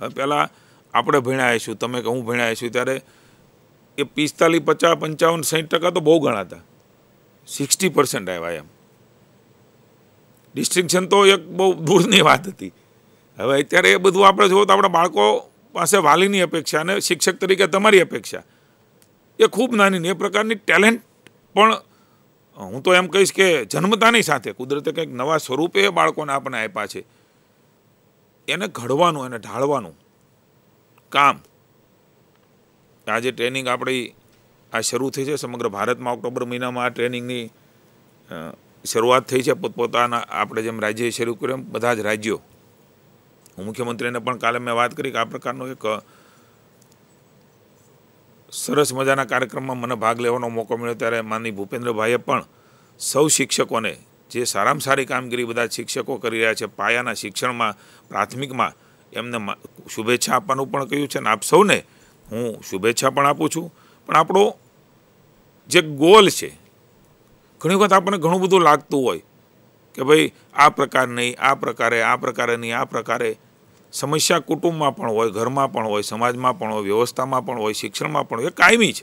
Speaker 4: હવે પહેલાં આપણે ભણ્યા આવીશું તમે કે હું ભણ્યા આવીશું ત્યારે એ પિસ્તાલીસ પચાસ પંચાવન સાઠ ટકા તો બહુ ગણાતા સિક્સટી પર્સન્ટ આવ્યા એમ ડિસ્ટિંક્શન તો એક બહુ દૂરની વાત હતી હવે અત્યારે એ બધું આપણે જોવો તો આપણા બાળકો પાસે વાલીની અપેક્ષા અને શિક્ષક તરીકે તમારી અપેક્ષા એ ખૂબ નાની ને એ પ્રકારની ટેલેન્ટ પણ હું તો એમ કહીશ કે જન્મતાની સાથે કુદરતે કંઈક નવા સ્વરૂપે એ બાળકોને આપણને આપ્યા છે એને ઘડવાનું એને ઢાળવાનું કામ આજે ટ્રેનિંગ આપણી આ શરૂ થઈ છે સમગ્ર ભારતમાં ઓક્ટોબર મહિનામાં આ ટ્રેનિંગની શરૂઆત થઈ છે પોતપોતાના આપણે જેમ રાજ્યએ શરૂ કર્યું એમ બધા જ રાજ્યો હું મુખ્યમંત્રીને પણ કાલે મેં વાત કરી કે આ પ્રકારનો એક સરસ મજાના કાર્યક્રમમાં મને ભાગ લેવાનો મોકો મળ્યો ત્યારે માની ભૂપેન્દ્રભાઈએ પણ સૌ શિક્ષકોને જે સારામાં સારી કામગીરી બધા શિક્ષકો કરી રહ્યા છે પાયાના શિક્ષણમાં પ્રાથમિકમાં એમને શુભેચ્છા આપવાનું પણ કહ્યું છે અને આપ સૌને હું શુભેચ્છા પણ આપું છું પણ આપણો જે ગોલ છે ઘણી વખત આપણને ઘણું બધું લાગતું હોય કે ભાઈ આ પ્રકાર નહીં આ પ્રકારે આ પ્રકારે નહીં આ પ્રકારે સમસ્યા કુટુંબમાં પણ હોય ઘરમાં પણ હોય સમાજમાં પણ હોય વ્યવસ્થામાં પણ હોય શિક્ષણમાં પણ હોય એ કાયમી છે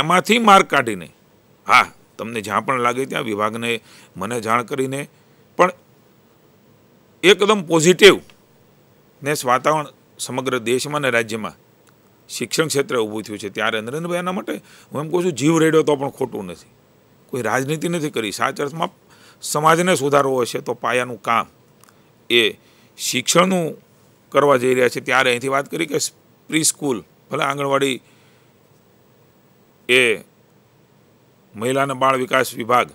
Speaker 4: એમાંથી માર્ગ કાઢીને હા તમને જ્યાં પણ લાગે ત્યાં વિભાગને મને જાણ કરીને પણ એકદમ પોઝિટિવ ને વાતાવરણ સમગ્ર દેશમાં ને રાજ્યમાં શિક્ષણ ક્ષેત્રે ઊભું થયું છે ત્યારે નરેન્દ્રભાઈ એના માટે હું એમ કહું છું જીવ રેડ્યો તો પણ ખોટું નથી કોઈ રાજનીતિ નથી કરી સાચ અર્થમાં સમાજને સુધારવો હશે તો પાયાનું કામ એ શિક્ષણનું કરવા જઈ રહ્યા છે ત્યારે અહીંથી વાત કરી કે પ્રી સ્કૂલ ભલે આંગણવાડી એ મહિલા અને બાળ વિકાસ વિભાગ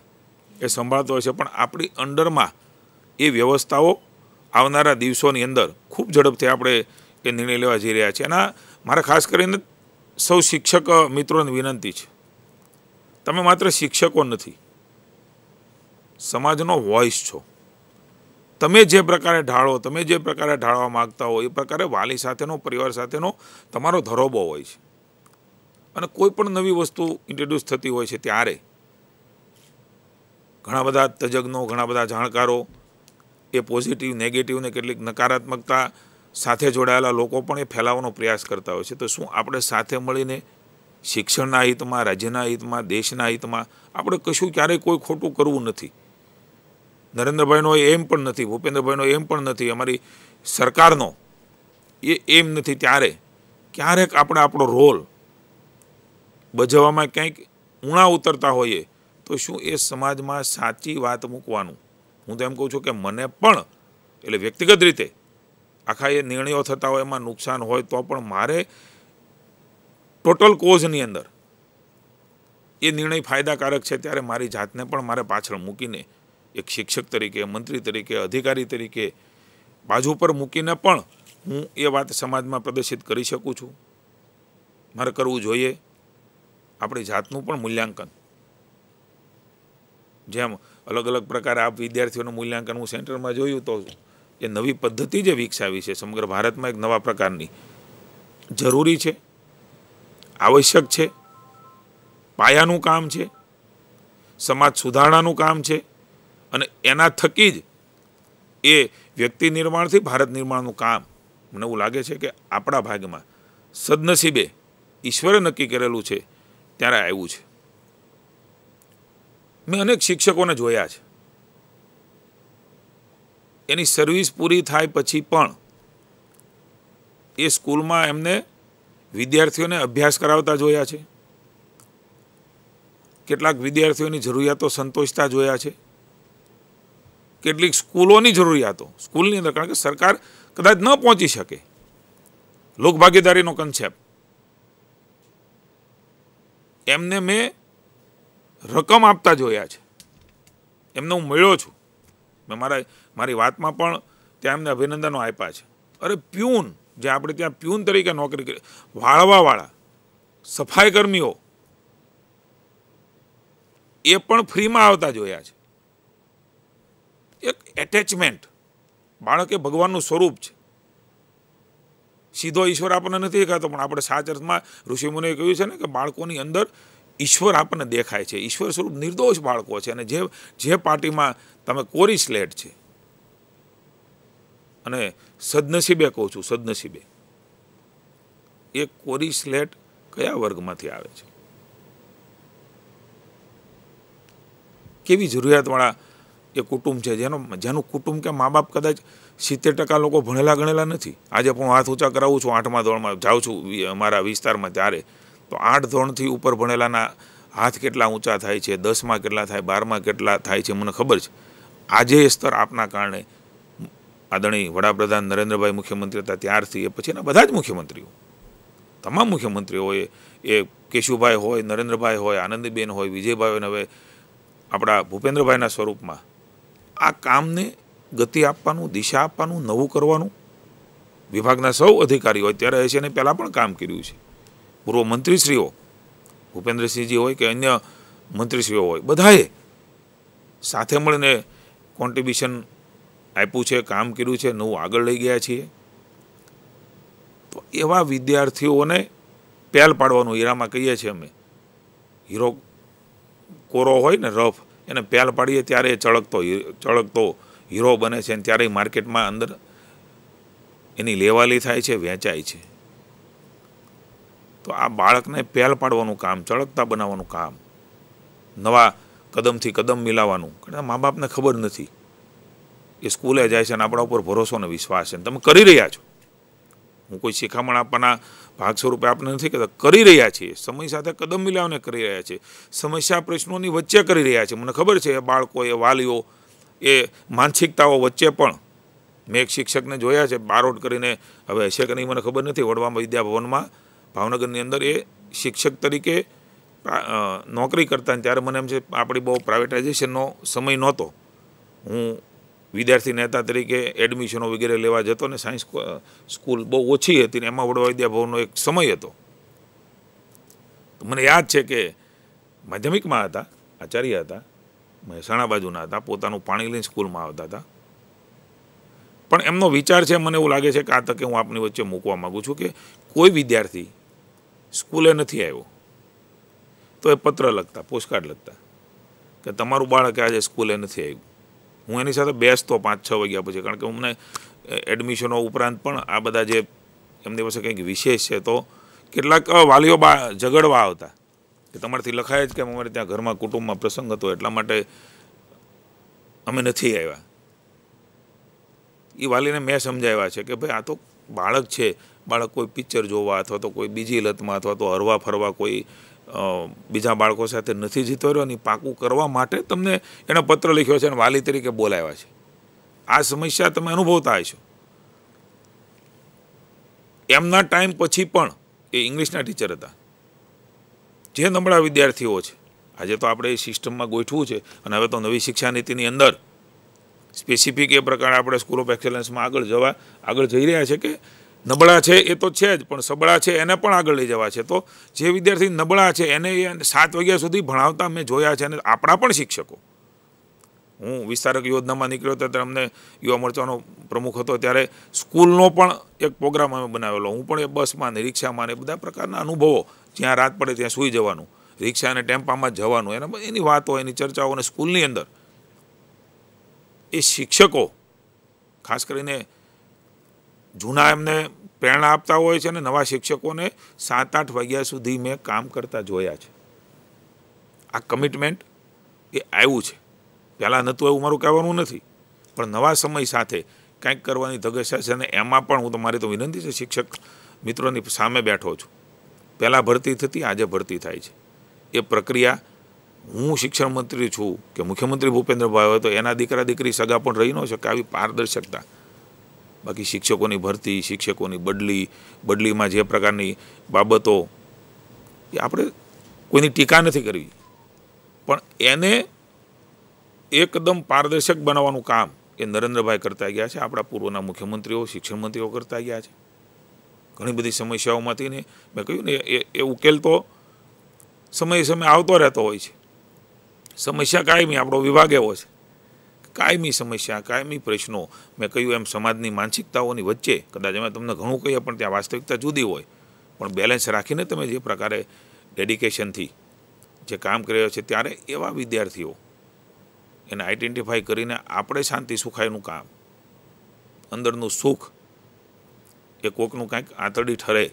Speaker 4: એ સંભાળતો હોય છે પણ આપણી અંડરમાં એ વ્યવસ્થાઓ આવનારા દિવસોની અંદર ખૂબ ઝડપથી આપણે એ નિર્ણય લેવા જઈ રહ્યા છીએ એના મારે ખાસ કરીને સૌ શિક્ષક મિત્રોને વિનંતી છે તમે માત્ર શિક્ષકો નથી સમાજનો વોઇસ છો તમે જે પ્રકારે ઢાળો તમે જે પ્રકારે ઢાળવા માગતા હો એ પ્રકારે વાલી સાથેનો પરિવાર સાથેનો તમારો ધરોબો હોય છે અને કોઈ પણ નવી વસ્તુ ઇન્ટ્રોડ્યુસ થતી હોય છે ત્યારે ઘણા બધા તજજ્ઞો ઘણા બધા જાણકારો એ પોઝિટિવ નેગેટિવને કેટલીક નકારાત્મકતા સાથે જોડાયેલા લોકો પણ એ ફેલાવવાનો પ્રયાસ કરતા હોય છે તો શું આપણે સાથે મળીને શિક્ષણના હિતમાં રાજ્યના હિતમાં દેશના હિતમાં આપણે કશું ક્યારેય કોઈ ખોટું કરવું નથી નરેન્દ્રભાઈનો એમ પણ નથી ભૂપેન્દ્રભાઈનો એમ પણ નથી અમારી સરકારનો એ એમ નથી ત્યારે ક્યારેક આપણે આપણો રોલ બજાવવામાં ક્યાંક ઉણા ઉતરતા હોઈએ તો શું એ સમાજમાં સાચી વાત મૂકવાનું હું તો એમ કહું છું કે મને પણ એટલે વ્યક્તિગત રીતે આખા એ નિર્ણયો થતા હોય એમાં નુકસાન હોય તો પણ મારે ટોટલ કોઝની અંદર એ નિર્ણય ફાયદાકારક છે ત્યારે મારી જાતને પણ મારે પાછળ મૂકીને એક શિક્ષક તરીકે મંત્રી તરીકે અધિકારી તરીકે બાજુ પર મૂકીને પણ હું એ વાત સમાજમાં પ્રદર્શિત કરી શકું છું મારે કરવું જોઈએ આપણી જાતનું પણ મૂલ્યાંકન જેમ અલગ અલગ પ્રકારે આ વિદ્યાર્થીઓનું મૂલ્યાંકન હું સેન્ટરમાં જોયું તો એ નવી પદ્ધતિ જે વિકસાવી છે સમગ્ર ભારતમાં એક નવા પ્રકારની જરૂરી છે આવશ્યક છે પાયાનું કામ છે સમાજ સુધારણાનું કામ છે અને એના થકી જ એ વ્યક્તિ નિર્માણથી ભારત નિર્માણનું કામ મને એવું લાગે છે કે આપણા ભાગમાં સદનસીબે ઈશ્વરે નક્કી કરેલું છે ત્યારે આવ્યું છે મેં અનેક શિક્ષકોને જોયા છે એની સર્વિસ પૂરી થાય પછી પણ એ સ્કૂલમાં એમને વિદ્યાર્થીઓને અભ્યાસ કરાવતા જોયા છે કેટલાક વિદ્યાર્થીઓની જરૂરિયાતો સંતોષતા જોયા છે કેટલીક સ્કૂલોની જરૂરિયાતો સ્કૂલની અંદર કારણ કે સરકાર કદાચ ન પહોંચી શકે લોકભાગીદારીનો કન્સેપ્ટ એમને મેં રકમ આપતા જોયા છે એમને હું મળ્યો છું મેં મારા મારી વાતમાં પણ ત્યાં એમને અભિનંદનો આપ્યા છે અરે પ્યુન જે આપણે ત્યાં પ્યુન તરીકે નોકરી કરી વાળવાવાળા સફાઈ કર્મીઓ એ પણ ફ્રીમાં આવતા જોયા છે એક એટેચમેન્ટ બાળકે ભગવાનનું સ્વરૂપ છે સીધો ઈશ્વર આપણને નથી દેખાતો પણ આપણે સાચ અર્થમાં ઋષિમુનિએ કહ્યું છે ને કે બાળકોની અંદર ઈશ્વર આપણને દેખાય છે ઈશ્વર સ્વરૂપ નિર્દોષ બાળકો છે અને જે જે પાર્ટીમાં તમે કોરી સ્લેટ છે અને સદનસીબે કહું છું સદનસીબે એ કોરી સ્લેટ કયા વર્ગમાંથી આવે છે કેવી જરૂરિયાતવાળા એ કુટુંબ છે જેનો જેનું કુટુંબ કે મા બાપ કદાચ સિત્તેર ટકા લોકો ભણેલા ગણેલા નથી આજે પણ હું હાથ ઊંચા કરાવું છું આઠમા ધોરણમાં જાઉં છું અમારા વિસ્તારમાં ત્યારે તો આઠ ધોરણથી ઉપર ભણેલાના હાથ કેટલા ઊંચા થાય છે દસમાં કેટલા થાય બારમાં કેટલા થાય છે મને ખબર છે આજે એ સ્તર આપના કારણે આદરણીય વડાપ્રધાન નરેન્દ્રભાઈ મુખ્યમંત્રી હતા ત્યારથી એ પછીના બધા જ મુખ્યમંત્રીઓ તમામ મુખ્યમંત્રીઓએ એ કેશુભાઈ હોય નરેન્દ્રભાઈ હોય આનંદીબેન હોય વિજયભાઈ હોય હવે આપણા ભૂપેન્દ્રભાઈના સ્વરૂપમાં આ કામને ગતિ આપવાનું દિશા આપવાનું નવું કરવાનું વિભાગના સૌ અધિકારીઓ અત્યારે એને પહેલાં પણ કામ કર્યું છે પૂર્વ મંત્રીશ્રીઓ ભૂપેન્દ્રસિંહજી હોય કે અન્ય મંત્રીશ્રીઓ હોય બધાએ સાથે મળીને કોન્ટ્રીબ્યુશન આપ્યું છે કામ કર્યું છે નવું આગળ લઈ ગયા છીએ તો એવા વિદ્યાર્થીઓને પહેલ પાડવાનું હીરામાં કહીએ છીએ અમે હીરો કોરો હોય ને રફ એને પહેલ પાડીએ ત્યારે એ ચળકતો ચળકતો હીરો બને છે અને ત્યારે માર્કેટમાં અંદર એની લેવાલી થાય છે વેચાય છે તો આ બાળકને પહેલ પાડવાનું કામ ચળકતા બનાવવાનું કામ નવા કદમથી કદમ મિલાવવાનું કારણ મા બાપને ખબર નથી એ સ્કૂલે જાય છે અને આપણા ઉપર ભરોસો અને વિશ્વાસ છે તમે કરી રહ્યા છો હું કોઈ શિખામણ આપવાના ભાગ સ્વરૂપે આપણે નથી કહેતા કરી રહ્યા છીએ સમય સાથે કદમ મિલાવને કરી રહ્યા છીએ સમસ્યા પ્રશ્નોની વચ્ચે કરી રહ્યા છે મને ખબર છે બાળકો એ વાલીઓ એ માનસિકતાઓ વચ્ચે પણ મેં એક શિક્ષકને જોયા છે બારોટ કરીને હવે હશે કે નહીં મને ખબર નથી વડવામાં વિદ્યાભવનમાં ભાવનગરની અંદર એ શિક્ષક તરીકે નોકરી કરતા ત્યારે મને એમ છે આપણી બહુ પ્રાઇવેટાઇઝેશનનો સમય નહોતો હું વિદ્યાર્થી નેતા તરીકે એડમિશનો વગેરે લેવા જતો ને સાયન્સ સ્કૂલ બહુ ઓછી હતી ને એમાં વડવા વિદ્યાભવનનો એક સમય હતો મને યાદ છે કે માધ્યમિકમાં હતા આચાર્ય હતા મહેસાણા બાજુના હતા પોતાનું પાણી લઈને સ્કૂલમાં આવતા હતા પણ એમનો વિચાર છે મને એવું લાગે છે કે આ તકે હું આપની વચ્ચે મૂકવા માગું છું કે કોઈ વિદ્યાર્થી સ્કૂલે નથી આવ્યો તો એ પત્ર લખતા પોસ્ટકાર્ડ લખતા કે તમારું બાળક આજે સ્કૂલે નથી આવ્યું હું એની સાથે બેસતો પાંચ છ વાગ્યા પછી કારણ કે અમને એડમિશનો ઉપરાંત પણ આ બધા જે એમની પાસે કંઈક વિશેષ છે તો કેટલાક વાલીઓ બા ઝઘડવા આવતા કે તમારાથી લખાય જ કે અમારે ત્યાં ઘરમાં કુટુંબમાં પ્રસંગ હતો એટલા માટે અમે નથી આવ્યા એ વાલીને મેં સમજાવ્યા છે કે ભાઈ આ તો બાળક છે બાળક કોઈ પિક્ચર જોવા અથવા તો કોઈ બીજી લતમાં અથવા તો હરવા ફરવા કોઈ બીજા બાળકો સાથે નથી જીતો રહ્યો અને પાકું કરવા માટે તમને એણે પત્ર લખ્યો છે અને વાલી તરીકે બોલાવ્યા છે આ સમસ્યા તમે અનુભવતા હશો એમના ટાઈમ પછી પણ એ ઇંગ્લિશના ટીચર હતા જે નબળા વિદ્યાર્થીઓ છે આજે તો આપણે એ સિસ્ટમમાં ગોઠવું છે અને હવે તો નવી શિક્ષા નીતિની અંદર સ્પેસિફિક એ પ્રકારે આપણે સ્કૂલ ઓફ એક્સેલન્સમાં આગળ જવા આગળ જઈ રહ્યા છે કે નબળા છે એ તો છે જ પણ સબળા છે એને પણ આગળ લઈ જવા છે તો જે વિદ્યાર્થી નબળા છે એને સાત વાગ્યા સુધી ભણાવતા મેં જોયા છે અને આપણા પણ શિક્ષકો હું વિસ્તારક યોજનામાં નીકળ્યો હતો ત્યારે અમને યુવા મોરચાનો પ્રમુખ હતો ત્યારે સ્કૂલનો પણ એક પ્રોગ્રામ અમે બનાવેલો હું પણ એ બસમાં ને રિક્ષામાં ને બધા પ્રકારના અનુભવો જ્યાં રાત પડે ત્યાં સૂઈ જવાનું રિક્ષા અને ટેમ્પામાં જવાનું એના એની વાતો એની ચર્ચાઓ અને સ્કૂલની અંદર એ શિક્ષકો ખાસ કરીને જૂના એમને પ્રેરણા આપતા હોય છે અને નવા શિક્ષકોને સાત આઠ વાગ્યા સુધી મેં કામ કરતા જોયા છે આ કમિટમેન્ટ એ આવ્યું છે પહેલાં નહોતું એવું મારું કહેવાનું નથી પણ નવા સમય સાથે કંઈક કરવાની ધગશા છે અને એમાં પણ હું તમારી તો વિનંતી છે શિક્ષક મિત્રોની સામે બેઠો છું પહેલાં ભરતી થતી આજે ભરતી થાય છે એ પ્રક્રિયા હું શિક્ષણ મંત્રી છું કે મુખ્યમંત્રી ભૂપેન્દ્રભાઈ હોય તો એના દીકરા દીકરી સગા પણ રહી ન શકે આવી પારદર્શકતા બાકી શિક્ષકોની ભરતી શિક્ષકોની બદલી બદલીમાં જે પ્રકારની બાબતો એ આપણે કોઈની ટીકા નથી કરવી પણ એને એકદમ પારદર્શક બનાવવાનું કામ એ નરેન્દ્રભાઈ કરતા ગયા છે આપણા પૂર્વના મુખ્યમંત્રીઓ શિક્ષણમંત્રીઓ મંત્રીઓ કરતા ગયા છે ઘણી બધી સમસ્યાઓમાંથી ને મેં કહ્યું ને એ એ ઉકેલ તો સમયે સમય આવતો રહેતો હોય છે સમસ્યા કાયમી આપણો વિભાગ એવો છે કાયમી સમસ્યા કાયમી પ્રશ્નો મેં કહ્યું એમ સમાજની માનસિકતાઓની વચ્ચે કદાચ અમે તમને ઘણું કહીએ પણ ત્યાં વાસ્તવિકતા જુદી હોય પણ બેલેન્સ રાખીને તમે જે પ્રકારે ડેડિકેશનથી જે કામ કરી રહ્યો છે ત્યારે એવા વિદ્યાર્થીઓ એને આઈડેન્ટિફાઈ કરીને આપણે શાંતિ સુખાયનું કામ અંદરનું સુખ એ કોકનું કાંઈક આંતરડી ઠરે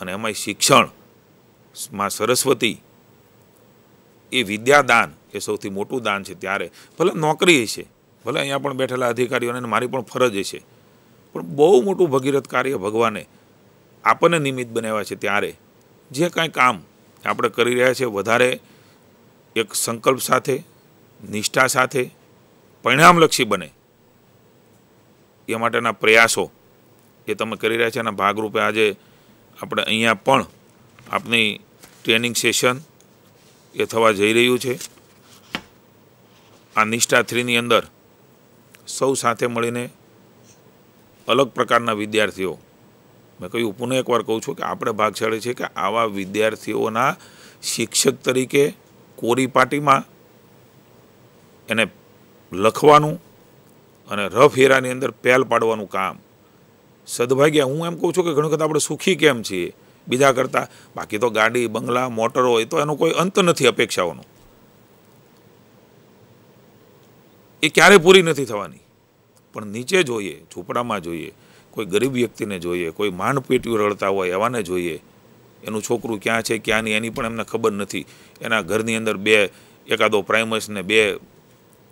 Speaker 4: અને એમાંય શિક્ષણ માં સરસ્વતી એ વિદ્યાદાન એ સૌથી મોટું દાન છે ત્યારે ભલે નોકરી છે ભલે અહીંયા પણ બેઠેલા અધિકારીઓને મારી પણ ફરજ છે પણ બહુ મોટું ભગીરથ કાર્ય ભગવાને આપણને નિમિત્ત બનાવ્યા છે ત્યારે જે કાંઈ કામ આપણે કરી રહ્યા છીએ વધારે એક સંકલ્પ સાથે નિષ્ઠા સાથે પરિણામલક્ષી બને એ માટેના પ્રયાસો એ તમે કરી રહ્યા છે એના ભાગરૂપે આજે આપણે અહીંયા પણ આપની ટ્રેનિંગ સેશન એ થવા જઈ રહ્યું છે આ નિષ્ઠા થ્રીની અંદર સૌ સાથે મળીને અલગ પ્રકારના વિદ્યાર્થીઓ મેં કહ્યું પુનઃ એકવાર કહું છું કે આપણે ભાગશાળી છીએ કે આવા વિદ્યાર્થીઓના શિક્ષક તરીકે કોરી પાર્ટીમાં એને લખવાનું અને રફ હેરાની અંદર પહેલ પાડવાનું કામ સદભાગ્યા હું એમ કહું છું કે ઘણી વખત આપણે સુખી કેમ છીએ બીજા કરતાં બાકી તો ગાડી બંગલા મોટરો હોય તો એનો કોઈ અંત નથી અપેક્ષાઓનો એ ક્યારે પૂરી નથી થવાની પણ નીચે જોઈએ ઝૂંપડામાં જોઈએ કોઈ ગરીબ વ્યક્તિને જોઈએ કોઈ માંડ પેટ્યું રડતા હોય એવાને જોઈએ એનું છોકરું ક્યાં છે ક્યાં નહીં એની પણ એમને ખબર નથી એના ઘરની અંદર બે એકાદો પ્રાઇમસ ને બે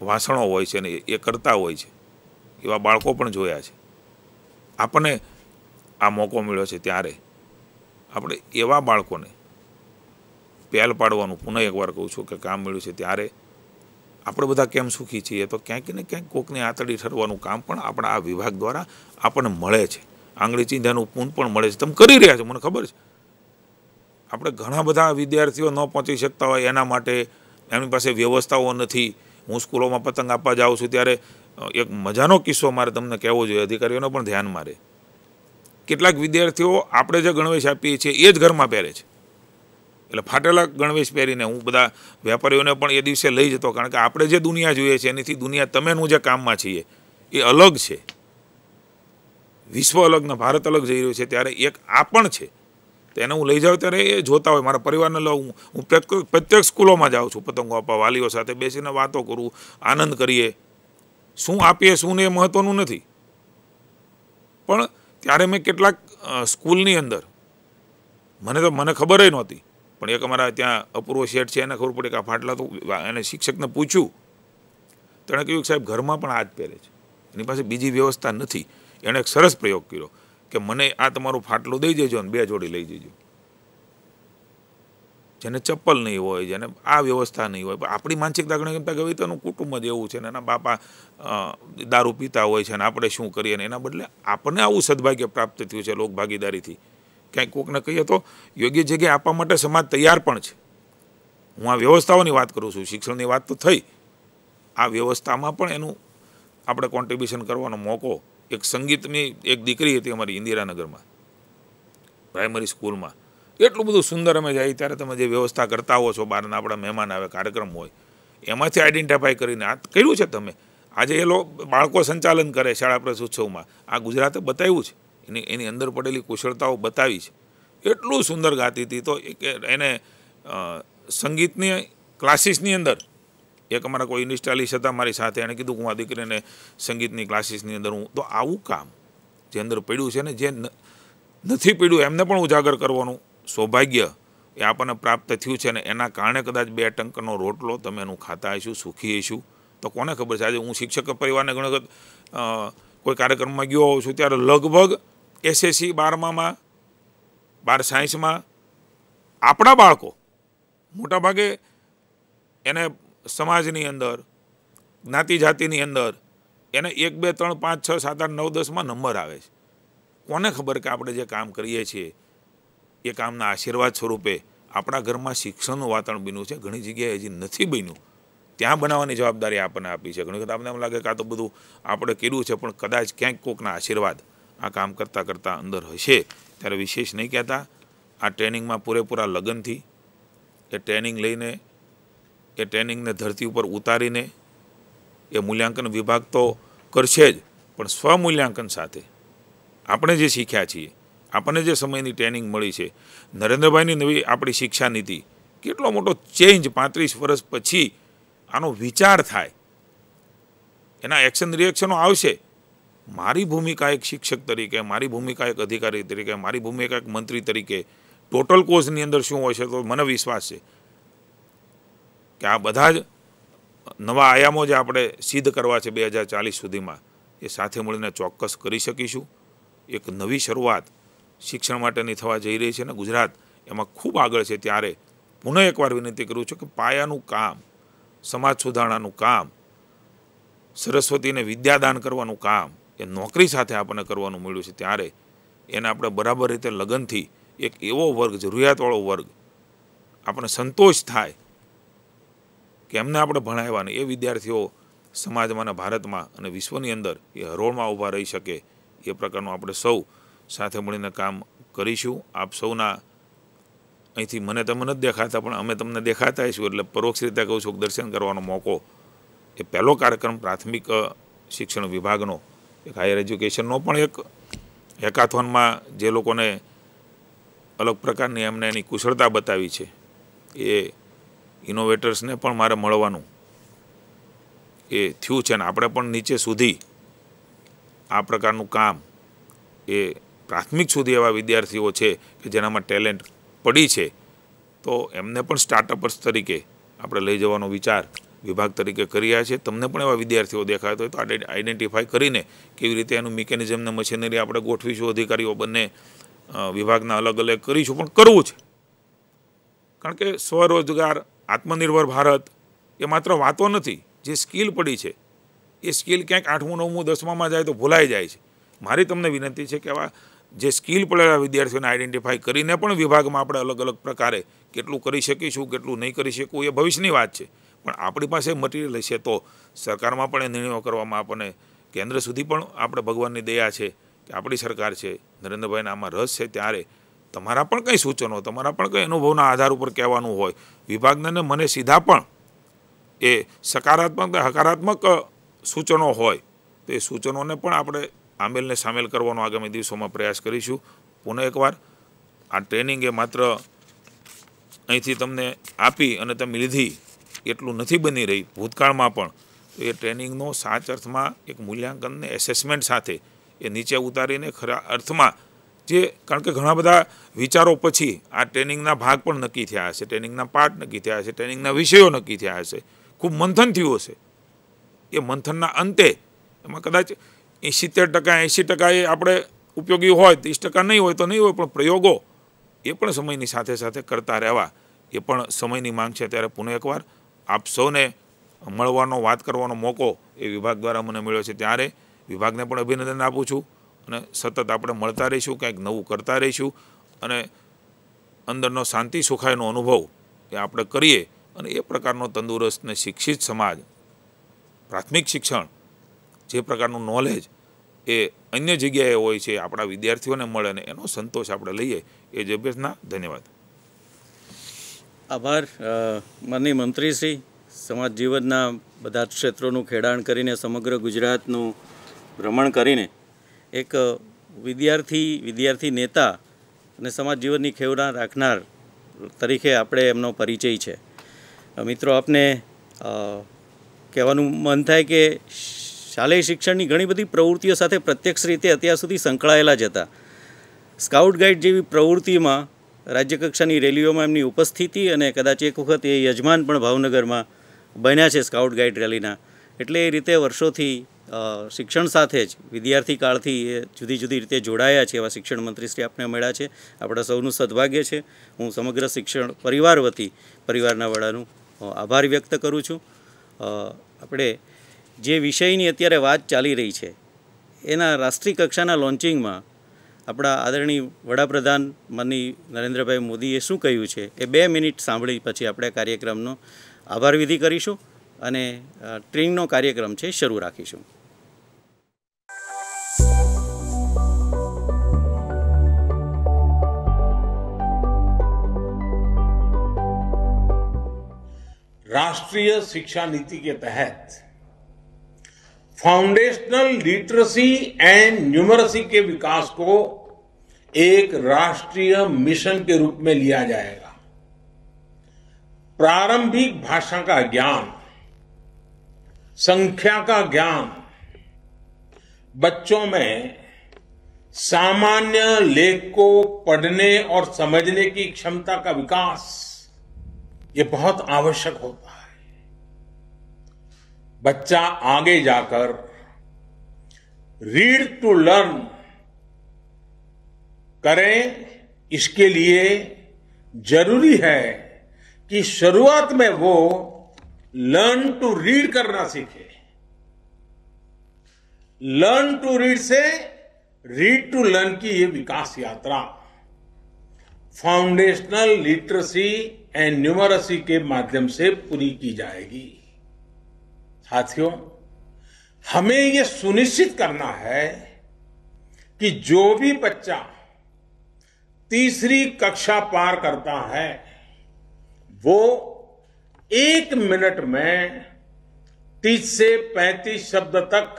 Speaker 4: વાસણો હોય છે ને એ કરતા હોય છે એવા બાળકો પણ જોયા છે આપણને આ મોકો મળ્યો છે ત્યારે આપણે એવા બાળકોને પહેલ પાડવાનું પુનઃ એકવાર કહું છું કે કામ મળ્યું છે ત્યારે આપણે બધા કેમ સુખી છીએ તો ક્યાંક ને ક્યાંક કોકની આતડી ઠરવાનું કામ પણ આપણા આ વિભાગ દ્વારા આપણને મળે છે આંગળી ચીંધાનું પૂન પણ મળે છે તમે કરી રહ્યા છો મને ખબર છે આપણે ઘણા બધા વિદ્યાર્થીઓ ન પહોંચી શકતા હોય એના માટે એમની પાસે વ્યવસ્થાઓ નથી હું સ્કૂલોમાં પતંગ આપવા જાઉં છું ત્યારે એક મજાનો કિસ્સો મારે તમને કહેવો જોઈએ અધિકારીઓને પણ ધ્યાન મારે કેટલાક વિદ્યાર્થીઓ આપણે જે ગણવેશ આપીએ છીએ એ જ ઘરમાં પહેરે છે એટલે ફાટેલા ગણવેશ પહેરીને હું બધા વેપારીઓને પણ એ દિવસે લઈ જતો કારણ કે આપણે જે દુનિયા જોઈએ છે એનીથી દુનિયા તમેનું જે કામમાં છીએ એ અલગ છે વિશ્વ અલગ ને ભારત અલગ જઈ રહ્યું છે ત્યારે એક આ પણ છે તેને હું લઈ જાઉં ત્યારે એ જોતા હોય મારા પરિવારને લઉં હું પ્રત્યેક સ્કૂલોમાં જાઉં છું પતંગો આપવા વાલીઓ સાથે બેસીને વાતો કરું આનંદ કરીએ શું આપીએ શું ને એ મહત્વનું નથી પણ ત્યારે મેં કેટલાક સ્કૂલની અંદર મને તો મને ખબર નહોતી પણ એક અમારા ત્યાં અપૂર્વ શેઠ છે એને ખબર પડે કે આ ફાટલા તો એને શિક્ષકને પૂછ્યું તેણે કહ્યું કે સાહેબ ઘરમાં પણ આ જ પહેરે છે એની પાસે બીજી વ્યવસ્થા નથી એણે એક સરસ પ્રયોગ કર્યો કે મને આ તમારું ફાટલો દઈ જજો અને બે જોડી લઈ જજો જેને ચપ્પલ નહીં હોય જેને આ વ્યવસ્થા નહીં હોય આપણી માનસિકતા ઘણી કેમતા કે તેનું કુટુંબ જ એવું છે ને એના બાપા દારૂ પીતા હોય છે અને આપણે શું કરીએ ને એના બદલે આપણને આવું સદભાગ્ય પ્રાપ્ત થયું છે લોકભાગીદારીથી ક્યાંય કોકને કહીએ તો યોગ્ય જગ્યાએ આપવા માટે સમાજ તૈયાર પણ છે હું આ વ્યવસ્થાઓની વાત કરું છું શિક્ષણની વાત તો થઈ આ વ્યવસ્થામાં પણ એનું આપણે કોન્ટ્રીબ્યુશન કરવાનો મોકો એક સંગીતની એક દીકરી હતી અમારી ઇન્દિરાનગરમાં પ્રાઇમરી સ્કૂલમાં એટલું બધું સુંદર અમે જાય ત્યારે તમે જે વ્યવસ્થા કરતા હોવો છો બહારના આપણા મહેમાન આવે કાર્યક્રમ હોય એમાંથી આઈડેન્ટિફાઈ કરીને આ કર્યું છે તમે આજે એ લોકો બાળકો સંચાલન કરે શાળા પ્રસ ઉત્સવમાં આ ગુજરાતે બતાવ્યું છે એની એની અંદર પડેલી કુશળતાઓ બતાવી છે એટલું સુંદર ગાતી હતી તો એને સંગીતની ક્લાસીસની અંદર એક અમારા કોઈ ઇન્ડિસ્ટાલિસ્ટ હતા મારી સાથે એણે કીધું હું આ દીકરીને સંગીતની ક્લાસીસની અંદર હું તો આવું કામ જે અંદર પડ્યું છે ને જે નથી પીડ્યું એમને પણ ઉજાગર કરવાનું સૌભાગ્ય એ આપણને પ્રાપ્ત થયું છે ને એના કારણે કદાચ બે ટંકનો રોટલો તમે એનું ખાતા હશું સુખી હશું તો કોને ખબર છે આજે હું શિક્ષક પરિવારને ઘણી વખત કોઈ કાર્યક્રમમાં ગયો હોઉં છું ત્યારે લગભગ એસએસસી બારમામાં બાર સાયન્સમાં આપણા બાળકો મોટાભાગે એને સમાજની અંદર જ્ઞાતિ જાતિની અંદર એને એક બે ત્રણ પાંચ છ સાત આઠ નવ દસમાં નંબર આવે છે કોને ખબર કે આપણે જે કામ કરીએ છીએ એ કામના આશીર્વાદ સ્વરૂપે આપણા ઘરમાં શિક્ષણનું વાતાવરણ બન્યું છે ઘણી જગ્યાએ હજી નથી બન્યું ત્યાં બનાવવાની જવાબદારી આપણને આપી છે ઘણી વખત આપણને એમ લાગે કે આ તો બધું આપણે કર્યું છે પણ કદાચ ક્યાંક કોઈકના આશીર્વાદ આ કામ કરતાં કરતાં અંદર હશે ત્યારે વિશેષ નહીં કહેતા આ ટ્રેનિંગમાં પૂરેપૂરા લગનથી એ ટ્રેનિંગ લઈને એ ટ્રેનિંગને ધરતી ઉપર ઉતારીને એ મૂલ્યાંકન વિભાગ તો કરશે જ પણ સ્વમૂલ્યાંકન સાથે આપણે જે શીખ્યા છીએ આપણને જે સમયની ટ્રેનિંગ મળી છે નરેન્દ્રભાઈની નવી આપણી શિક્ષા નીતિ કેટલો મોટો ચેન્જ પાંત્રીસ વર્ષ પછી આનો વિચાર થાય એના એક્શન રિએક્શનો આવશે મારી ભૂમિકા એક શિક્ષક તરીકે મારી ભૂમિકા એક અધિકારી તરીકે મારી ભૂમિકા એક મંત્રી તરીકે ટોટલ કોઝની અંદર શું હોય છે તો મને વિશ્વાસ છે કે આ બધા જ નવા આયામો જે આપણે સિદ્ધ કરવા છે બે હજાર ચાલીસ સુધીમાં એ સાથે મળીને ચોક્કસ કરી શકીશું એક નવી શરૂઆત શિક્ષણ માટેની થવા જઈ રહી છે અને ગુજરાત એમાં ખૂબ આગળ છે ત્યારે પુનઃ એકવાર વિનંતી કરું છું કે પાયાનું કામ સમાજ સુધારણાનું કામ સરસ્વતીને વિદ્યાદાન કરવાનું કામ કે નોકરી સાથે આપણને કરવાનું મળ્યું છે ત્યારે એને આપણે બરાબર રીતે લગનથી એક એવો વર્ગ જરૂરિયાતવાળો વર્ગ આપણને સંતોષ થાય કે એમને આપણે ભણાવ્યા ને એ વિદ્યાર્થીઓ સમાજમાં અને ભારતમાં અને વિશ્વની અંદર એ હરોળમાં ઊભા રહી શકે એ પ્રકારનું આપણે સૌ સાથે મળીને કામ કરીશું આપ સૌના અહીંથી મને તમે નથી દેખાતા પણ અમે તમને દેખાતા છું એટલે પરોક્ષ રીતે કહું છું દર્શન કરવાનો મોકો એ પહેલો કાર્યક્રમ પ્રાથમિક શિક્ષણ વિભાગનો એક હાયર એજ્યુકેશનનો પણ એક હેકાથોનમાં જે લોકોને અલગ પ્રકારની એમને એની કુશળતા બતાવી છે એ ઇનોવેટર્સને પણ મારે મળવાનું એ થયું છે ને આપણે પણ નીચે સુધી આ પ્રકારનું કામ એ પ્રાથમિક સુધી એવા વિદ્યાર્થીઓ છે કે જેનામાં ટેલેન્ટ પડી છે તો એમને પણ સ્ટાર્ટઅપર્સ તરીકે આપણે લઈ જવાનો વિચાર વિભાગ તરીકે કર્યા છે તમને પણ એવા વિદ્યાર્થીઓ દેખાતા હોય તો આઈડેન્ટિફાઈ કરીને કેવી રીતે એનું મિકેનિઝમને મશીનરી આપણે ગોઠવીશું અધિકારીઓ બંને વિભાગના અલગ અલગ કરીશું પણ કરવું છે કારણ કે સ્વરોજગાર આત્મનિર્ભર ભારત એ માત્ર વાતો નથી જે સ્કિલ પડી છે એ સ્કિલ ક્યાંક આઠમું નવમું દસમામાં જાય તો ભૂલાઈ જાય છે મારી તમને વિનંતી છે કે આવા જે સ્કિલ પડેલા વિદ્યાર્થીઓને આઈડેન્ટિફાઈ કરીને પણ વિભાગમાં આપણે અલગ અલગ પ્રકારે કેટલું કરી શકીશું કેટલું નહીં કરી શકું એ ભવિષ્યની વાત છે પણ આપણી પાસે મટીરિયલ હશે તો સરકારમાં પણ એ નિર્ણયો કરવામાં આપણને કેન્દ્ર સુધી પણ આપણે ભગવાનની દયા છે કે આપણી સરકાર છે નરેન્દ્રભાઈને આમાં રસ છે ત્યારે તમારા પણ કંઈ સૂચનો તમારા પણ કંઈ અનુભવના આધાર ઉપર કહેવાનું હોય વિભાગને મને સીધા પણ એ સકારાત્મક હકારાત્મક સૂચનો હોય તો એ સૂચનોને પણ આપણે આમેલને સામેલ કરવાનો આગામી દિવસોમાં પ્રયાસ કરીશું પુનઃ એકવાર આ ટ્રેનિંગ એ માત્ર અહીંથી તમને આપી અને તમે લીધી એટલું નથી બની રહી ભૂતકાળમાં પણ તો એ ટ્રેનિંગનો સાચ અર્થમાં એક મૂલ્યાંકનને એસેસમેન્ટ સાથે એ નીચે ઉતારીને ખરા અર્થમાં જે કારણ કે ઘણા બધા વિચારો પછી આ ટ્રેનિંગના ભાગ પણ નક્કી થયા હશે ટ્રેનિંગના પાર્ટ નક્કી થયા હશે ટ્રેનિંગના વિષયો નક્કી થયા હશે ખૂબ મંથન થયું હશે એ મંથનના અંતે એમાં કદાચ સિત્તેર ટકા એંસી ટકા એ આપણે ઉપયોગી હોય ત્રીસ ટકા નહીં હોય તો નહીં હોય પણ પ્રયોગો એ પણ સમયની સાથે સાથે કરતા રહેવા એ પણ સમયની માંગ છે ત્યારે પુનઃ એકવાર આપ સૌને મળવાનો વાત કરવાનો મોકો એ વિભાગ દ્વારા મને મળ્યો છે ત્યારે વિભાગને પણ અભિનંદન આપું છું અને સતત આપણે મળતા રહીશું કંઈક નવું કરતા રહીશું અને અંદરનો શાંતિ સુખાયનો અનુભવ એ આપણે કરીએ અને એ પ્રકારનો તંદુરસ્ત ને શિક્ષિત સમાજ પ્રાથમિક શિક્ષણ જે પ્રકારનું નોલેજ એ અન્ય જગ્યાએ હોય છે આપણા વિદ્યાર્થીઓને મળે અને એનો સંતોષ આપણે લઈએ એ જ અભ્યાસના ધન્યવાદ
Speaker 3: આભાર માનની મંત્રીશ્રી સમાજ જીવનના બધા જ ક્ષેત્રોનું ખેડાણ કરીને સમગ્ર ગુજરાતનું ભ્રમણ કરીને એક વિદ્યાર્થી વિદ્યાર્થી નેતા અને સમાજ જીવનની ખેવના રાખનાર તરીકે આપણે એમનો પરિચય છે મિત્રો આપને કહેવાનું મન થાય કે શાલેય શિક્ષણની ઘણી બધી પ્રવૃત્તિઓ સાથે પ્રત્યક્ષ રીતે અત્યાર સુધી સંકળાયેલા જ હતા સ્કાઉટ ગાઈડ જેવી પ્રવૃત્તિમાં રાજ્યકક્ષાની રેલીઓમાં એમની ઉપસ્થિતિ અને કદાચ એક વખત એ યજમાન પણ ભાવનગરમાં બન્યા છે સ્કાઉટ ગાઈડ રેલીના એટલે એ રીતે વર્ષોથી શિક્ષણ સાથે જ વિદ્યાર્થી કાળથી એ જુદી જુદી રીતે જોડાયા છે એવા શિક્ષણ મંત્રીશ્રી આપને મળ્યા છે આપણા સૌનું સદભાગ્ય છે હું સમગ્ર શિક્ષણ પરિવાર વતી પરિવારના વડાનું આભાર વ્યક્ત કરું છું આપણે જે વિષયની અત્યારે વાત ચાલી રહી છે એના રાષ્ટ્રીય કક્ષાના લોન્ચિંગમાં આપણા આદરણીય વડાપ્રધાન માનની નરેન્દ્રભાઈ મોદીએ શું કહ્યું છે એ બે મિનિટ સાંભળી પછી આપણે કાર્યક્રમનો આભાર વિધિ કરીશું અને ટ્રેનિંગનો કાર્યક્રમ છે શરૂ રાખીશું
Speaker 5: રાષ્ટ્રીય शिक्षा नीति के तहत फाउंडेशनल लिटरेसी एंड न्यूमरसी के विकास को एक राष्ट्रीय मिशन के रूप में लिया जाएगा प्रारंभिक भाषा का ज्ञान संख्या का ज्ञान बच्चों में सामान्य लेख को पढ़ने और समझने की क्षमता का विकास ये बहुत आवश्यक होता है बच्चा आगे जाकर रीड टू तो लर्न करें इसके लिए जरूरी है कि शुरुआत में वो लर्न टू रीड करना सीखे लर्न टू रीड से रीड टू लर्न की ये विकास यात्रा फाउंडेशनल लिटरेसी एंड न्यूमरसी के माध्यम से पूरी की जाएगी साथियों हमें यह सुनिश्चित करना है कि जो भी बच्चा तीसरी कक्षा पार करता है वो एक मिनट में तीस से पैंतीस शब्द तक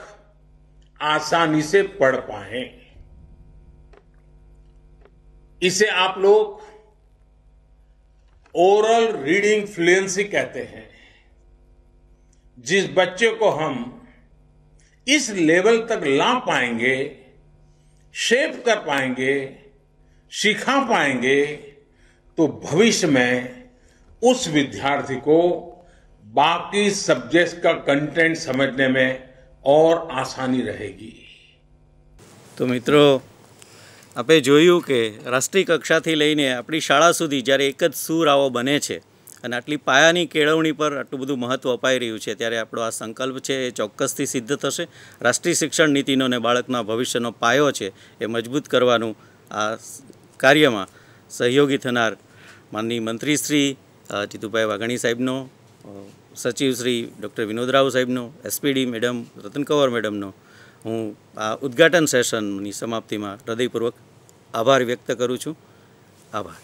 Speaker 5: आसानी से पढ़ पाए इसे आप लोग ओरल रीडिंग फ्लुएंसी कहते हैं जिस बच्चे को हम इस लेवल तक ला पाएंगे शेप कर पाएंगे सिखा पाएंगे तो भविष्य में उस विद्यार्थी को बाकी सब्जेक्ट का कंटेंट समझने में और आसानी रहेगी
Speaker 3: तो मित्रों आप जो कि राष्ट्रीय कक्षा थी लई अपनी शाला सुधी जारी एक सूर आव बने અને આટલી પાયાની કેળવણી પર આટલું બધું મહત્ત્વ અપાઈ રહ્યું છે ત્યારે આપણો આ સંકલ્પ છે એ ચોક્કસથી સિદ્ધ થશે રાષ્ટ્રીય શિક્ષણ નીતિનો અને બાળકના ભવિષ્યનો પાયો છે એ મજબૂત કરવાનું આ કાર્યમાં સહયોગી થનાર માનનીય મંત્રી શ્રી જીતુભાઈ વાઘાણી સાહેબનો સચિવ શ્રી ડૉક્ટર વિનોદરાવ સાહેબનો એસપીડી મેડમ રતનકવર મેડમનો હું આ ઉદ્ઘાટન સેશનની સમાપ્તિમાં હૃદયપૂર્વક આભાર વ્યક્ત કરું છું આભાર